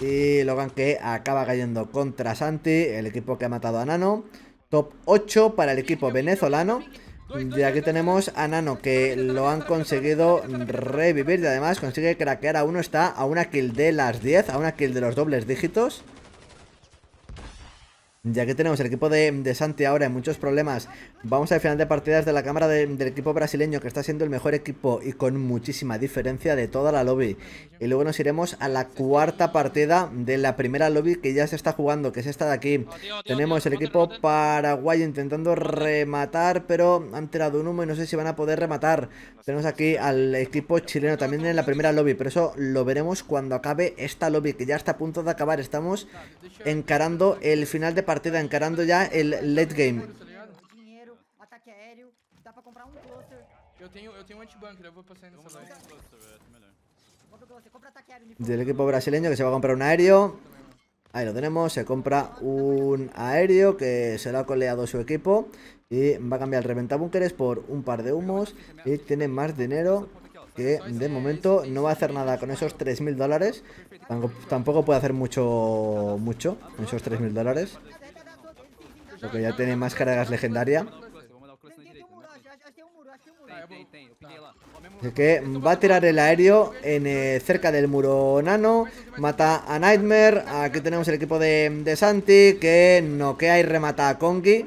Y Logan que acaba cayendo contra Santi, el equipo que ha matado a Nano. Top 8 para el equipo venezolano. Y aquí tenemos a Nano, que lo han conseguido revivir y además consigue craquear a uno, está a una kill de las 10, a una kill de los dobles dígitos. Ya que tenemos el equipo de, Santi ahora en muchos problemas, vamos al final de partidas de la cámara del equipo brasileño, que está siendo el mejor equipo y con muchísima diferencia de toda la lobby. Y luego nos iremos a la cuarta partida de la primera lobby que ya se está jugando, que es esta de aquí. Tenemos el equipo paraguayo intentando rematar, pero han tirado un humo y no sé si van a poder rematar. Tenemos aquí al equipo chileno también en la primera lobby, pero eso lo veremos cuando acabe esta lobby, que ya está a punto de acabar. Estamos encarando el final de partida partida encarando ya el late game. Del equipo brasileño que se va a comprar un aéreo. Ahí lo tenemos, se compra un aéreo que se lo ha coleado su equipo y va a cambiar el búnkeres por un par de humos y tiene más dinero que de momento no va a hacer nada con esos 3.000 dólares. Tampoco puede hacer mucho, mucho con esos 3.000 dólares. Porque que tiene tiene cargas legendarias. Así que va a tirar el aéreo en, eh, cerca del muro nano. Mata a Nightmare. Aquí tenemos el equipo de, Santi que noquea y remata a Kongi.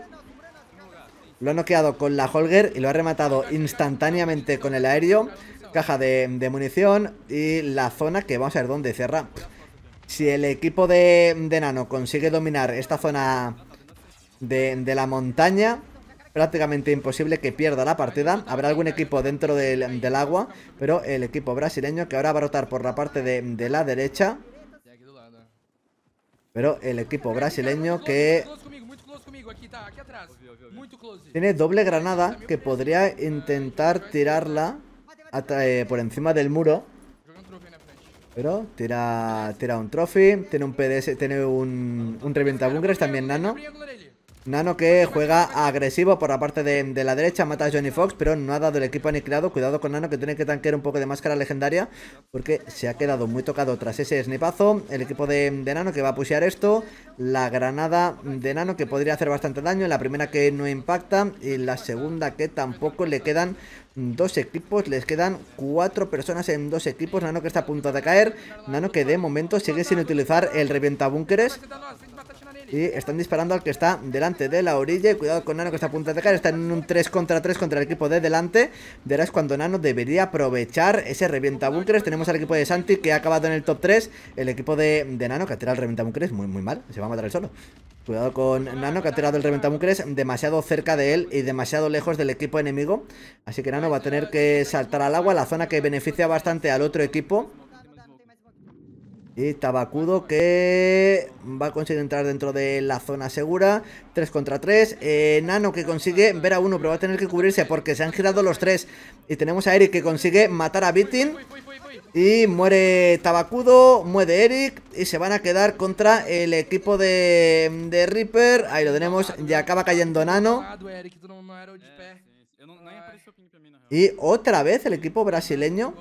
Lo ha noqueado con la Holger y lo ha rematado instantáneamente con el aéreo. Caja de, munición y la zona que vamos a ver dónde cierra. Si el equipo de, de Nano consigue dominar esta zona de, la montaña prácticamente imposible que pierda la partida. Habrá algún equipo dentro del, agua, pero el equipo brasileño que ahora va a rotar por la parte de, la derecha. Pero el equipo brasileño que... Tiene doble granada que podría intentar tirarla eh, por encima del muro. Pero tira, tira un trophy, tiene un PDS, tiene un, un también nano. Nano que juega agresivo por la parte de, la derecha, mata a Johnny Fox, pero no ha dado el equipo aniquilado. Cuidado con Nano que tiene que tanquear un poco de máscara legendaria porque se ha quedado muy tocado tras ese snipazo. El equipo de, Nano que va a pushear esto, la granada de Nano que podría hacer bastante daño, la primera que no impacta y la segunda que tampoco le quedan dos equipos, les quedan cuatro personas en dos equipos, Nano que está a punto de caer, Nano que de momento sigue sin utilizar el revienta búnkeres y están disparando al que está delante de la orilla. Y cuidado con Nano que está a punto de dejar Está en un 3 contra 3 contra el equipo de delante. Verás cuando Nano debería aprovechar ese revienta Tenemos al equipo de Santi que ha acabado en el top 3. El equipo de, Nano que ha tirado el revienta muy, muy mal. Se va a matar el solo. Cuidado con Nano que ha tirado el reventabucres. demasiado cerca de él y demasiado lejos del equipo enemigo. Así que Nano va a tener que saltar al agua, la zona que beneficia bastante al otro equipo. Y Tabacudo que va a conseguir entrar dentro de la zona segura. 3 contra 3. Eh, Nano que consigue ver a uno, pero va a tener que cubrirse porque se han girado los tres. Y tenemos a Eric que consigue matar a Bitin. Y muere Tabacudo, muere Eric y se van a quedar contra el equipo de, de Reaper. Ahí lo tenemos, ya acaba cayendo Nano. Eh, y otra vez el equipo brasileño,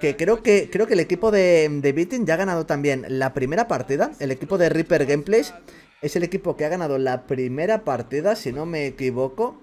que creo que, creo que el equipo de, de Beating ya ha ganado también la primera partida. El equipo de Reaper Gameplays es el equipo que ha ganado la primera partida, si no me equivoco.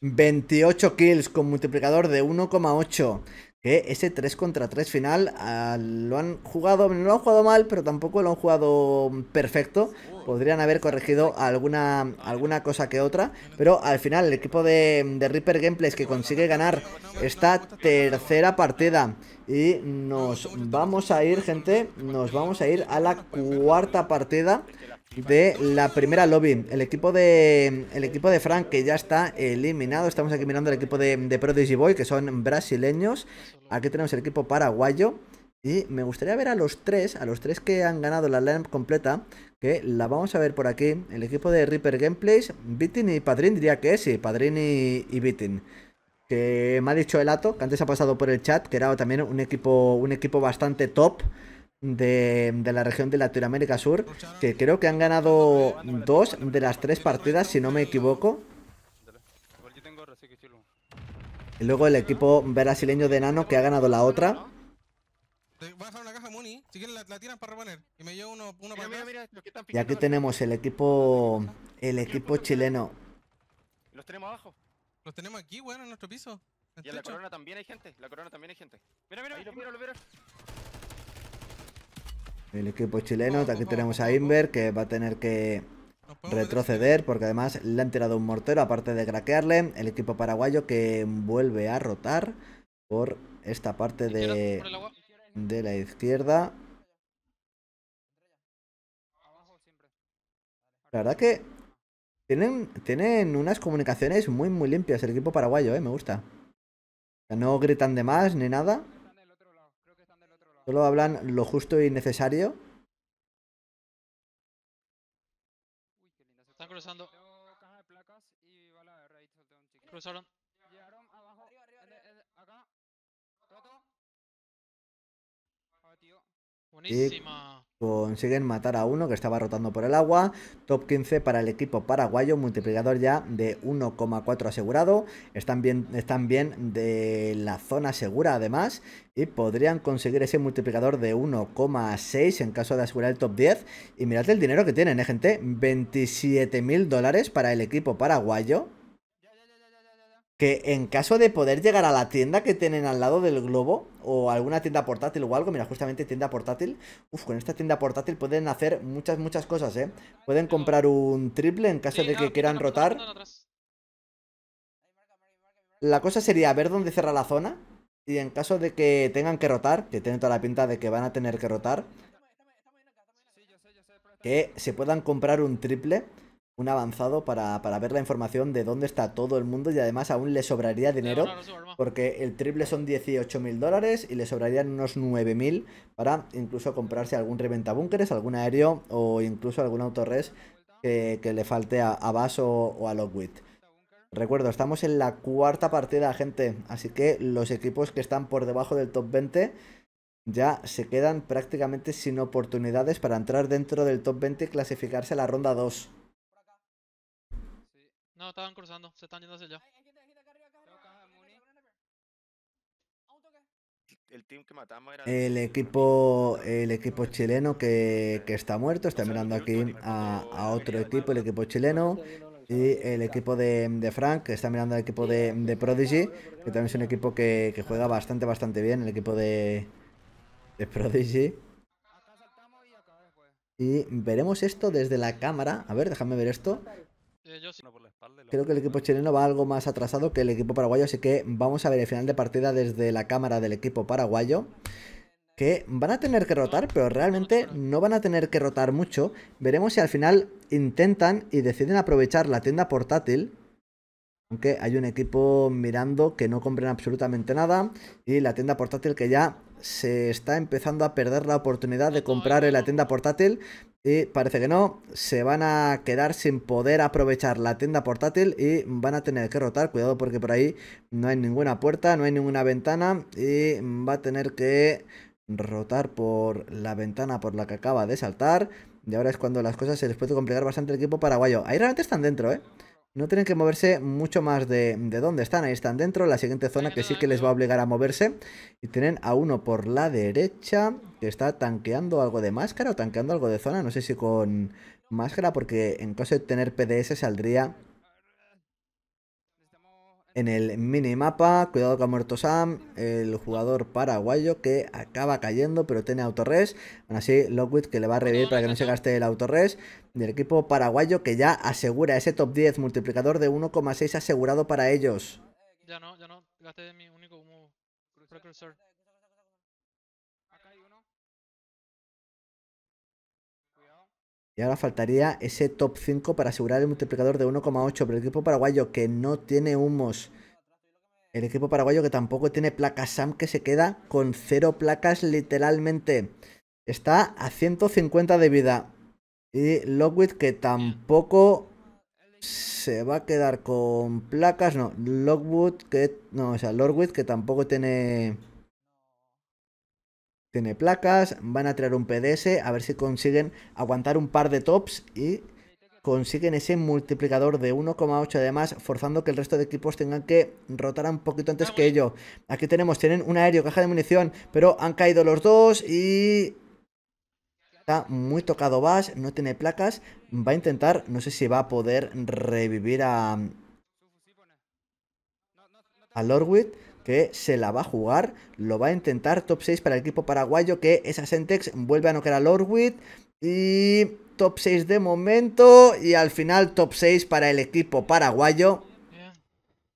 28 kills con multiplicador de 1,8 que ese 3 contra 3 final ah, lo han jugado, no lo han jugado mal, pero tampoco lo han jugado perfecto. Podrían haber corregido alguna, alguna cosa que otra, pero al final el equipo de, de Reaper Gameplays que consigue ganar esta tercera partida. Y nos vamos a ir, gente, nos vamos a ir a la cuarta partida de la primera lobby. El equipo de el equipo de Frank que ya está eliminado. Estamos aquí mirando el equipo de, Prodigy Boy, que son brasileños. Aquí tenemos el equipo paraguayo. Y me gustaría ver a los tres, a los tres que han ganado la LAN completa, que la vamos a ver por aquí. El equipo de Reaper Gameplays, Bitin y Padrín, diría que es, sí, Padrín y, y Que me ha dicho el Ato, que antes ha pasado por el chat, que era también un equipo, un equipo bastante top de, de, la región de Latinoamérica Sur, que creo que han ganado dos de las tres partidas, si no me equivoco. Y luego el equipo brasileño de Nano, que ha ganado la otra. Y aquí tenemos el equipo el equipo pues, chileno. Los tenemos abajo. Los tenemos aquí, bueno, en nuestro piso. y en la corona también hay gente. La corona también hay gente. Mira, mira, mira, mira, mira el equipo chileno. Aquí tenemos a Inver que va a tener que retroceder porque además le han tirado un mortero aparte de craquearle. El equipo paraguayo que vuelve a rotar por esta parte de, de la izquierda. La verdad que tienen, tienen unas comunicaciones muy muy limpias el equipo paraguayo, eh, me gusta. No gritan de más ni nada. Solo hablan lo justo y necesario. Uy, qué linda se Están cruzando. Cruzaron. Llegaron abajo. Arriba, arriba, arriba. El, el, acá. Toto. Oh, tío. Buenísima. Y... Consiguen matar a uno que estaba rotando por el agua. Top 15 para el equipo paraguayo, multiplicador ya de 1,4 asegurado. Están bien, están bien de la zona segura además. Y podrían conseguir ese multiplicador de 1,6 en caso de asegurar el top 10. Y mirad el dinero que tienen, ¿eh, gente? 27.000 dólares para el equipo paraguayo que en caso de poder llegar a la tienda que tienen al lado del globo o alguna tienda portátil o algo, mira, justamente tienda portátil, Uf, con esta tienda portátil pueden hacer muchas, muchas cosas, ¿eh? Pueden comprar un triple en caso de que quieran rotar. La cosa sería ver dónde cierra la zona y en caso de que tengan que rotar, que tienen toda la pinta de que van a tener que rotar, que se puedan comprar un triple un avanzado para, ver la información de dónde está todo el mundo y además aún le sobraría dinero porque el triple son 18 mil dólares y le sobrarían unos 9 mil para incluso comprarse algún reventa búnkeres, algún aéreo o incluso algún autorres que, que le falte a, a Bass o, a Lockwit. Recuerdo, estamos en la cuarta partida, gente, así que los equipos que están por debajo del top 20 ya se quedan prácticamente sin oportunidades para entrar dentro del top 20 y clasificarse a la ronda 2. No, estaban cruzando, se están yendo hacia allá. El equipo, el equipo chileno que, está muerto está mirando aquí a, otro equipo, el equipo chileno. Y el equipo de, Frank, que está mirando al equipo de, Prodigy, que también es un equipo que, juega bastante, bastante bien, el equipo de, de Prodigy. Y veremos esto desde la cámara. A ver, déjame ver esto. Eh, Creo que el equipo chileno va algo más atrasado que el equipo paraguayo, así que vamos a ver el final de partida desde la cámara del equipo paraguayo. Que van a tener que rotar, pero realmente no van a tener que rotar mucho. Veremos si al final intentan y deciden aprovechar la tienda portátil. Aunque hay un equipo mirando que no compren absolutamente nada. Y la tienda portátil que ya se está empezando a perder la oportunidad de comprar en la tienda portátil. Y parece que no, se van a quedar sin poder aprovechar la tienda portátil y van a tener que rotar. Cuidado porque por ahí no hay ninguna puerta, no hay ninguna ventana y va a tener que rotar por la ventana por la que acaba de saltar. Y ahora es cuando las cosas se les puede complicar bastante el equipo paraguayo. Ahí realmente están dentro, ¿eh? No tienen que moverse mucho más de, donde están. Ahí están dentro. La siguiente zona que sí que les va a obligar a moverse. Y tienen a uno por la derecha está tanqueando algo de máscara o tanqueando algo de zona. No sé si con máscara, porque en caso de tener PDS saldría en el minimapa. Cuidado que ha muerto Sam, el jugador paraguayo que acaba cayendo, pero tiene autorres. Aún así, Lockwood que le va a revivir para que no se gaste el autorres. Del equipo paraguayo que ya asegura ese top 10, multiplicador de 1,6 asegurado para ellos. Ya no, ya no, gasté mi único Y ahora faltaría ese top 5 para asegurar el multiplicador de 1,8. Pero el equipo paraguayo que no tiene humos. El equipo paraguayo que tampoco tiene placas SAM que se queda con cero placas literalmente. Está a 150 de vida. Y Lockwood que tampoco se va a quedar con placas. No, Lockwood que... No, o sea, Lockwood que tampoco tiene tiene placas, van a traer un PDS, a ver si consiguen aguantar un par de tops y consiguen ese multiplicador de 1,8 además, forzando que el resto de equipos tengan que rotar un poquito antes que ello. Aquí tenemos, tienen un aéreo, caja de munición, pero han caído los dos y... Está muy tocado Bash, no tiene placas, va a intentar, no sé si va a poder revivir a... A que se la va a jugar, lo va a intentar, top 6 para el equipo paraguayo que esa Sentex vuelve a noquear a With. y top 6 de momento y al final top 6 para el equipo paraguayo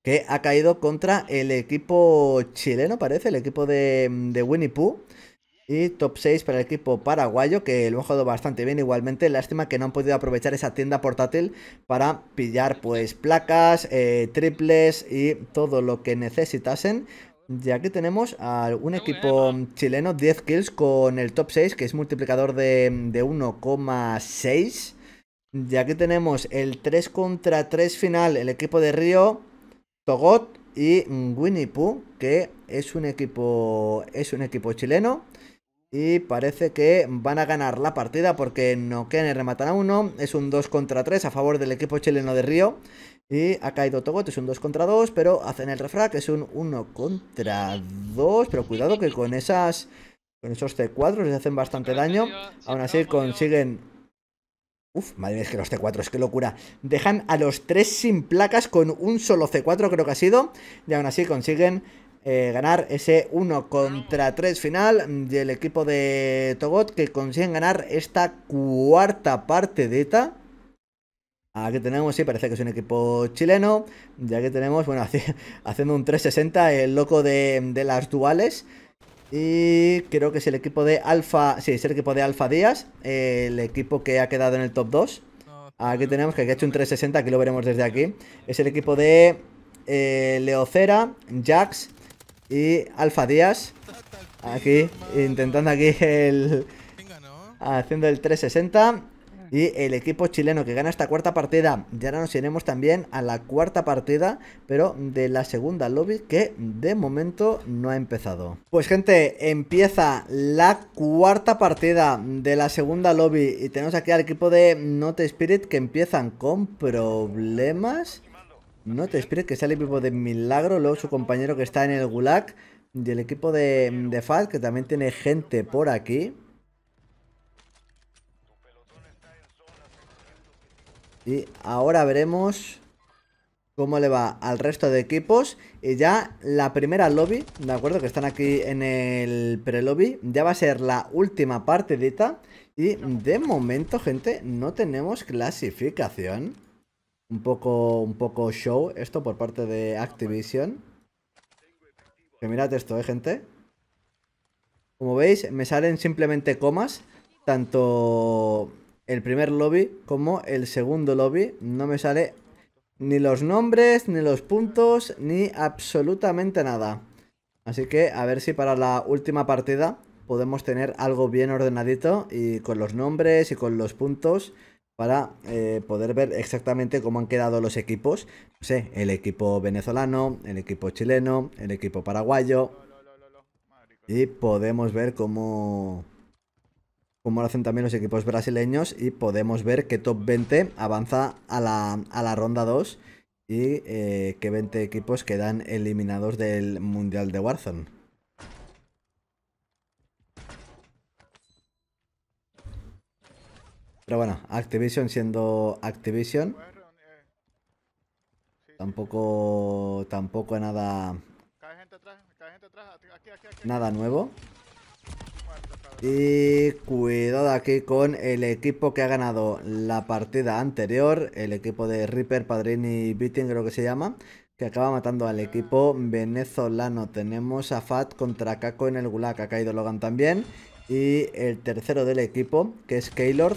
que ha caído contra el equipo chileno, parece, el equipo de, de Winnie Pooh. Y top 6 para el equipo paraguayo, que lo han jugado bastante bien igualmente. Lástima que no han podido aprovechar esa tienda portátil para pillar pues placas, eh, triples y todo lo que necesitasen. Y aquí tenemos a un equipo chileno, 10 kills con el top 6, que es multiplicador de, 1,6. Y aquí tenemos el 3 contra 3 final, el equipo de Río, Togot y Winnie que es un equipo, es un equipo chileno y parece que van a ganar la partida porque no quieren rematar a uno. Es un 2 contra 3 a favor del equipo chileno de Río. Y ha caído Togot, es un 2 contra 2, pero hacen el refrag, es un 1 contra 2. Pero cuidado que con esas con esos C4 les hacen bastante daño. Aún así pues consiguen... Uf, madre mía, es que los C4, es que locura. Dejan a los tres sin placas con un solo C4 creo que ha sido. Y aún así consiguen eh, ganar ese 1 contra 3 final del equipo de Togot que consiguen ganar esta cuarta parte de ETA. Aquí tenemos, sí, parece que es un equipo chileno. Ya que tenemos, bueno, haciendo un 360 el loco de, las duales. Y creo que es el equipo de Alfa, sí, es el equipo de Alfa Díaz, el equipo que ha quedado en el top 2. Aquí tenemos que ha hecho un 360, aquí lo veremos desde aquí. Es el equipo de eh, Leocera, Jax, y Alfa Díaz. Aquí, intentando aquí el... Haciendo el 360. Y el equipo chileno que gana esta cuarta partida. Y ahora nos iremos también a la cuarta partida, pero de la segunda lobby que de momento no ha empezado. Pues gente, empieza la cuarta partida de la segunda lobby. Y tenemos aquí al equipo de Note Spirit que empiezan con problemas. No te esperes que sale el equipo de Milagro, luego su compañero que está en el Gulag y el equipo de, de que también tiene gente por aquí. Y ahora veremos cómo le va al resto de equipos. Y ya la primera lobby, ¿de acuerdo? Que están aquí en el pre-lobby. Ya va a ser la última partidita. Y de momento, gente, no tenemos clasificación un poco, un poco show esto por parte de Activision. Que mirad esto, ¿eh, gente? Como veis, me salen simplemente comas, tanto el primer lobby como el segundo lobby. No me sale ni los nombres, ni los puntos, ni absolutamente nada. Así que a ver si para la última partida podemos tener algo bien ordenadito y con los nombres y con los puntos para eh, poder ver exactamente cómo han quedado los equipos. No sé, el equipo venezolano, el equipo chileno, el equipo paraguayo. Y podemos ver cómo, cómo lo hacen también los equipos brasileños y podemos ver que top 20 avanza a la, a la ronda 2 y eh, que 20 equipos quedan eliminados del Mundial de Warzone. Pero bueno, Activision siendo Activision. Tampoco. Tampoco nada. Nada nuevo. Y cuidado aquí con el equipo que ha ganado la partida anterior, el equipo de Reaper, Padrini, Beating creo que se llama, que acaba matando al equipo venezolano. Tenemos a Fat contra Kako en el Gulag, ha caído Logan también. Y el tercero del equipo, que es Keylord,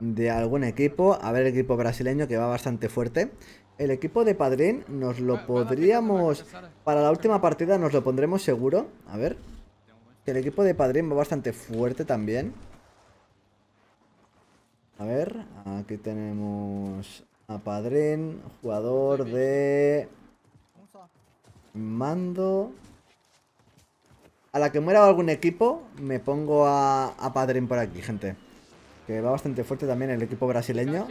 de algún equipo. A ver, el equipo brasileño que va bastante fuerte. El equipo de Padrín nos lo podríamos... Para la última partida nos lo pondremos seguro. A ver. El equipo de Padrín va bastante fuerte también. A ver, aquí tenemos a Padrín, jugador de... Mando... A la que muera algún equipo, me pongo a, a Padrín por aquí, gente. Que va bastante fuerte también el equipo brasileño.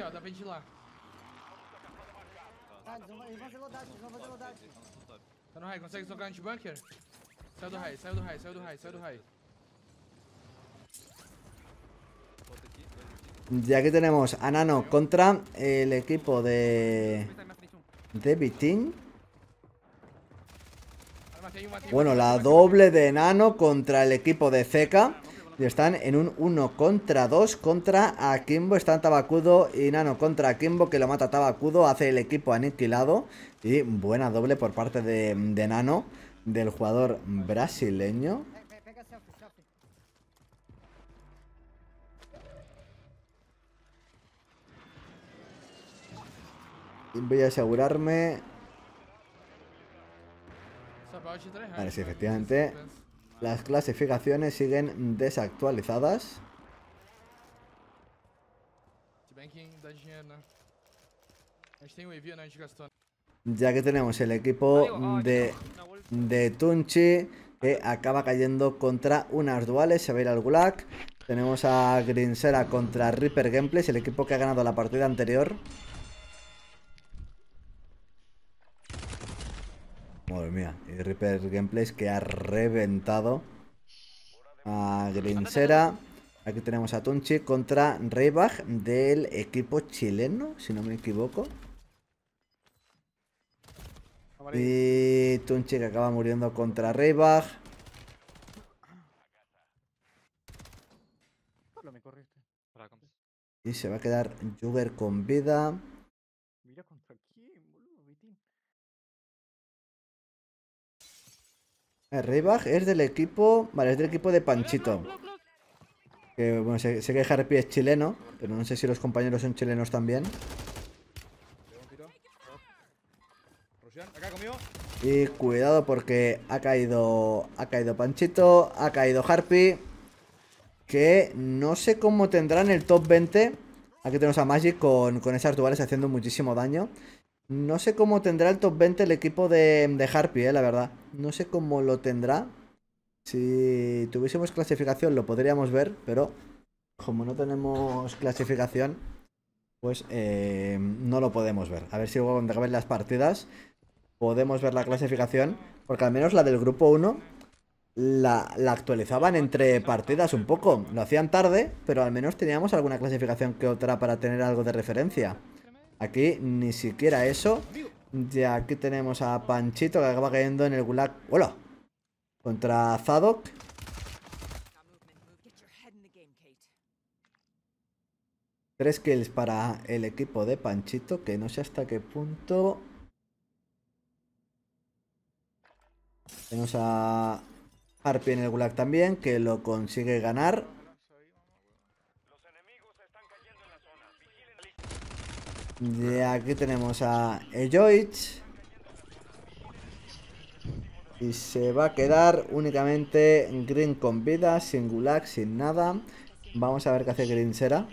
Y aquí tenemos a Nano contra el equipo de... De bitín Bueno, la doble de Nano contra el equipo de Zeka. Están en un 1 contra 2 contra Akimbo. Están Tabacudo y Nano contra Akimbo, que lo mata Tabacudo. Hace el equipo aniquilado. Y buena doble por parte de, de Nano, del jugador brasileño. Voy a asegurarme. Vale, ¿eh? sí, efectivamente. Las clasificaciones siguen desactualizadas. Ya que tenemos el equipo de, Tunchi que acaba cayendo contra unas duales, se va a ir al Gulag. Tenemos a Grinsera contra Reaper Es el equipo que ha ganado la partida anterior. Madre mía, y Reaper Gameplays que ha reventado a Grinsera. Aquí tenemos a Tunchi contra Reybach del equipo chileno, si no me equivoco. Y Tunchi que acaba muriendo contra Reybach. Y se va a quedar Jugger con vida. Eh, Reybach es del equipo... Vale, es del equipo de Panchito. Que, bueno, sé, que Harpy es chileno, pero no sé si los compañeros son chilenos también. Y cuidado porque ha caído... Ha caído Panchito, ha caído Harpy. Que no sé cómo tendrán el top 20. Aquí tenemos a Magic con, con esas duales haciendo muchísimo daño. No sé cómo tendrá el top 20 el equipo de, de Harpy, eh, la verdad. No sé cómo lo tendrá. Si tuviésemos clasificación lo podríamos ver, pero como no tenemos clasificación, pues eh, no lo podemos ver. A ver si cuando acaben las partidas podemos ver la clasificación, porque al menos la del grupo 1 la, la, actualizaban entre partidas un poco. Lo hacían tarde, pero al menos teníamos alguna clasificación que otra para tener algo de referencia. Aquí ni siquiera eso. Y aquí tenemos a Panchito que acaba cayendo en el gulag. ¡Hola! Contra Zadok. Tres kills para el equipo de Panchito, que no sé hasta qué punto... Tenemos a Harpy en el gulag también, que lo consigue ganar. Y aquí tenemos a Ejoit. Y se va a quedar únicamente Green con vida, sin gulag, sin nada. Vamos a ver qué hace Green será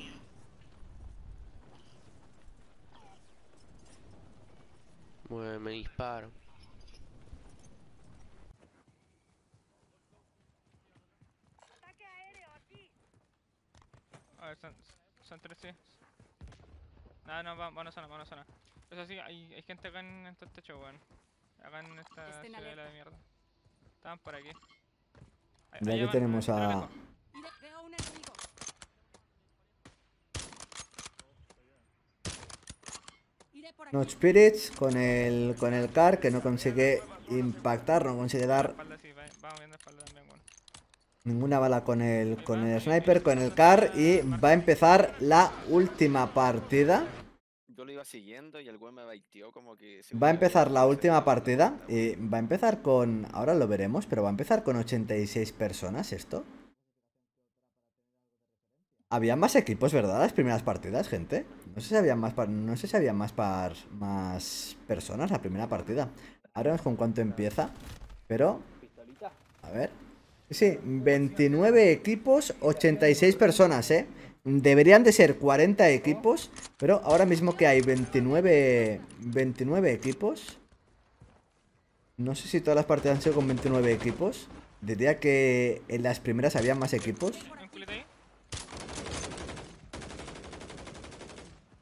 Bueno, me disparo. A ver, son, tres, sí Ah, no, no, van, van a zona, van a zona. O sea, sí, hay, gente acá en este techos, weón. Acá en esta este ciudad de mierda. Estaban por aquí. Ahí, aquí tenemos a... No Spirits con el, con el car que no consigue impactar, no consigue dar... Ninguna bala con el, con el sniper, con el car y va a empezar la última partida. Yo lo iba siguiendo y el me como que... Va a empezar la última partida y va a empezar con... Ahora lo veremos, pero va a empezar con 86 personas esto. Había más equipos, ¿verdad? Las primeras partidas, gente. No sé si había más, no más, más personas la primera partida. Ahora vemos con cuánto empieza, pero... A ver... Sí, 29 equipos, 86 personas, ¿eh? Deberían de ser 40 equipos, pero ahora mismo que hay 29, 29 equipos. No sé si todas las partidas han sido con 29 equipos. Diría que en las primeras había más equipos.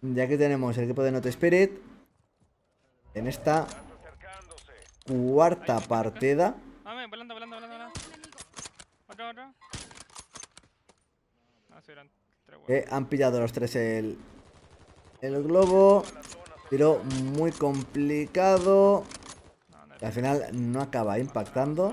Ya que tenemos el equipo de Not Spirit. En esta cuarta partida. Eh, han pillado los tres el, globo. Tiro muy complicado. al final no acaba impactando.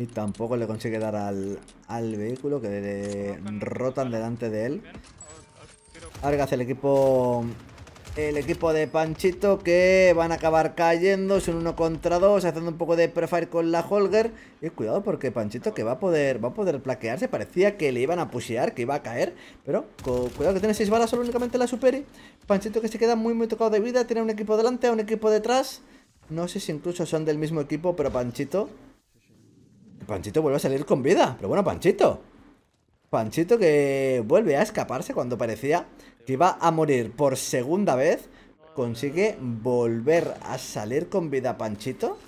Y tampoco le consigue dar al, al vehículo que le rotan delante de él hace el equipo... El equipo de Panchito que van a acabar cayendo. Son uno contra dos. Haciendo un poco de prefire con la Holger. Y cuidado porque Panchito que va a poder va a poder plaquearse. Parecía que le iban a pushear, que iba a caer. Pero cuidado que tiene seis balas, solo únicamente la superi. Panchito que se queda muy muy tocado de vida. Tiene un equipo delante, un equipo detrás. No sé si incluso son del mismo equipo, pero Panchito... Panchito vuelve a salir con vida. Pero bueno, Panchito. Panchito que vuelve a escaparse cuando parecía que iba a morir por segunda vez. Consigue volver a salir con vida Panchito.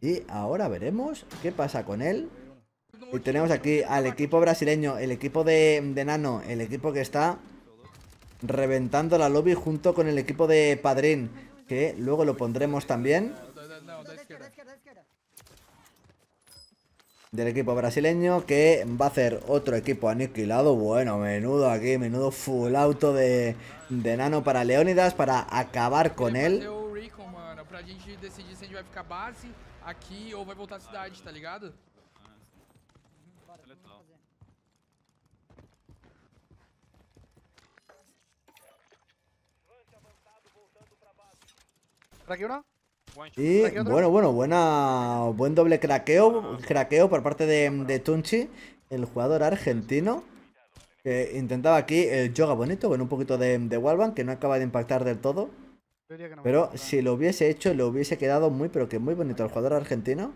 Y ahora veremos qué pasa con él. Y tenemos aquí al equipo brasileño, el equipo de, de Nano, el equipo que está reventando la lobby junto con el equipo de Padrín, que luego lo pondremos también del equipo brasileño que va a hacer otro equipo aniquilado. Bueno, menudo aquí, menudo full auto de, nano para Leónidas para acabar con él. Para y bueno, bueno, buena, buen doble craqueo, ah, craqueo por parte de, Tunchi, el jugador argentino. Que intentaba aquí el yoga bonito con un poquito de, de que no acaba de impactar del todo. Pero si lo hubiese hecho, lo hubiese quedado muy, pero que muy bonito el jugador argentino.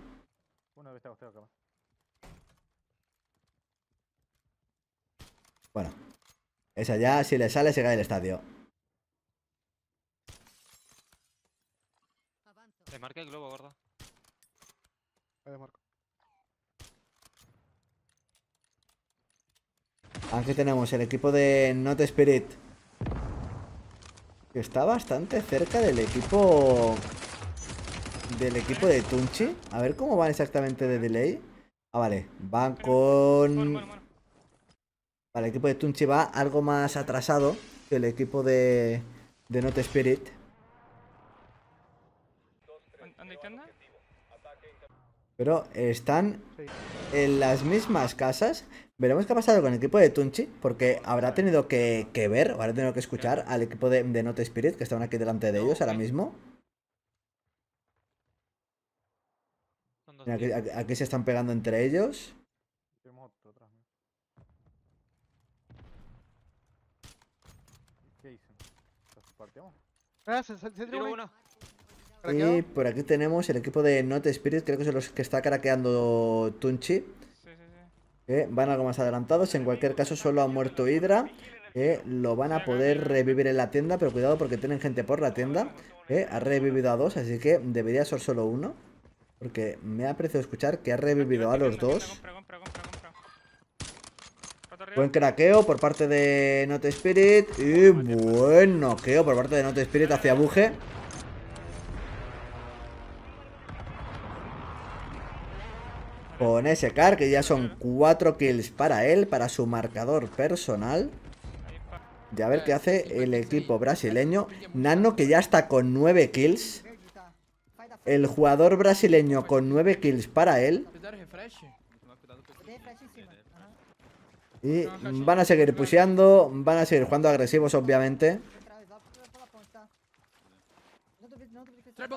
Bueno, esa ya, si le sale, se cae el estadio. Marca globo, Aquí tenemos el equipo de Not Spirit. Que está bastante cerca del equipo... Del equipo de Tunchi. A ver cómo van exactamente de delay. Ah, vale. Van con... el equipo de Tunchi va algo más atrasado que el equipo de, de Not Spirit. Pero están en las mismas casas. Veremos qué ha pasado con el equipo de Tunchi, porque habrá tenido que, ver, habrá tenido que escuchar al equipo de, de Not Spirit, que estaban aquí delante de ellos ahora mismo. Aquí, se están pegando entre ellos. Ah, se, y por aquí tenemos el equipo de Not Spirit, creo que son los que está craqueando Tunchi. Eh, van algo más adelantados. En cualquier caso, solo ha muerto Hydra. Eh, lo van a poder revivir en la tienda, pero cuidado porque tienen gente por la tienda. Eh, ha revivido a dos, así que debería ser solo uno. Porque me ha parecido escuchar que ha revivido a los dos. Buen craqueo por parte de Note Spirit. Y buen noqueo por parte de Note Spirit hacia Buje. con ese car que ya son 4 kills para él, para su marcador personal. Y a ver qué hace el equipo brasileño. Nano, que ya está con 9 kills. El jugador brasileño con 9 kills para él. Y van a seguir pusheando, van a seguir jugando agresivos, obviamente. Tres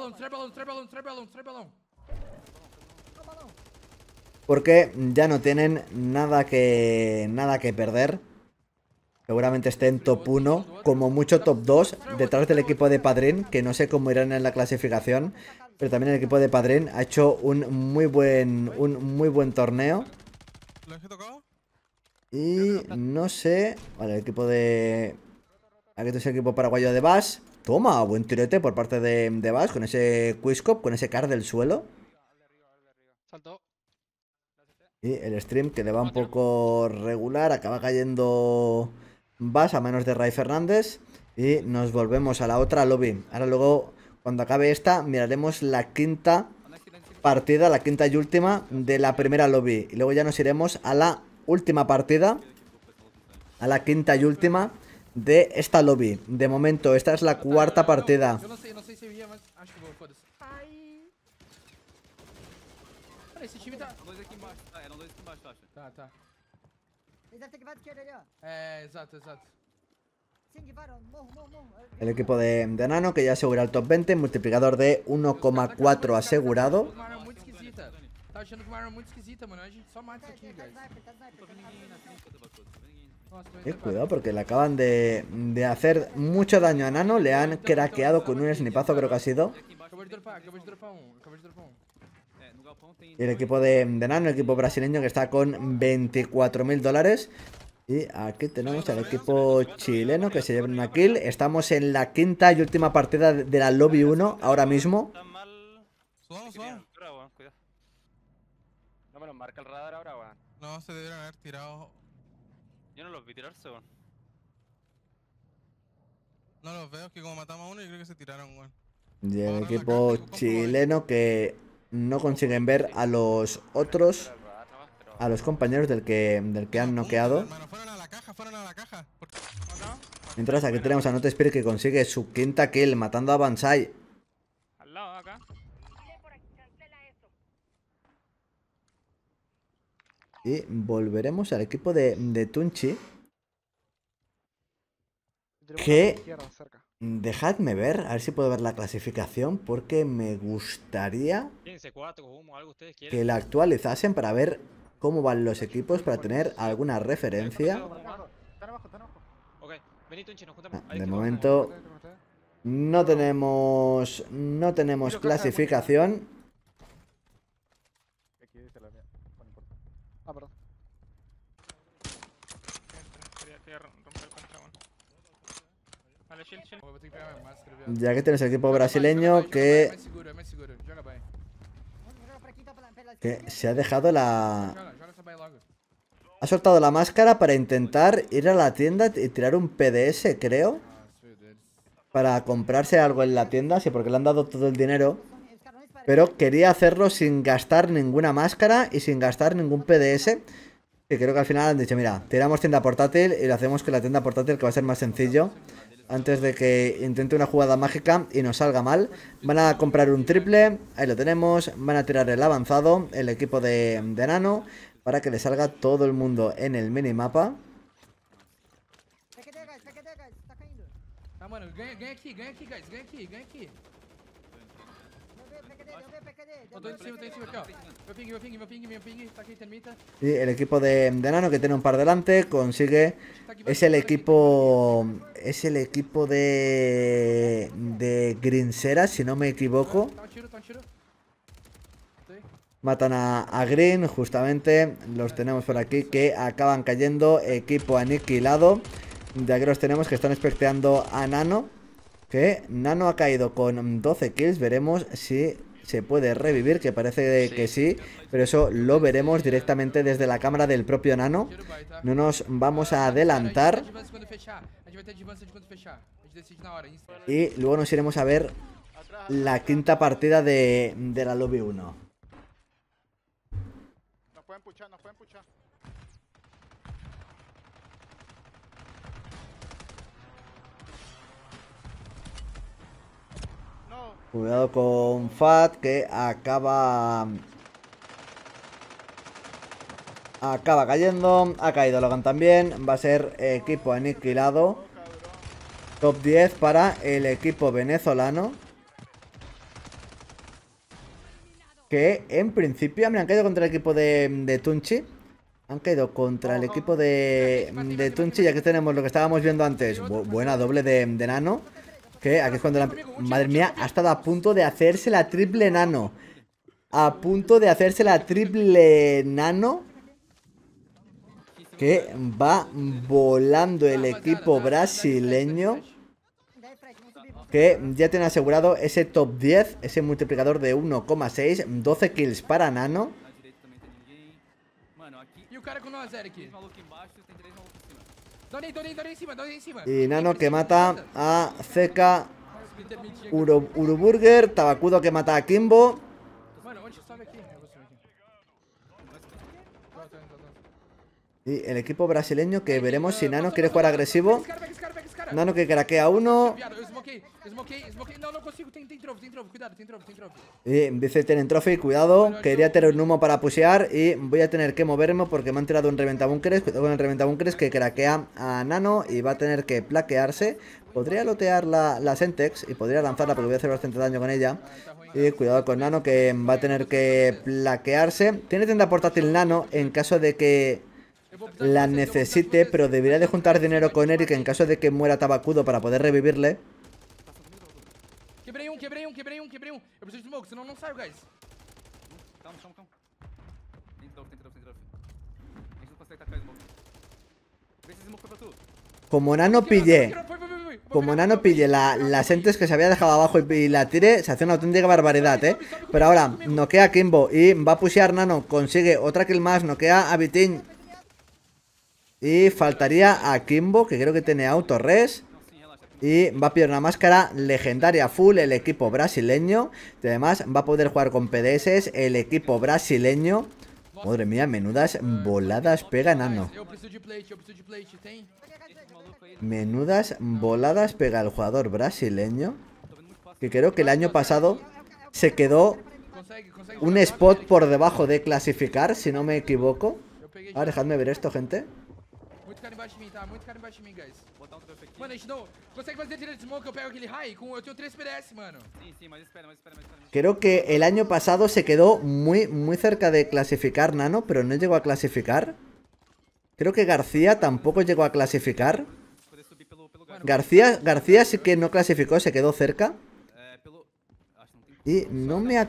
tres tres porque ya no tienen nada que, nada que perder. Seguramente estén en top 1, como mucho top 2, detrás del equipo de Padrín, que no sé cómo irán en la clasificación, pero también el equipo de Padrín ha hecho un muy buen, un muy buen torneo. Y no sé... Vale, el equipo de... Aquí está el equipo paraguayo de Bass. Toma, buen tirete por parte de, de Bass con ese quizcop, con ese car del suelo. Saltó. Y el stream que le va un poco regular, acaba cayendo Vas a manos de Ray Fernández. Y nos volvemos a la otra lobby. Ahora luego, cuando acabe esta, miraremos la quinta partida, la quinta y última de la primera lobby. Y luego ya nos iremos a la última partida, a la quinta y última de esta lobby. De momento, esta es la cuarta partida. Eh, oh, el equipo de, Nano que ya asegura el top 20, multiplicador de 1,4 asegurado. cuidado porque le acaban de, de hacer mucho daño a Nano, le han craqueado con un snipazo creo que ha sido. El equipo de, Nano, el equipo brasileño que está con 24 mil dólares. Y aquí tenemos al equipo chileno que se lleva una kill. Estamos en la quinta y última partida de la Lobby 1 ahora mismo. No me marca el radar ahora, No, se debieron haber tirado. Yo no los vi tirarse, No los veo, que como matamos uno, yo creo que se tiraron, Y el equipo chileno que no consiguen ver a los otros, a los compañeros del que, del que han noqueado. Mientras aquí tenemos a Notespear que consigue su quinta kill matando a Bansai Y volveremos al equipo de, de Tunchi. Que Dejadme ver, a ver si puedo ver la clasificación, porque me gustaría que la actualizasen para ver cómo van los equipos, para tener alguna referencia. Ah, de momento no tenemos, no tenemos clasificación. Ya que tienes el equipo brasileño que... Que se ha dejado la... Ha soltado la máscara para intentar ir a la tienda y tirar un PDS, creo. Ah, para comprarse algo en la tienda, sí, porque le han dado todo el dinero. Pero quería hacerlo sin gastar ninguna máscara y sin gastar ningún PDS. Y creo que al final han dicho, mira, tiramos tienda portátil y lo hacemos con la tienda portátil que va a ser más sencillo antes de que intente una jugada mágica y nos salga mal. Van a comprar un triple, ahí lo tenemos, van a tirar el avanzado, el equipo de, de Nano, para que le salga todo el mundo en el minimapa el equipo de, Nano que tiene un par delante consigue. Es el equipo. Es el equipo de. De Grinsera, si no me equivoco. Matan a, a Green, justamente. Los tenemos por aquí que acaban cayendo. Equipo aniquilado. de que los tenemos que están especteando a Nano. Que Nano ha caído con 12 kills. Veremos si se puede revivir, que parece que sí, pero eso lo veremos directamente desde la cámara del propio nano. No nos vamos a adelantar. Y luego nos iremos a ver la quinta partida de, de la Lobby 1. Cuidado con Fat que acaba... Acaba cayendo. Ha caído Logan también. Va a ser equipo aniquilado. Top 10 para el equipo venezolano. Que en principio han caído contra el equipo de, Tunchi. Han caído contra el equipo de, Tunchi. Ya que tenemos lo que estábamos viendo antes. buena doble de, de Nano. ¿Qué? Aquí es cuando la... Madre mía, ha estado a punto de hacerse la triple nano. A punto de hacerse la triple nano. Que va volando el equipo brasileño. Que ya tiene asegurado ese top 10, ese multiplicador de 1,6, 12 kills para nano. Y Nano que mata a Zeca Uruburger Tabacudo que mata a Kimbo. Y el equipo brasileño que veremos si eh, Nano quiere jugar agresivo. Nano que craquea uno. Y dice Tienen Trophy, cuidado. Quería tener un humo para pusear. Y voy a tener que moverme porque me han tirado un reventabunkers Cuidado con el reventabunkers que craquea a Nano y va a tener que plaquearse. Podría lotear la, la Sentex y podría lanzarla porque voy a hacer bastante daño con ella. Y cuidado con Nano que va a tener que plaquearse. Tiene tienda portátil Nano en caso de que la necesite, pero debería de juntar dinero con Eric en caso de que muera Tabacudo para poder revivirle. Como Nano pille, como Nano pille la, las entes que se había dejado abajo y, la tire, se hace una auténtica barbaridad, eh. Pero ahora, noquea a Kimbo y va a pushear Nano, consigue otra kill más, noquea a Vitin, y faltaría a Kimbo, que creo que tiene autorres. Y va a pedir una máscara legendaria full el equipo brasileño. Y además va a poder jugar con PDS el equipo brasileño. Madre mía, menudas voladas pega enano. Menudas voladas pega el jugador brasileño. Que creo que el año pasado se quedó un spot por debajo de clasificar, si no me equivoco. Ahora dejadme ver esto, gente. Creo que el año pasado se quedó muy, muy cerca de clasificar Nano, pero no llegó a clasificar. Creo que García tampoco llegó a clasificar. García, García sí que no clasificó, se quedó cerca. Eh, y no me...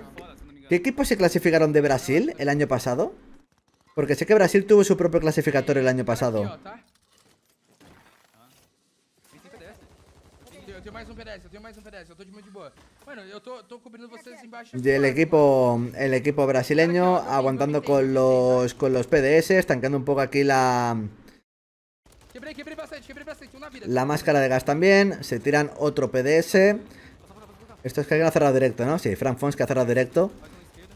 ¿Qué equipos se clasificaron de Brasil el año pasado? Porque sé que Brasil tuvo su propio clasificatorio el año pasado. Y el equipo, el equipo brasileño aguantando con los, con los PDS, estancando un poco aquí la... La máscara de gas también, se tiran otro PDS. Esto es que alguien ha cerrado directo, ¿no? Sí, Frank Fons que ha cerrado directo.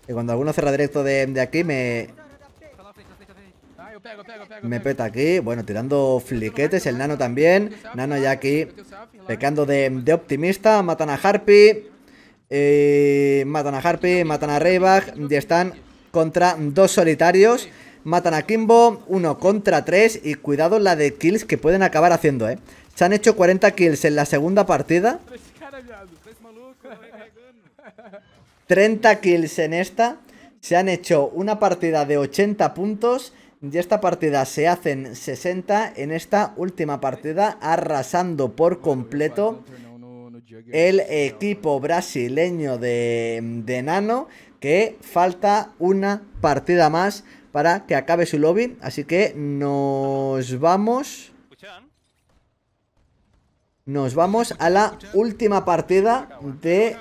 Y cuando alguno cerra directo de, de aquí me, me peta aquí, bueno, tirando fliquetes, el nano también. Nano ya aquí, pecando de, optimista, matan a Harpy. Eh, matan a Harpy, matan a Reybach y están contra dos solitarios. Matan a Kimbo, uno contra tres y cuidado la de kills que pueden acabar haciendo, ¿eh? Se han hecho 40 kills en la segunda partida. 30 kills en esta. Se han hecho una partida de 80 puntos y esta partida se hacen 60. En esta última partida, arrasando por completo el equipo brasileño de, de Nano, que falta una partida más para que acabe su lobby. Así que nos vamos... Nos vamos a la última partida de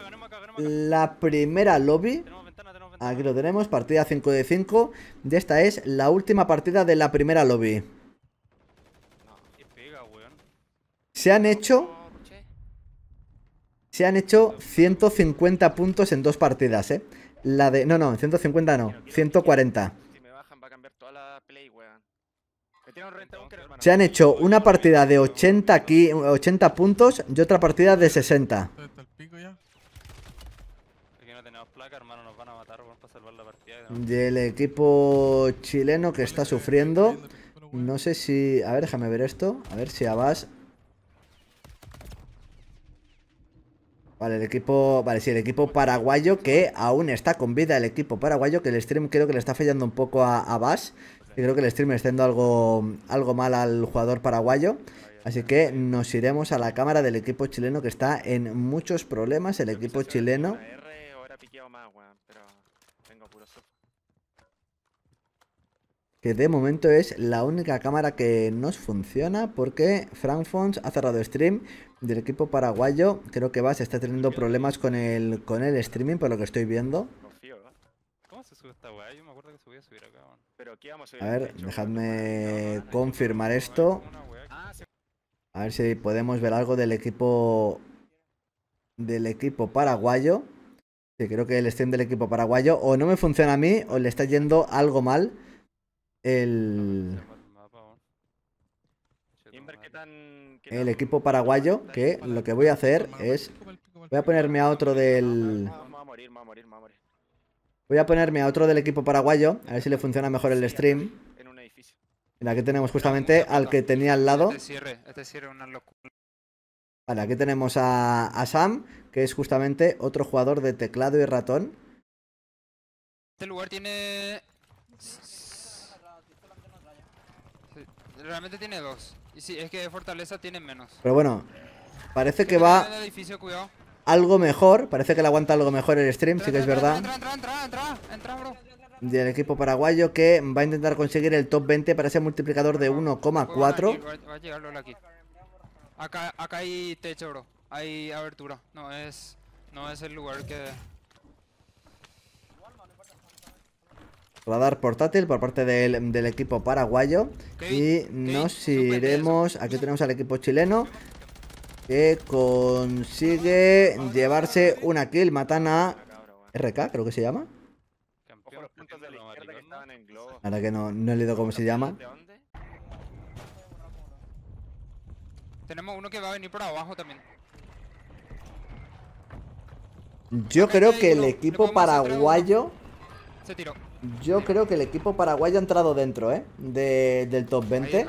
la primera lobby. Aquí lo tenemos, partida 5 de 5. Y esta es la última partida de la primera lobby. Se han hecho... Se han hecho 150 puntos en dos partidas, ¿eh? La de... No, no, 150 no, 140. Se han hecho una partida de 80, aquí, 80 puntos y otra partida de 60. del equipo chileno que está sufriendo. No sé si... A ver, déjame ver esto. A ver si Abbas... Vale, el equipo... Vale, sí, el equipo paraguayo que aún está con vida. El equipo paraguayo que el stream creo que le está fallando un poco a Abbas. Y creo que el stream está dando algo, algo mal al jugador paraguayo. Así que nos iremos a la cámara del equipo chileno que está en muchos problemas. El equipo chileno... que de momento es la única cámara que nos funciona porque FrankFons ha cerrado stream del equipo paraguayo. Creo que va, se está teniendo problemas con el, con el streaming por lo que estoy viendo. A ver, dejadme confirmar esto. A ver si podemos ver algo del equipo del equipo paraguayo. Sí, creo que el stream del equipo paraguayo o no me funciona a mí o le está yendo algo mal el, el equipo paraguayo, que lo que voy a hacer es... Voy a ponerme a otro del... Ah, voy a ponerme a otro del equipo paraguayo, a ver si le funciona mejor el stream. Mira, aquí tenemos justamente al que tenía al lado. Este este vale, aquí tenemos a, a Sam, que es justamente otro jugador de teclado y ratón. Este lugar tiene realmente tiene dos. Y sí, es que de fortaleza tiene menos. Pero bueno, parece que va algo mejor. Parece que le aguanta algo mejor el stream, sí que es verdad. Entra, entra, entra, entra, bro. Del equipo paraguayo que va a intentar conseguir el top 20 para ese multiplicador de 1,4. Acá, acá hay techo, bro. Hay abertura. No es, no es el lugar que... radar portátil por parte del, equipo paraguayo. y nos iremos, aquí tenemos al equipo chileno que consigue llevarse una kill, matan a RK, creo que se llama. Ahora que no, he leído cómo se llama. Tenemos uno que va a venir por abajo también. Yo creo que el equipo paraguayo... Se tiró. Yo creo que el equipo paraguayo ha entrado dentro, ¿eh? del top 20.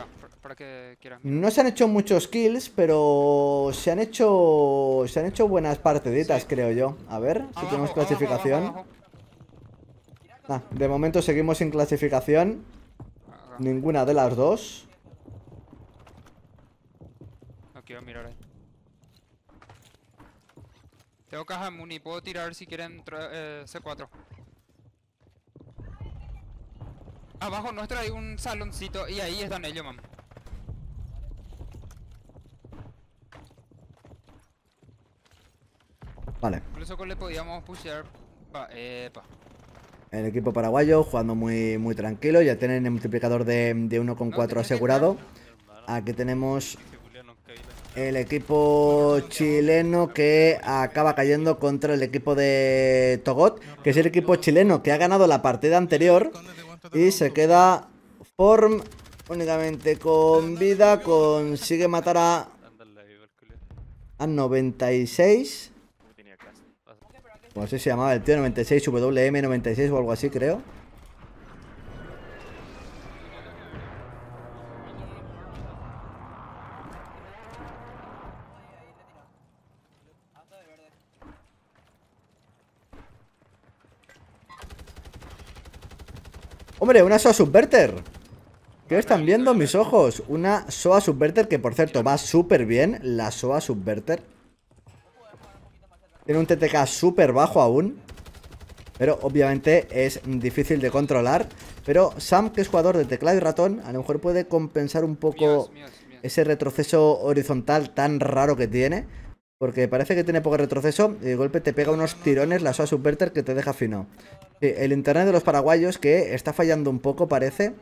No se han hecho muchos kills, pero se han hecho se han hecho buenas partiditas, creo yo. A ver si tenemos clasificación. Ah, de momento seguimos sin clasificación. Ninguna de las dos. No quiero mirar ahí. Eh. Tengo caja muni, puedo tirar si quieren eh, C4. Abajo nuestro hay un saloncito y ahí están ellos, mam. Vale. le podíamos pushear. El equipo paraguayo jugando muy, muy tranquilo. Ya tienen el multiplicador de, de 1,4 asegurado. Aquí tenemos el equipo chileno que acaba cayendo contra el equipo de Togot, que es el equipo chileno que ha ganado la partida anterior y se queda Form únicamente con vida. Consigue matar a... A 96. No sé si se llamaba el tío 96WM96 o algo así, creo. Hombre, una SOA Subverter ¿Qué están viendo mis ojos? Una SOA Subverter que por cierto va súper bien La SOA Subverter Tiene un TTK súper bajo aún Pero obviamente es difícil de controlar Pero Sam, que es jugador de teclado y ratón A lo mejor puede compensar un poco Ese retroceso horizontal tan raro que tiene porque parece que tiene poco retroceso y de golpe te pega unos tirones la SOA Subverter que te deja fino. el internet de los paraguayos que está fallando un poco, parece.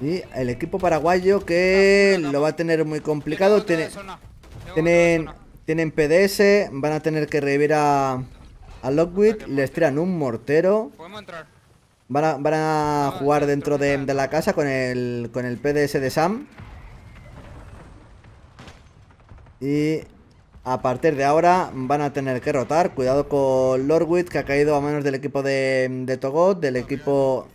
Y el equipo paraguayo que ah, lo va a tener muy complicado. Tiene, tienen, tienen PDS, van a tener que revivir a, a Lockwood. Les tiran un mortero. Van a, ah, jugar dentro de, la casa con el, con el PDS de Sam. Y a partir de ahora van a tener que rotar. Cuidado con Lorwit que ha caído a manos del equipo de, de del equipo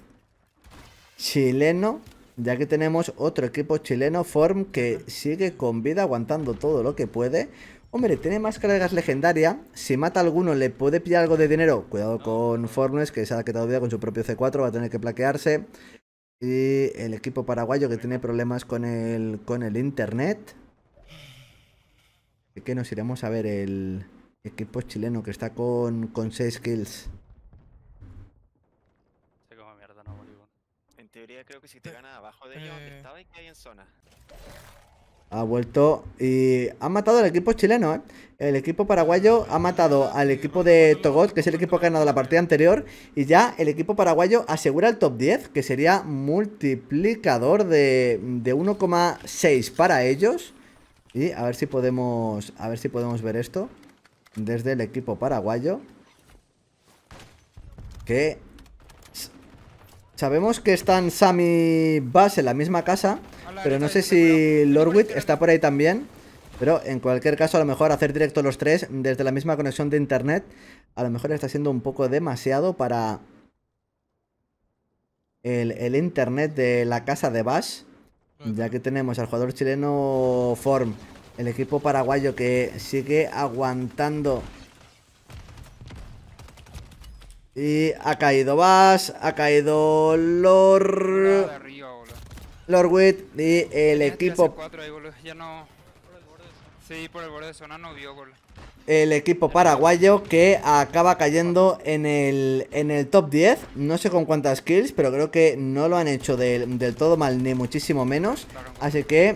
chileno. Ya que tenemos otro equipo chileno, Form, que sigue con vida, aguantando todo lo que puede. Hombre, tiene más cargas legendaria. Si mata a alguno, le puede pillar algo de dinero. Cuidado con Fornes, que se ha quedado vida con su propio C4. Va a tener que plaquearse. Y el equipo paraguayo que tiene problemas con el, con el internet. Así que nos iremos a ver el equipo chileno que está con, con 6 kills. En teoría creo que si te eh. gana abajo de ellos, estaba y que en zona ha vuelto y ha matado al equipo chileno. ¿eh? El equipo paraguayo ha matado al equipo de Togot, que es el equipo que ha ganado la partida anterior. Y ya el equipo paraguayo asegura el top 10, que sería multiplicador de, de 1,6 para ellos. Y a ver si podemos. A ver si podemos ver esto. Desde el equipo paraguayo. Que. Sabemos que están Sam y Bass en la misma casa. Pero no sé si Lordwit está por ahí también. Pero en cualquier caso, a lo mejor hacer directo los tres desde la misma conexión de internet, a lo mejor está siendo un poco demasiado para el, internet de la casa de Bass, Ya que tenemos al jugador chileno Form, el equipo paraguayo que sigue aguantando. Y ha caído Bass, ha caído Lor... Lorwit y el equipo... el equipo paraguayo que acaba cayendo en el, en el top 10. No sé con cuántas kills, pero creo que no lo han hecho del, del todo mal, ni muchísimo menos. Así que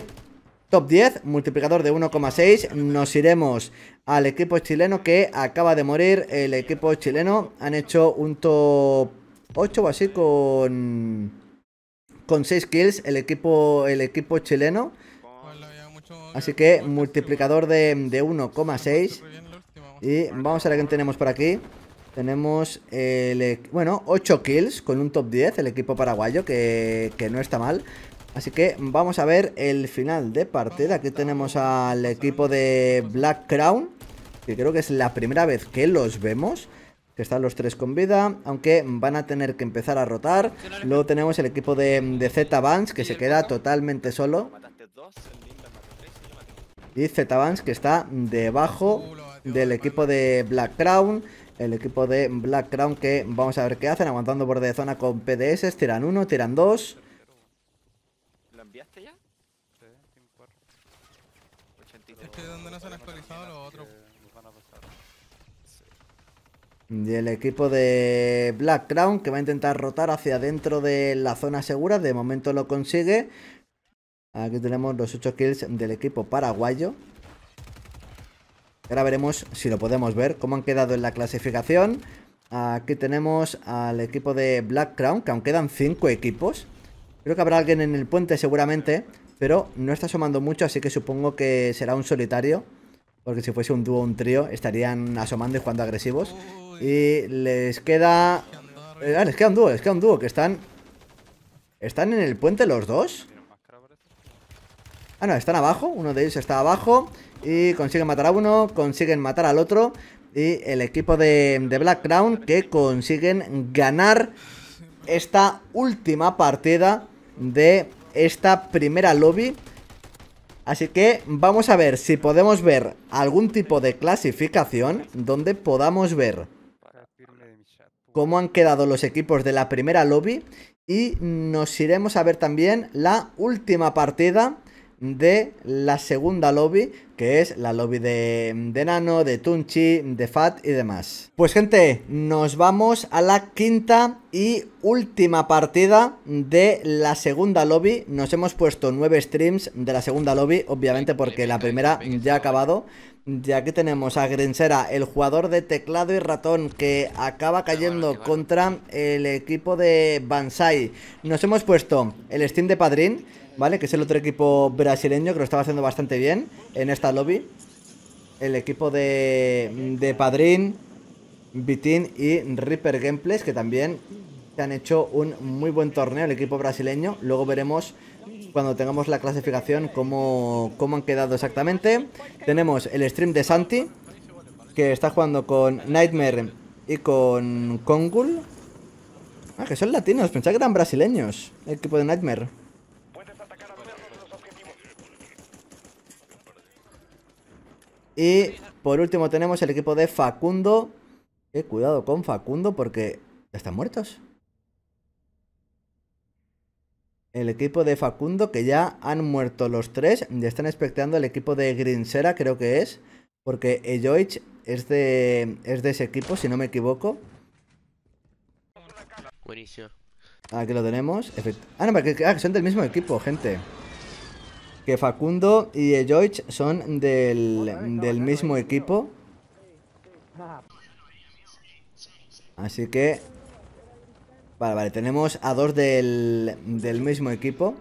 top 10, multiplicador de 1,6. Nos iremos al equipo chileno que acaba de morir. El equipo chileno han hecho un top 8 o así con con 6 kills el equipo, el equipo chileno. Así que multiplicador de, 1,6. Y vamos a ver quién tenemos por aquí. Tenemos, e, bueno, 8 kills con un top 10, el equipo paraguayo, que, que no está mal. Así que vamos a ver el final de partida. Aquí tenemos al equipo de Black Crown, que creo que es la primera vez que los vemos que están los tres con vida, aunque van a tener que empezar a rotar. Luego tenemos el equipo de, de Z-Vance, que se queda totalmente solo. Y Z-Vance, que está debajo del equipo de Black Crown. El equipo de Black Crown que vamos a ver qué hacen, aguantando borde de zona con PDS, tiran uno, tiran dos. ¿Lo enviaste ya? Este, este, donde no se los otros y el equipo de Black Crown que va a intentar rotar hacia adentro de la zona segura. De momento lo consigue. Aquí tenemos los 8 kills del equipo paraguayo. Ahora veremos si lo podemos ver, cómo han quedado en la clasificación. Aquí tenemos al equipo de Black Crown, que aún quedan 5 equipos. Creo que habrá alguien en el puente seguramente, pero no está asomando mucho, así que supongo que será un solitario. Porque si fuese un dúo o un trío, estarían asomando y jugando agresivos. Y les queda... Eh, ah, les queda un dúo, les queda un dúo, que están... ¿Están en el puente los dos? Ah, no, están abajo, uno de ellos está abajo Y consiguen matar a uno, consiguen matar al otro Y el equipo de, de Black Crown que consiguen ganar esta última partida de esta primera lobby Así que vamos a ver si podemos ver algún tipo de clasificación donde podamos ver cómo han quedado los equipos de la primera lobby y nos iremos a ver también la última partida de la segunda lobby, que es la lobby de, de, Nano, de Tunchi, de Fat y demás. Pues gente, nos vamos a la quinta y última partida de la segunda lobby. Nos hemos puesto nueve streams de la segunda lobby, obviamente porque la primera ya ha acabado. Y aquí tenemos a Grensera, el jugador de teclado y ratón que acaba cayendo contra el equipo de Bansai. Nos hemos puesto el Steam de Padrín, ¿vale? Que es el otro equipo brasileño que lo estaba haciendo bastante bien en esta lobby. El equipo de, de Padrín, Bitin y Reaper Gameplays que también se han hecho un muy buen torneo el equipo brasileño. Luego veremos cuando tengamos la clasificación cómo, han quedado exactamente. Tenemos el stream de Santi, que está jugando con Nightmare y con Kongul. Ah, que son latinos, pensaba que eran brasileños, el equipo de Nightmare. Y por último tenemos el equipo de Facundo. Eh, cuidado con Facundo porque están muertos. el equipo de Facundo, que ya han muerto los tres. Ya están expectando el equipo de Grinsera, creo que es. Porque Ejoich es de, es de ese equipo, si no me equivoco. Buenísimo. Aquí lo tenemos. Ah, no, porque ah, son del mismo equipo, gente. Que Facundo y Ejoich son del, del mismo equipo. Así que Vale, vale, tenemos a dos del, mismo equipo.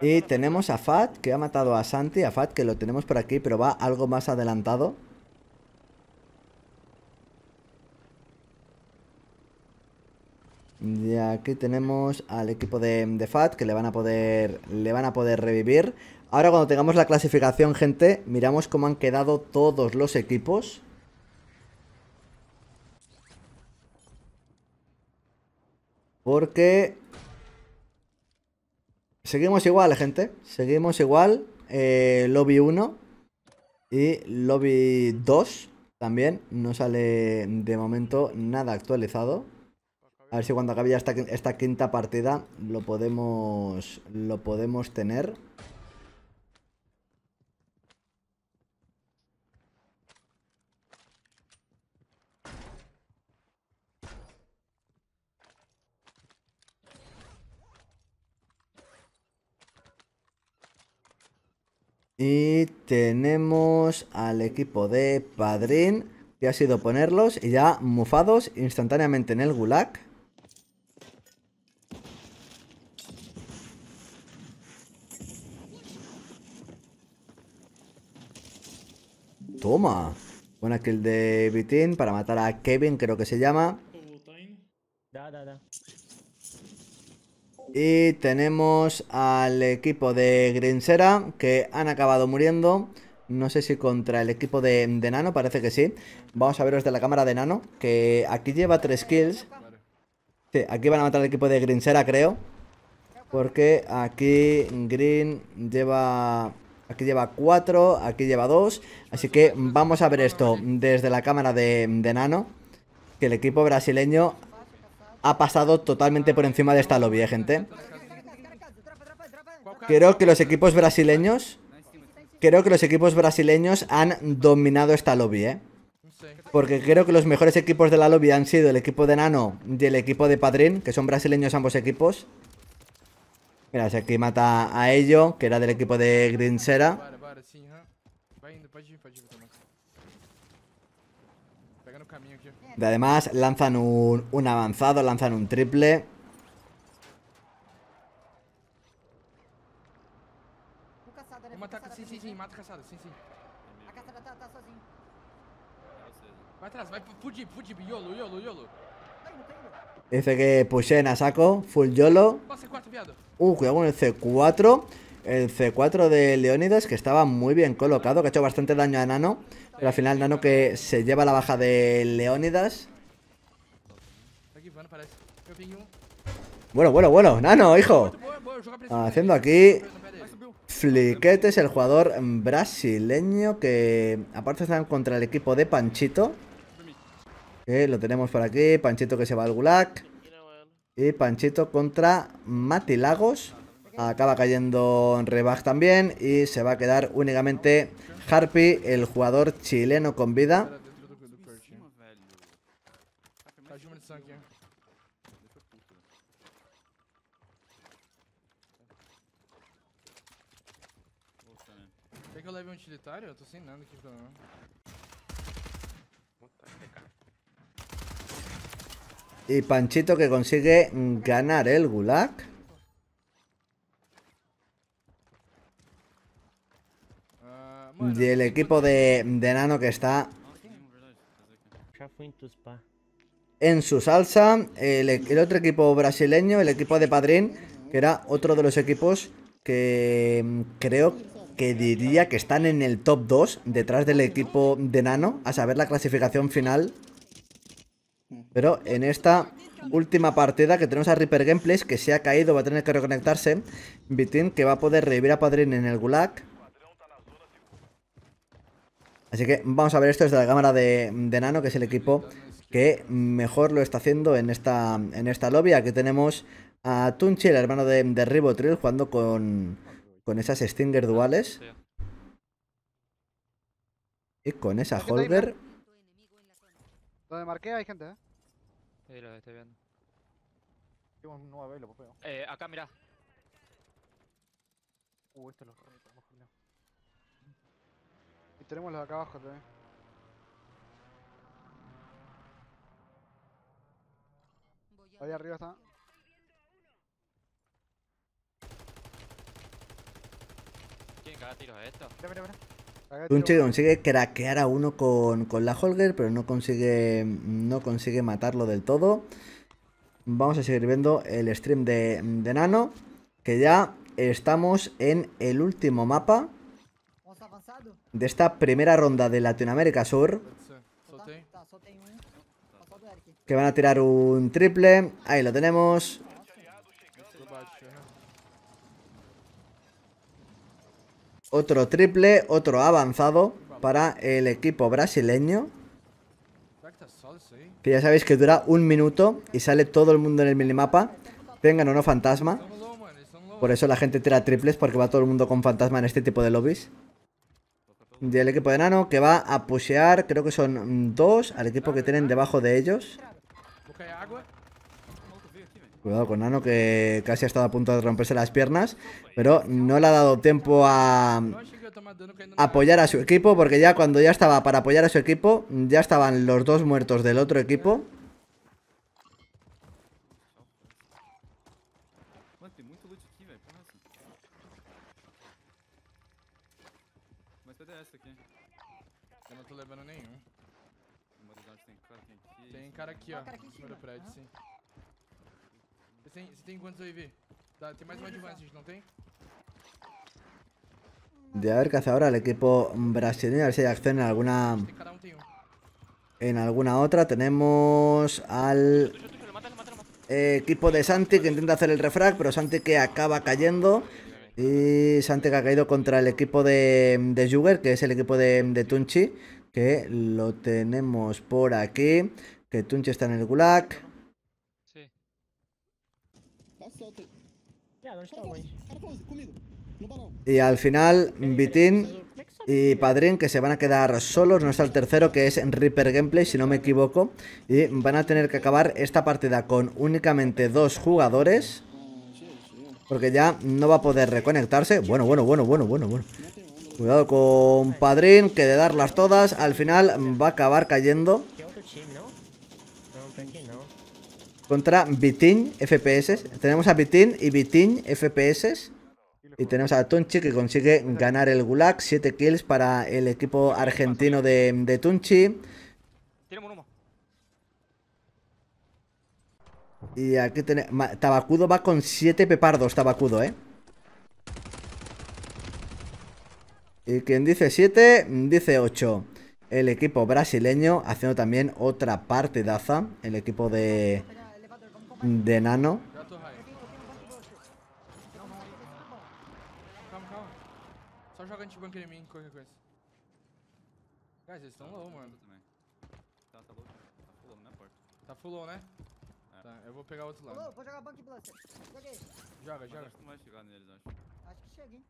Y tenemos a Fat, que ha matado a Santi. A Fat, que lo tenemos por aquí, pero va algo más adelantado. Y aquí tenemos al equipo de, de, Fat, que le van a poder le van a poder revivir. Ahora cuando tengamos la clasificación, gente, miramos cómo han quedado todos los equipos. Porque... Seguimos igual, gente. Seguimos igual. Eh, lobby 1 y lobby 2 también. No sale de momento nada actualizado. A ver si cuando acabe ya esta, esta quinta partida lo podemos, lo podemos tener. Y tenemos al equipo de Padrín, que ha sido ponerlos y ya mufados instantáneamente en el gulag. Toma. Buena el de Bitín para matar a Kevin, creo que se llama. Da, da, da. Y tenemos al equipo de Grinsera que han acabado muriendo. No sé si contra el equipo de, Nano, parece que sí. Vamos a veros desde la cámara de Nano, que aquí lleva 3 kills. Sí, aquí van a matar al equipo de Grinsera, creo. Porque aquí Green lleva... Aquí lleva 4, aquí lleva 2. Así que vamos a ver esto desde la cámara de, de Nano. Que el equipo brasileño ha pasado totalmente por encima de esta lobby, ¿eh, gente. Creo que los equipos brasileños... Creo que los equipos brasileños han dominado esta lobby, ¿eh? Porque creo que los mejores equipos de la lobby han sido el equipo de Nano y el equipo de Padrín, que son brasileños ambos equipos. Mira, aquí mata a Ello, que era del equipo de Grinsera. Además, lanzan un, avanzado, lanzan un triple. Dice que pushen a saco, full YOLO. Uh, cuidado con el C4. El C4 de Leónidas, que estaba muy bien colocado, que ha hecho bastante daño a Nano. Pero al final Nano que se lleva la baja de Leónidas. Bueno, bueno, bueno. Nano, hijo. Haciendo aquí fliquetes el jugador brasileño que aparte están contra el equipo de Panchito. lo tenemos por aquí. Panchito que se va al Gulag. Y Panchito contra Matilagos. Acaba cayendo en Rebag también y se va a quedar únicamente Harpy, el jugador chileno con vida. Y Panchito que consigue ganar el Gulag. del equipo de, Nano que está en su salsa. E-, el, otro equipo brasileño, el equipo de Padrín, que era otro de los equipos que mm, creo que diría que están en el top 2 detrás del equipo de Nano, a saber la clasificación final. Pero en esta última partida que tenemos a Reaper Gameplays, que se ha caído, va a tener que reconectarse. Vitin, que va a poder revivir a Padrín en el Gulag. Así que vamos a ver esto desde la cámara de, Nano, que es el equipo que mejor lo está haciendo en esta, en esta lobby. Aquí tenemos a Tunchi, el hermano de, de Ribotril, jugando con, esas Stinger duales. Y con esa Holger. Donde marqué hay gente, ¿eh? Sí, lo estoy viendo. Pues, eh, acá, mira. Uh, tenemos los de acá abajo también. Ahí arriba está. ¿Quién consigue craquear a uno con, la Holger, pero no consigue, no consigue matarlo del todo. Vamos a seguir viendo el stream de Nano, que ya estamos en el último mapa de esta primera ronda de Latinoamérica Sur. Que van a tirar un triple. Ahí lo tenemos. Otro triple, otro avanzado para el equipo brasileño. Que ya sabéis que dura un minuto y sale todo el mundo en el minimapa. Tengan o no fantasma. Por eso la gente tira triples porque va todo el mundo con fantasma en este tipo de lobbies del equipo de Nano que va a pushear, creo que son dos, al equipo que tienen debajo de ellos. Cuidado con Nano que casi ha estado a punto de romperse las piernas, pero no le ha dado tiempo a apoyar a su equipo, porque ya cuando ya estaba para apoyar a su equipo, ya estaban los dos muertos del otro equipo. a ver De hace ahora el equipo brasileño, a ver si hay acción en alguna. Um um. En alguna otra tenemos al equipo de Santi que intenta hacer el refrag, pero Santi que acaba cayendo. Y Santi que ha caído contra el equipo de, de Juger, que es el equipo de, de Tunchi, que lo tenemos por aquí. Que Tunchi está en el Gulag. Y al final, Vitin y Padrín, que se van a quedar solos, no está el tercero, que es Reaper Gameplay, si no me equivoco. Y van a tener que acabar esta partida con únicamente dos jugadores. Porque ya no va a poder reconectarse. Bueno, bueno, bueno, bueno, bueno, bueno. Cuidado con Padrín, que de darlas todas, al final va a acabar cayendo. contra Bitin FPS. Tenemos a Bitin y Bitin FPS. Y tenemos a Tunchi que consigue ganar el Gulag. 7 kills para el equipo argentino de, de Tunchi. Y aquí tenemos... Tabacudo va con 7 pepardos, Tabacudo, ¿eh? Y quien dice 7, dice 8. El equipo brasileño haciendo también otra partidaza. El equipo de de nano. Calma, calma. Só joga antibanca em mim, qualquer coisa. Guys, eles estão low, mano. Tá, tá low. Tá full low, né, porta? Tá full low, né? Tá, eu vou pegar outro lado. Low, vou jogar bank blaster. Joguei. Joga, joga. Acho que não vai chegar neles, acho. Acho que chega, hein.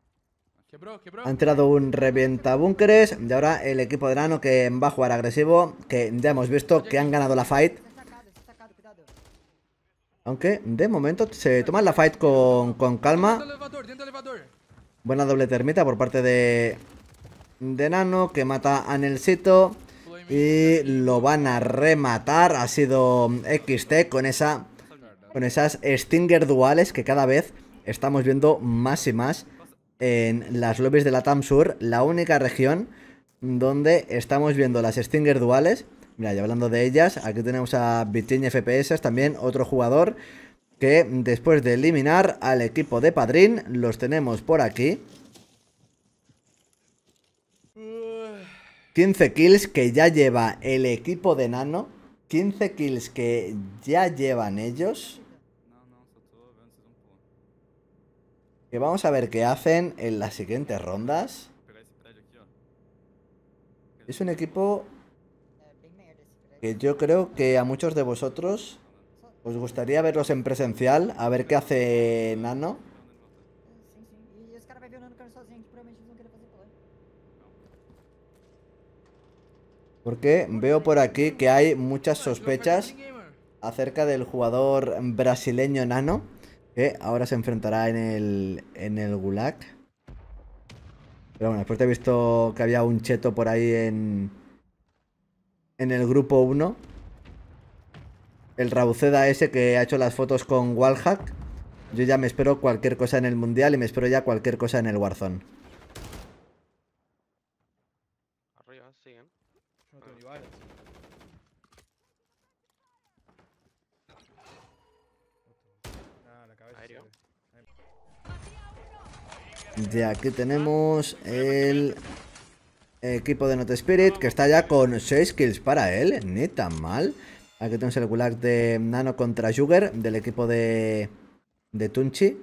Quebró, quebró. Ha entrado un revienta búnkeres y ahora el equipo de Nano que va a jugar agresivo, que ya hemos visto que han ganado la fight aunque de momento se toma la fight con, con calma. Buena doble termita por parte de, de Nano que mata a Nelsito. Y lo van a rematar. Ha sido XT con, esa, con esas Stinger duales que cada vez estamos viendo más y más en las lobbies de la TAM Sur. La única región donde estamos viendo las Stinger duales Mira, ya hablando de ellas, aquí tenemos a Virginia FPS, también otro jugador que después de eliminar al equipo de Padrín, los tenemos por aquí. 15 kills que ya lleva el equipo de Nano. 15 kills que ya llevan ellos. Que vamos a ver qué hacen en las siguientes rondas. Es un equipo que yo creo que a muchos de vosotros os gustaría verlos en presencial, a ver qué hace Nano. Porque veo por aquí que hay muchas sospechas acerca del jugador brasileño Nano, que ahora se enfrentará en el, en el Gulag. Pero bueno, después te he visto que había un cheto por ahí en, en el grupo 1. El Rabuceda ese que ha hecho las fotos con Walhack Yo ya me espero cualquier cosa en el Mundial y me espero ya cualquier cosa en el Warzone. Arriba, ah, aquí tenemos el Equipo de Not Spirit, que está ya con 6 kills para él. Ni tan mal. Aquí tenemos el gulag de Nano contra Jugger, del equipo de, de Tunchi.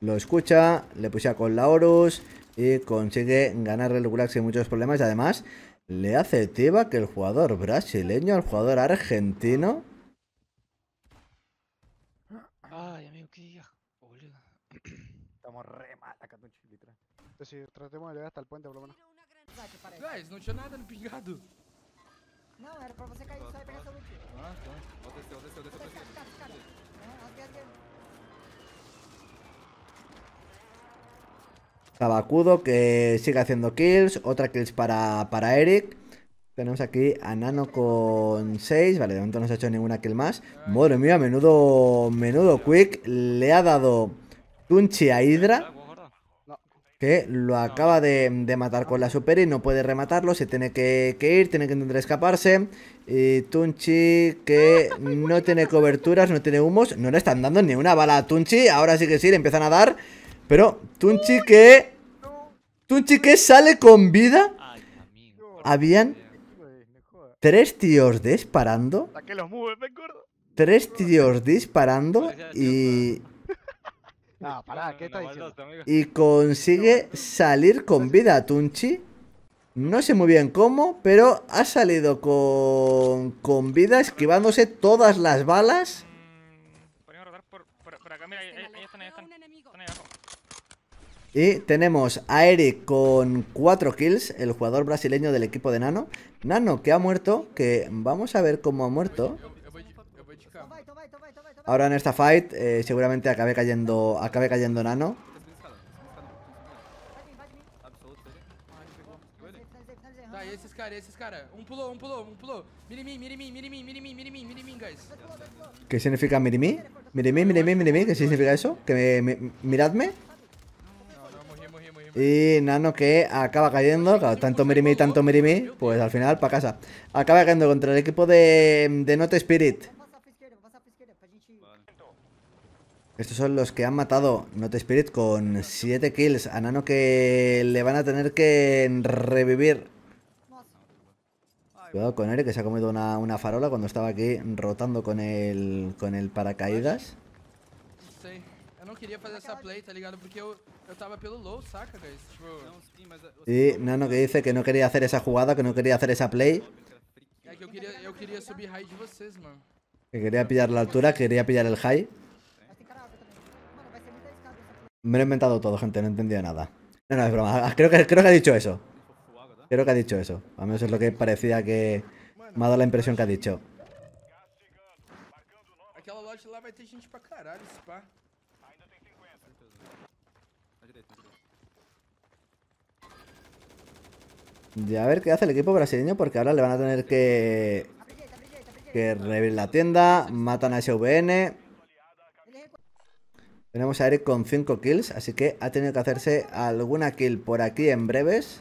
Lo escucha, le puse con la Horus y consigue ganarle el gulag sin muchos problemas. Y además, le hace tiba que el jugador brasileño al jugador argentino tratemos de llegar hasta el puente por lo menos. Guys, no era ah, que sigue haciendo kills, otra kills para, para Eric. Tenemos aquí a Nano con 6, vale, de momento no se ha hecho ninguna kill más. Madre mía, menudo, menudo quick, le ha dado Tunchi a Hydra lo acaba de, matar con la super y no puede rematarlo, se tiene que, ir, tiene que intentar escaparse. Y Tunchi que no tiene coberturas, no tiene humos, no le están dando ni una bala a Tunchi, ahora sí que sí, le empiezan a dar. Pero Tunchi que... Tunchi que sale con vida. Habían tres tíos disparando. Tres tíos disparando y... Y consigue salir con vida Tunchi. No sé muy bien cómo, pero ha salido con, con vida, esquivándose todas las balas. Y tenemos a Eric con 4 kills, el jugador brasileño del equipo de Nano. Nano que ha muerto, que vamos a ver cómo ha muerto. Ahora en esta fight eh, seguramente acabe cayendo, acabe cayendo nano. ¿Qué significa mirimi? Mirimi, mirimi, mirimi, ¿qué significa eso? Que me, miradme. Y Nano que acaba cayendo, claro, tanto mirimi, tanto mirimi, pues al final para casa. Acaba cayendo contra el equipo de, de Not Spirit. Estos son los que han matado Not Spirit con 7 kills. A Nano que le van a tener que revivir. Cuidado con Eric que se ha comido una, farola cuando estaba aquí rotando con el, con el paracaídas. Y Nano que dice que no quería hacer esa jugada, que no quería hacer esa play. Que quería pillar la altura, quería pillar el high. Me lo he inventado todo, gente, no he entendido nada. No, no, es broma. Ah, creo que, creo que ha dicho eso. Creo que ha dicho eso. A menos es lo que parecía que me ha dado la impresión que ha dicho. Y a ver qué hace el equipo brasileño porque ahora le van a tener que... Que revivir la tienda, matan a SVN... Tenemos a Eric con 5 kills, así que ha tenido que hacerse alguna kill por aquí en breves.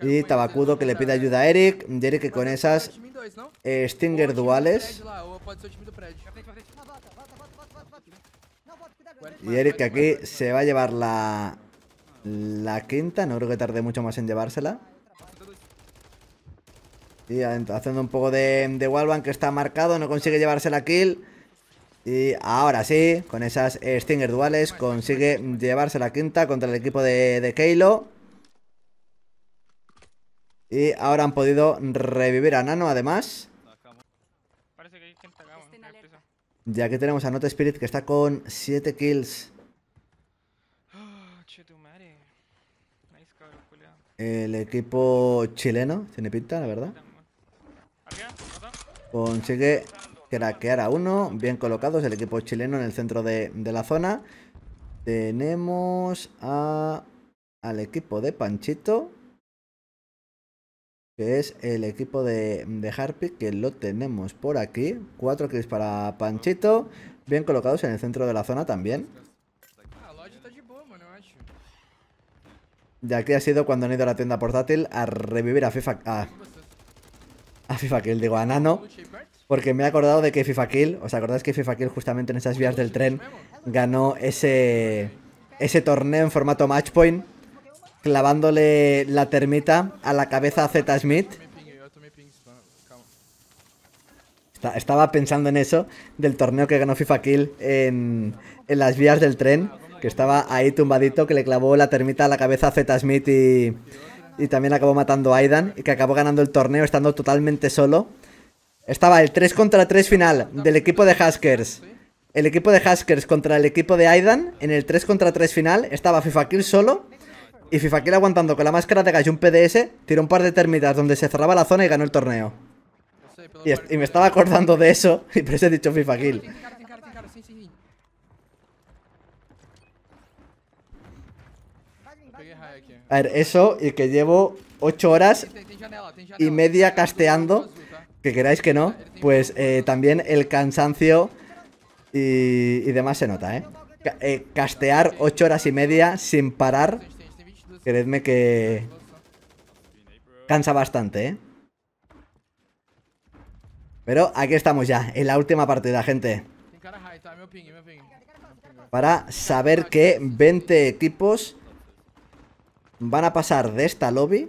Y Tabacudo que le pide ayuda a Eric. Y Eric con esas eh, Stinger duales. Y Eric que aquí se va a llevar la, la quinta. No creo que tarde mucho más en llevársela. Y haciendo un poco de, de wallbang que está marcado. No consigue llevarse la kill. Y ahora sí, con esas Stinger duales consigue llevarse la quinta contra el equipo de, de Keilo. Y ahora han podido revivir a Nano además. ya que tenemos a Note Spirit que está con 7 kills. Ah, el equipo chileno, tiene pinta, la verdad. Consigue Craquear a uno. Bien colocados el equipo chileno en el centro de, la zona. Tenemos a, al equipo de Panchito. Que es el equipo de, de Harpy, que lo tenemos por aquí. Cuatro kills para Panchito. Bien colocados en el centro de la zona también. De ah, aquí ha sido cuando han ido a la tienda portátil a revivir a FIFA... A, a FIFA Kill, digo, a Nano porque me he acordado de que FIFA Kill, ¿os acordáis que FIFA Kill justamente en esas vías del tren ganó ese, ese torneo en formato matchpoint, clavándole la termita a la cabeza a Z Smith? estaba pensando en eso, del torneo que ganó FIFA Kill en, las vías del tren, que estaba ahí tumbadito, que le clavó la termita a la cabeza a Z Smith y, y también acabó matando a Aidan, y que acabó ganando el torneo estando totalmente solo estaba el 3 contra 3 final del equipo de Haskers. El equipo de Haskers contra el equipo de Aidan. En el 3 contra 3 final estaba FIFA solo. Y FIFA aguantando con la máscara de gallo un PDS. Tiró un par de termitas donde se cerraba la zona y ganó el torneo. Y, me estaba acordando de eso. Y por eso he dicho FIFA A ver, eso y que llevo 8 horas y media casteando que queráis que no, pues eh, también el cansancio y, demás se nota, ¿eh? ¿eh? castear ocho horas y media sin parar, creedme que cansa bastante, ¿eh? Pero aquí estamos ya, en la última partida, gente. Para saber que 20 equipos van a pasar de esta lobby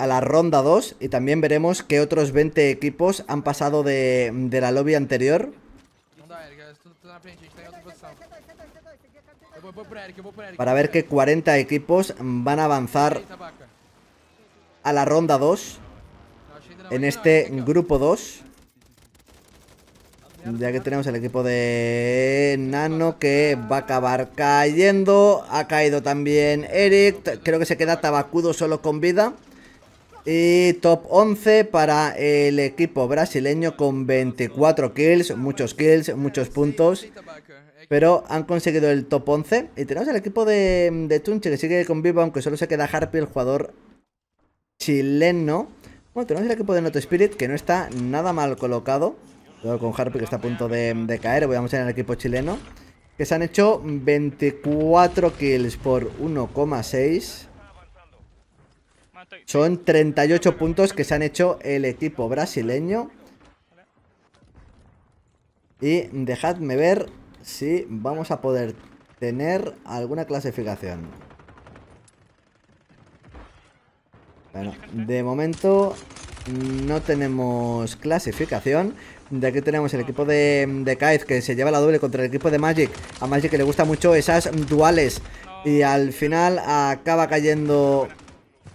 a la ronda 2 y también veremos Que otros 20 equipos han pasado de, la lobby anterior. Para ver que 40 equipos van a avanzar a la ronda 2 en este grupo 2. Ya que tenemos el equipo de Nano que va a acabar cayendo. Ha caído también Eric. Creo que se queda Tabacudo solo con vida. Y top 11 para el equipo brasileño con 24 kills, muchos kills, muchos puntos. Pero han conseguido el top 11. Y tenemos el equipo de, de Tunche que sigue con vivo, aunque solo se queda Harpy, el jugador chileno. Bueno, tenemos el equipo de Noto Spirit que no está nada mal colocado. Luego con Harpy que está a punto de, caer. Voy a mostrar el equipo chileno. Que se han hecho 24 kills por 1,6. Son 38 puntos que se han hecho el equipo brasileño. Y dejadme ver si vamos a poder tener alguna clasificación. Bueno, de momento no tenemos clasificación. De aquí tenemos el equipo de, de Kaiz que se lleva la doble contra el equipo de Magic. A Magic le gusta mucho esas duales. Y al final acaba cayendo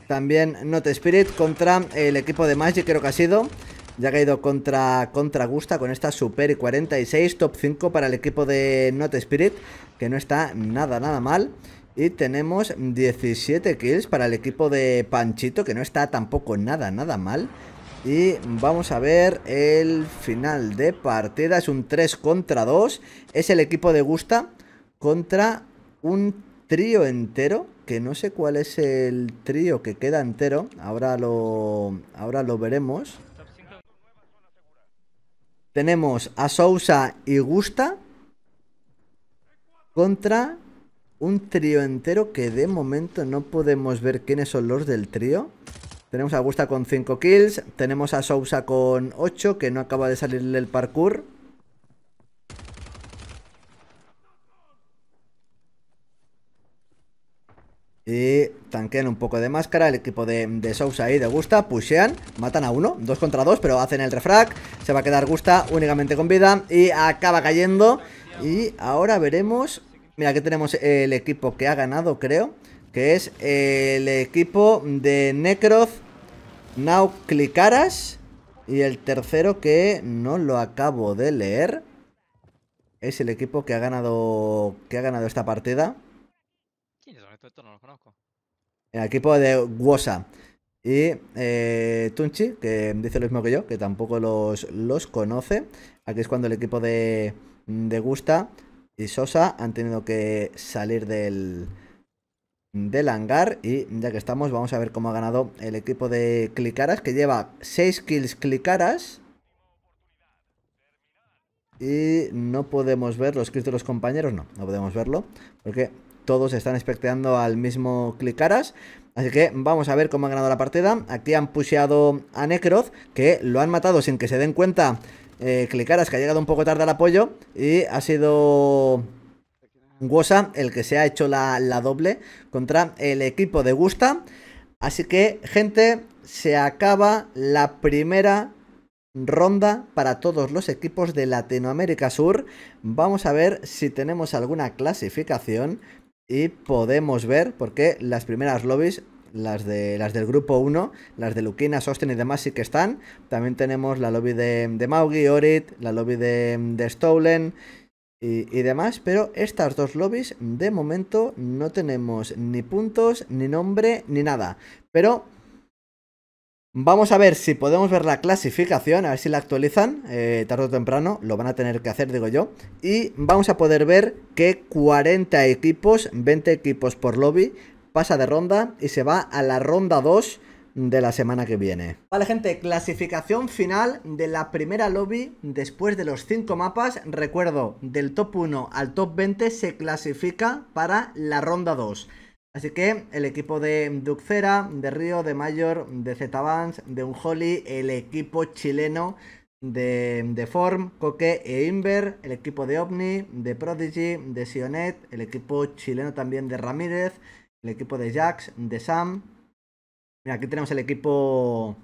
también Not Spirit contra el equipo de Magic, creo que ha sido. Ya ha ido contra, contra Gusta con esta Super 46, top 5 para el equipo de Not Spirit, que no está nada, nada mal. Y tenemos 17 kills para el equipo de Panchito, que no está tampoco nada, nada mal. Y vamos a ver el final de partida. Es un 3 contra 2. Es el equipo de Gusta contra un trío entero que no sé cuál es el trío que queda entero. Ahora lo, ahora lo veremos. Tenemos a Sousa y Gusta contra un trío entero que de momento no podemos ver quiénes son los del trío. Tenemos a Gusta con 5 kills, tenemos a Sousa con 8 que no acaba de salirle el parkour. Y tanquean un poco de máscara El equipo de, de Sousa y de Gusta Pushean, matan a uno, dos contra dos Pero hacen el refrag, se va a quedar Gusta Únicamente con vida y acaba cayendo Y ahora veremos Mira, aquí tenemos el equipo que ha ganado Creo, que es el Equipo de Necroz Nauclicaras Y el tercero que No lo acabo de leer Es el equipo que ha ganado Que ha ganado esta partida no conozco. el equipo de Wosa. Y eh, Tunchi, que dice lo mismo que yo, que tampoco los, los conoce. Aquí es cuando el equipo de, de Gusta y Sosa han tenido que salir del, del hangar. Y ya que estamos, vamos a ver cómo ha ganado el equipo de Clicaras, que lleva 6 kills Clicaras. Y no podemos ver los kills de los compañeros, no, no podemos verlo, porque todos están esperando al mismo Clicaras. Así que vamos a ver cómo ha ganado la partida. Aquí han pusheado a Necroz, que lo han matado sin que se den cuenta eh, Clicaras, que ha llegado un poco tarde al apoyo. Y ha sido Wosa el que se ha hecho la, la doble contra el equipo de Gusta. Así que, gente, se acaba la primera ronda para todos los equipos de Latinoamérica Sur. Vamos a ver si tenemos alguna clasificación. Y podemos ver porque las primeras lobbies, las, de, las del grupo 1, las de Lukina, Sosten y demás sí que están. También tenemos la lobby de, de Maugi, Orit, la lobby de, de Stolen y, y, demás. Pero estas dos lobbies de momento no tenemos ni puntos, ni nombre, ni nada. Pero Vamos a ver si podemos ver la clasificación, a ver si la actualizan, eh, tarde o temprano, lo van a tener que hacer, digo yo. Y vamos a poder ver que 40 equipos, 20 equipos por lobby, pasa de ronda y se va a la ronda 2 de la semana que viene. Vale gente, clasificación final de la primera lobby después de los 5 mapas. Recuerdo, del top 1 al top 20 se clasifica para la ronda 2. Así que el equipo de Ducfera, de Río, de Mayor, de Zetavans, de Unholy, el equipo chileno de, Form, Coque e Inver, el equipo de Omni, de Prodigy, de Sionet, el equipo chileno también de Ramírez, el equipo de Jax, de Sam. Mira, aquí tenemos el equipo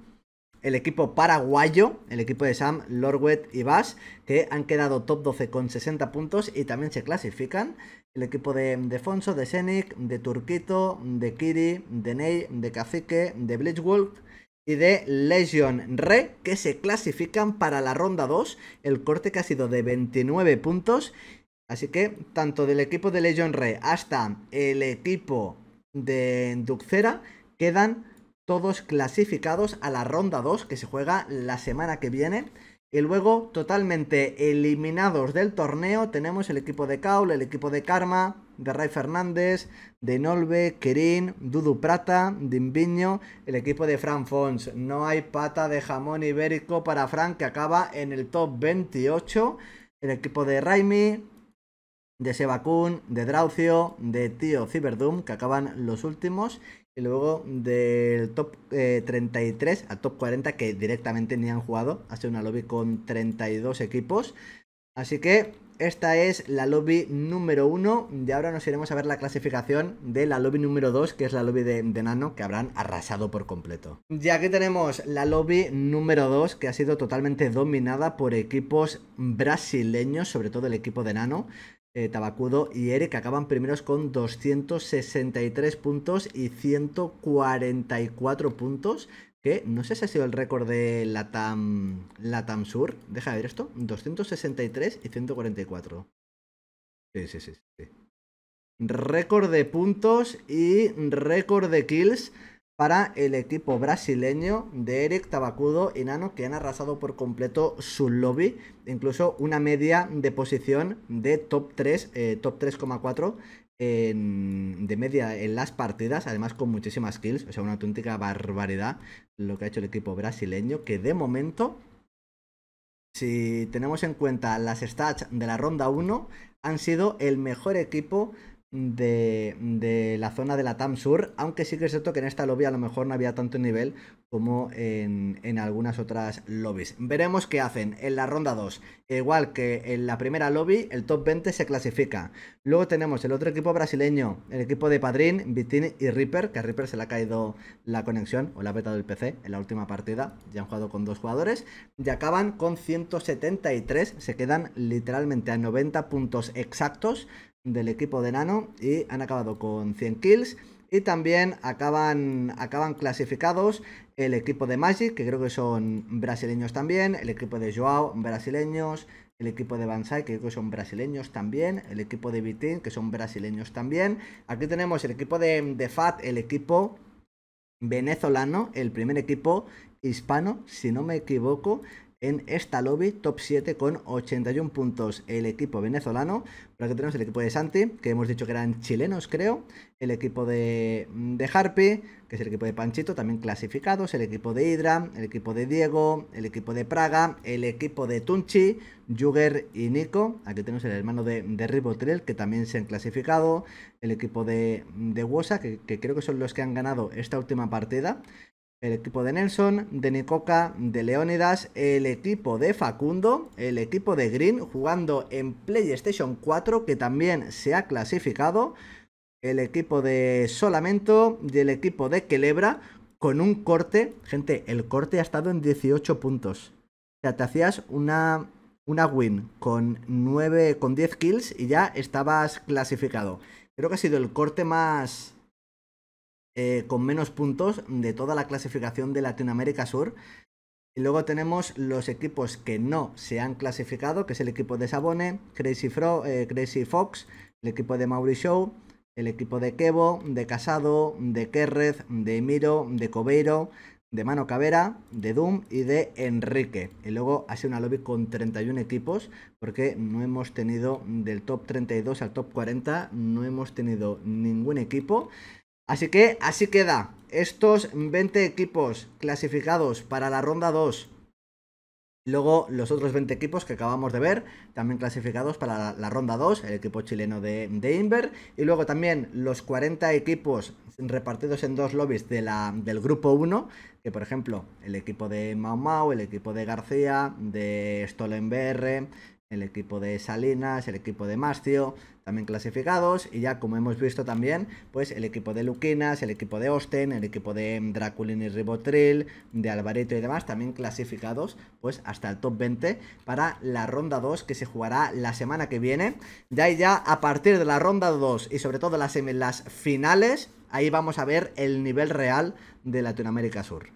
el equipo paraguayo, el equipo de Sam, Lorwet y Bass, que han quedado top 12 con 60 puntos y también se clasifican el equipo de, Defonso, de Senic, de Turquito, de Kiri, de Ney, de Cacique, de Blitzwolf y de Legion Re, que se clasifican para la ronda 2. El corte que ha sido de 29 puntos. Así que tanto del equipo de Legion Re hasta el equipo de Duxera quedan todos clasificados a la ronda 2 que se juega la semana que viene. Y luego, totalmente eliminados del torneo, tenemos el equipo de Kaul, el equipo de Karma, de Ray Fernández, de Nolbe, Kirin, Dudu Prata, Dimbiño, el equipo de Fran Fons. No hay pata de jamón ibérico para Fran, que acaba en el top 28. El equipo de Raimi, de Sebakun, de Draucio, de Tío Ciberdum, que acaban los últimos. Y luego del top 33 eh, al top 40, que directamente ni han jugado. Ha sido una lobby con 32 equipos. Así que esta es la lobby número 1. Y ahora nos iremos a ver la clasificación de la lobby número 2, que es la lobby de, de, Nano, que habrán arrasado por completo. Y aquí tenemos la lobby número 2, que ha sido totalmente dominada por equipos brasileños, sobre todo el equipo de Nano. Eh, Tabacudo y Eric acaban primeros con 263 puntos y 144 puntos. Que no sé si ha sido el récord de Latam, Latam Sur. Deja de ver esto. 263 y 144. sí, sí. sí. Récord de puntos y récord de kills para el equipo brasileño de Eric Tabacudo y Nano, que han arrasado por completo su lobby, incluso una media de posición de top 3, eh, top 3,4 de media en las partidas, además con muchísimas kills, o sea, una auténtica barbaridad lo que ha hecho el equipo brasileño, que de momento, si tenemos en cuenta las stats de la ronda 1, han sido el mejor equipo de, la zona de la TAM Sur, aunque sí que es cierto que en esta lobby a lo mejor no había tanto nivel como en, algunas otras lobbies. Veremos qué hacen en la ronda 2. Igual que en la primera lobby, el top 20 se clasifica. Luego tenemos el otro equipo brasileño, el equipo de Padrín, Vitini y Reaper, que a Reaper se le ha caído la conexión o la ha petado el PC en la última partida. Ya han jugado con dos jugadores y acaban con 173, se quedan literalmente a 90 puntos exactos del equipo de Nano y han acabado con 100 kills. Y también acaban, acaban clasificados el equipo de Magic, que creo que son brasileños también, el equipo de Joao, brasileños, el equipo de Bansai, que creo que son brasileños también, el equipo de Vitin, que son brasileños también. Aquí tenemos el equipo de, de FAT, el equipo venezolano, el primer equipo hispano, si no me equivoco, en esta lobby top 7 con 81 puntos el equipo venezolano. Por aquí tenemos el equipo de Santi, que hemos dicho que eran chilenos, creo. El equipo de, de Harpy, que es el equipo de Panchito, también clasificados. El equipo de Hydra, el equipo de Diego, el equipo de Praga, el equipo de Tunchi, Juger y Nico. Aquí tenemos el hermano de, de Ribotril, que también se han clasificado. El equipo de, de Wosa, que creo que son los que han ganado esta última partida el equipo de Nelson, de Nicoca, de Leónidas, el equipo de Facundo, el equipo de Green jugando en PlayStation 4 que también se ha clasificado, el equipo de Solamento y el equipo de Quelebra con un corte, gente, el corte ha estado en 18 puntos. O sea, te hacías una, una win con 9 con 10 kills y ya estabas clasificado. Creo que ha sido el corte más eh, con menos puntos de toda la clasificación de Latinoamérica Sur. Y luego tenemos los equipos que no se han clasificado, que es el equipo de Sabone, Crazy, Fro, eh, Crazy Fox, el equipo de Mauri Show, el equipo de Kevo, de Casado, de Kerrez, de Miro, de Coveiro de Mano Cavera, de Doom y de Enrique. Y luego ha sido una lobby con 31 equipos, porque no hemos tenido del top 32 al top 40, no hemos tenido ningún equipo. Así que así queda. Estos 20 equipos clasificados para la ronda 2. Luego los otros 20 equipos que acabamos de ver, también clasificados para la, ronda 2, el equipo chileno de, Inver. Y luego también los 40 equipos repartidos en dos lobbies del grupo 1, que por ejemplo el equipo de Mau Mau, el equipo de García, de Stolenberre, el equipo de Salinas, el equipo de Mastio, también clasificados y ya como hemos visto también pues el equipo de Luquinas, el equipo de Osten, el equipo de Draculin y Ribotril, de Alvarito y demás también clasificados pues hasta el top 20 para la ronda 2 que se jugará la semana que viene. Ya y ya a partir de la ronda 2 y sobre todo las, las finales ahí vamos a ver el nivel real de Latinoamérica Sur.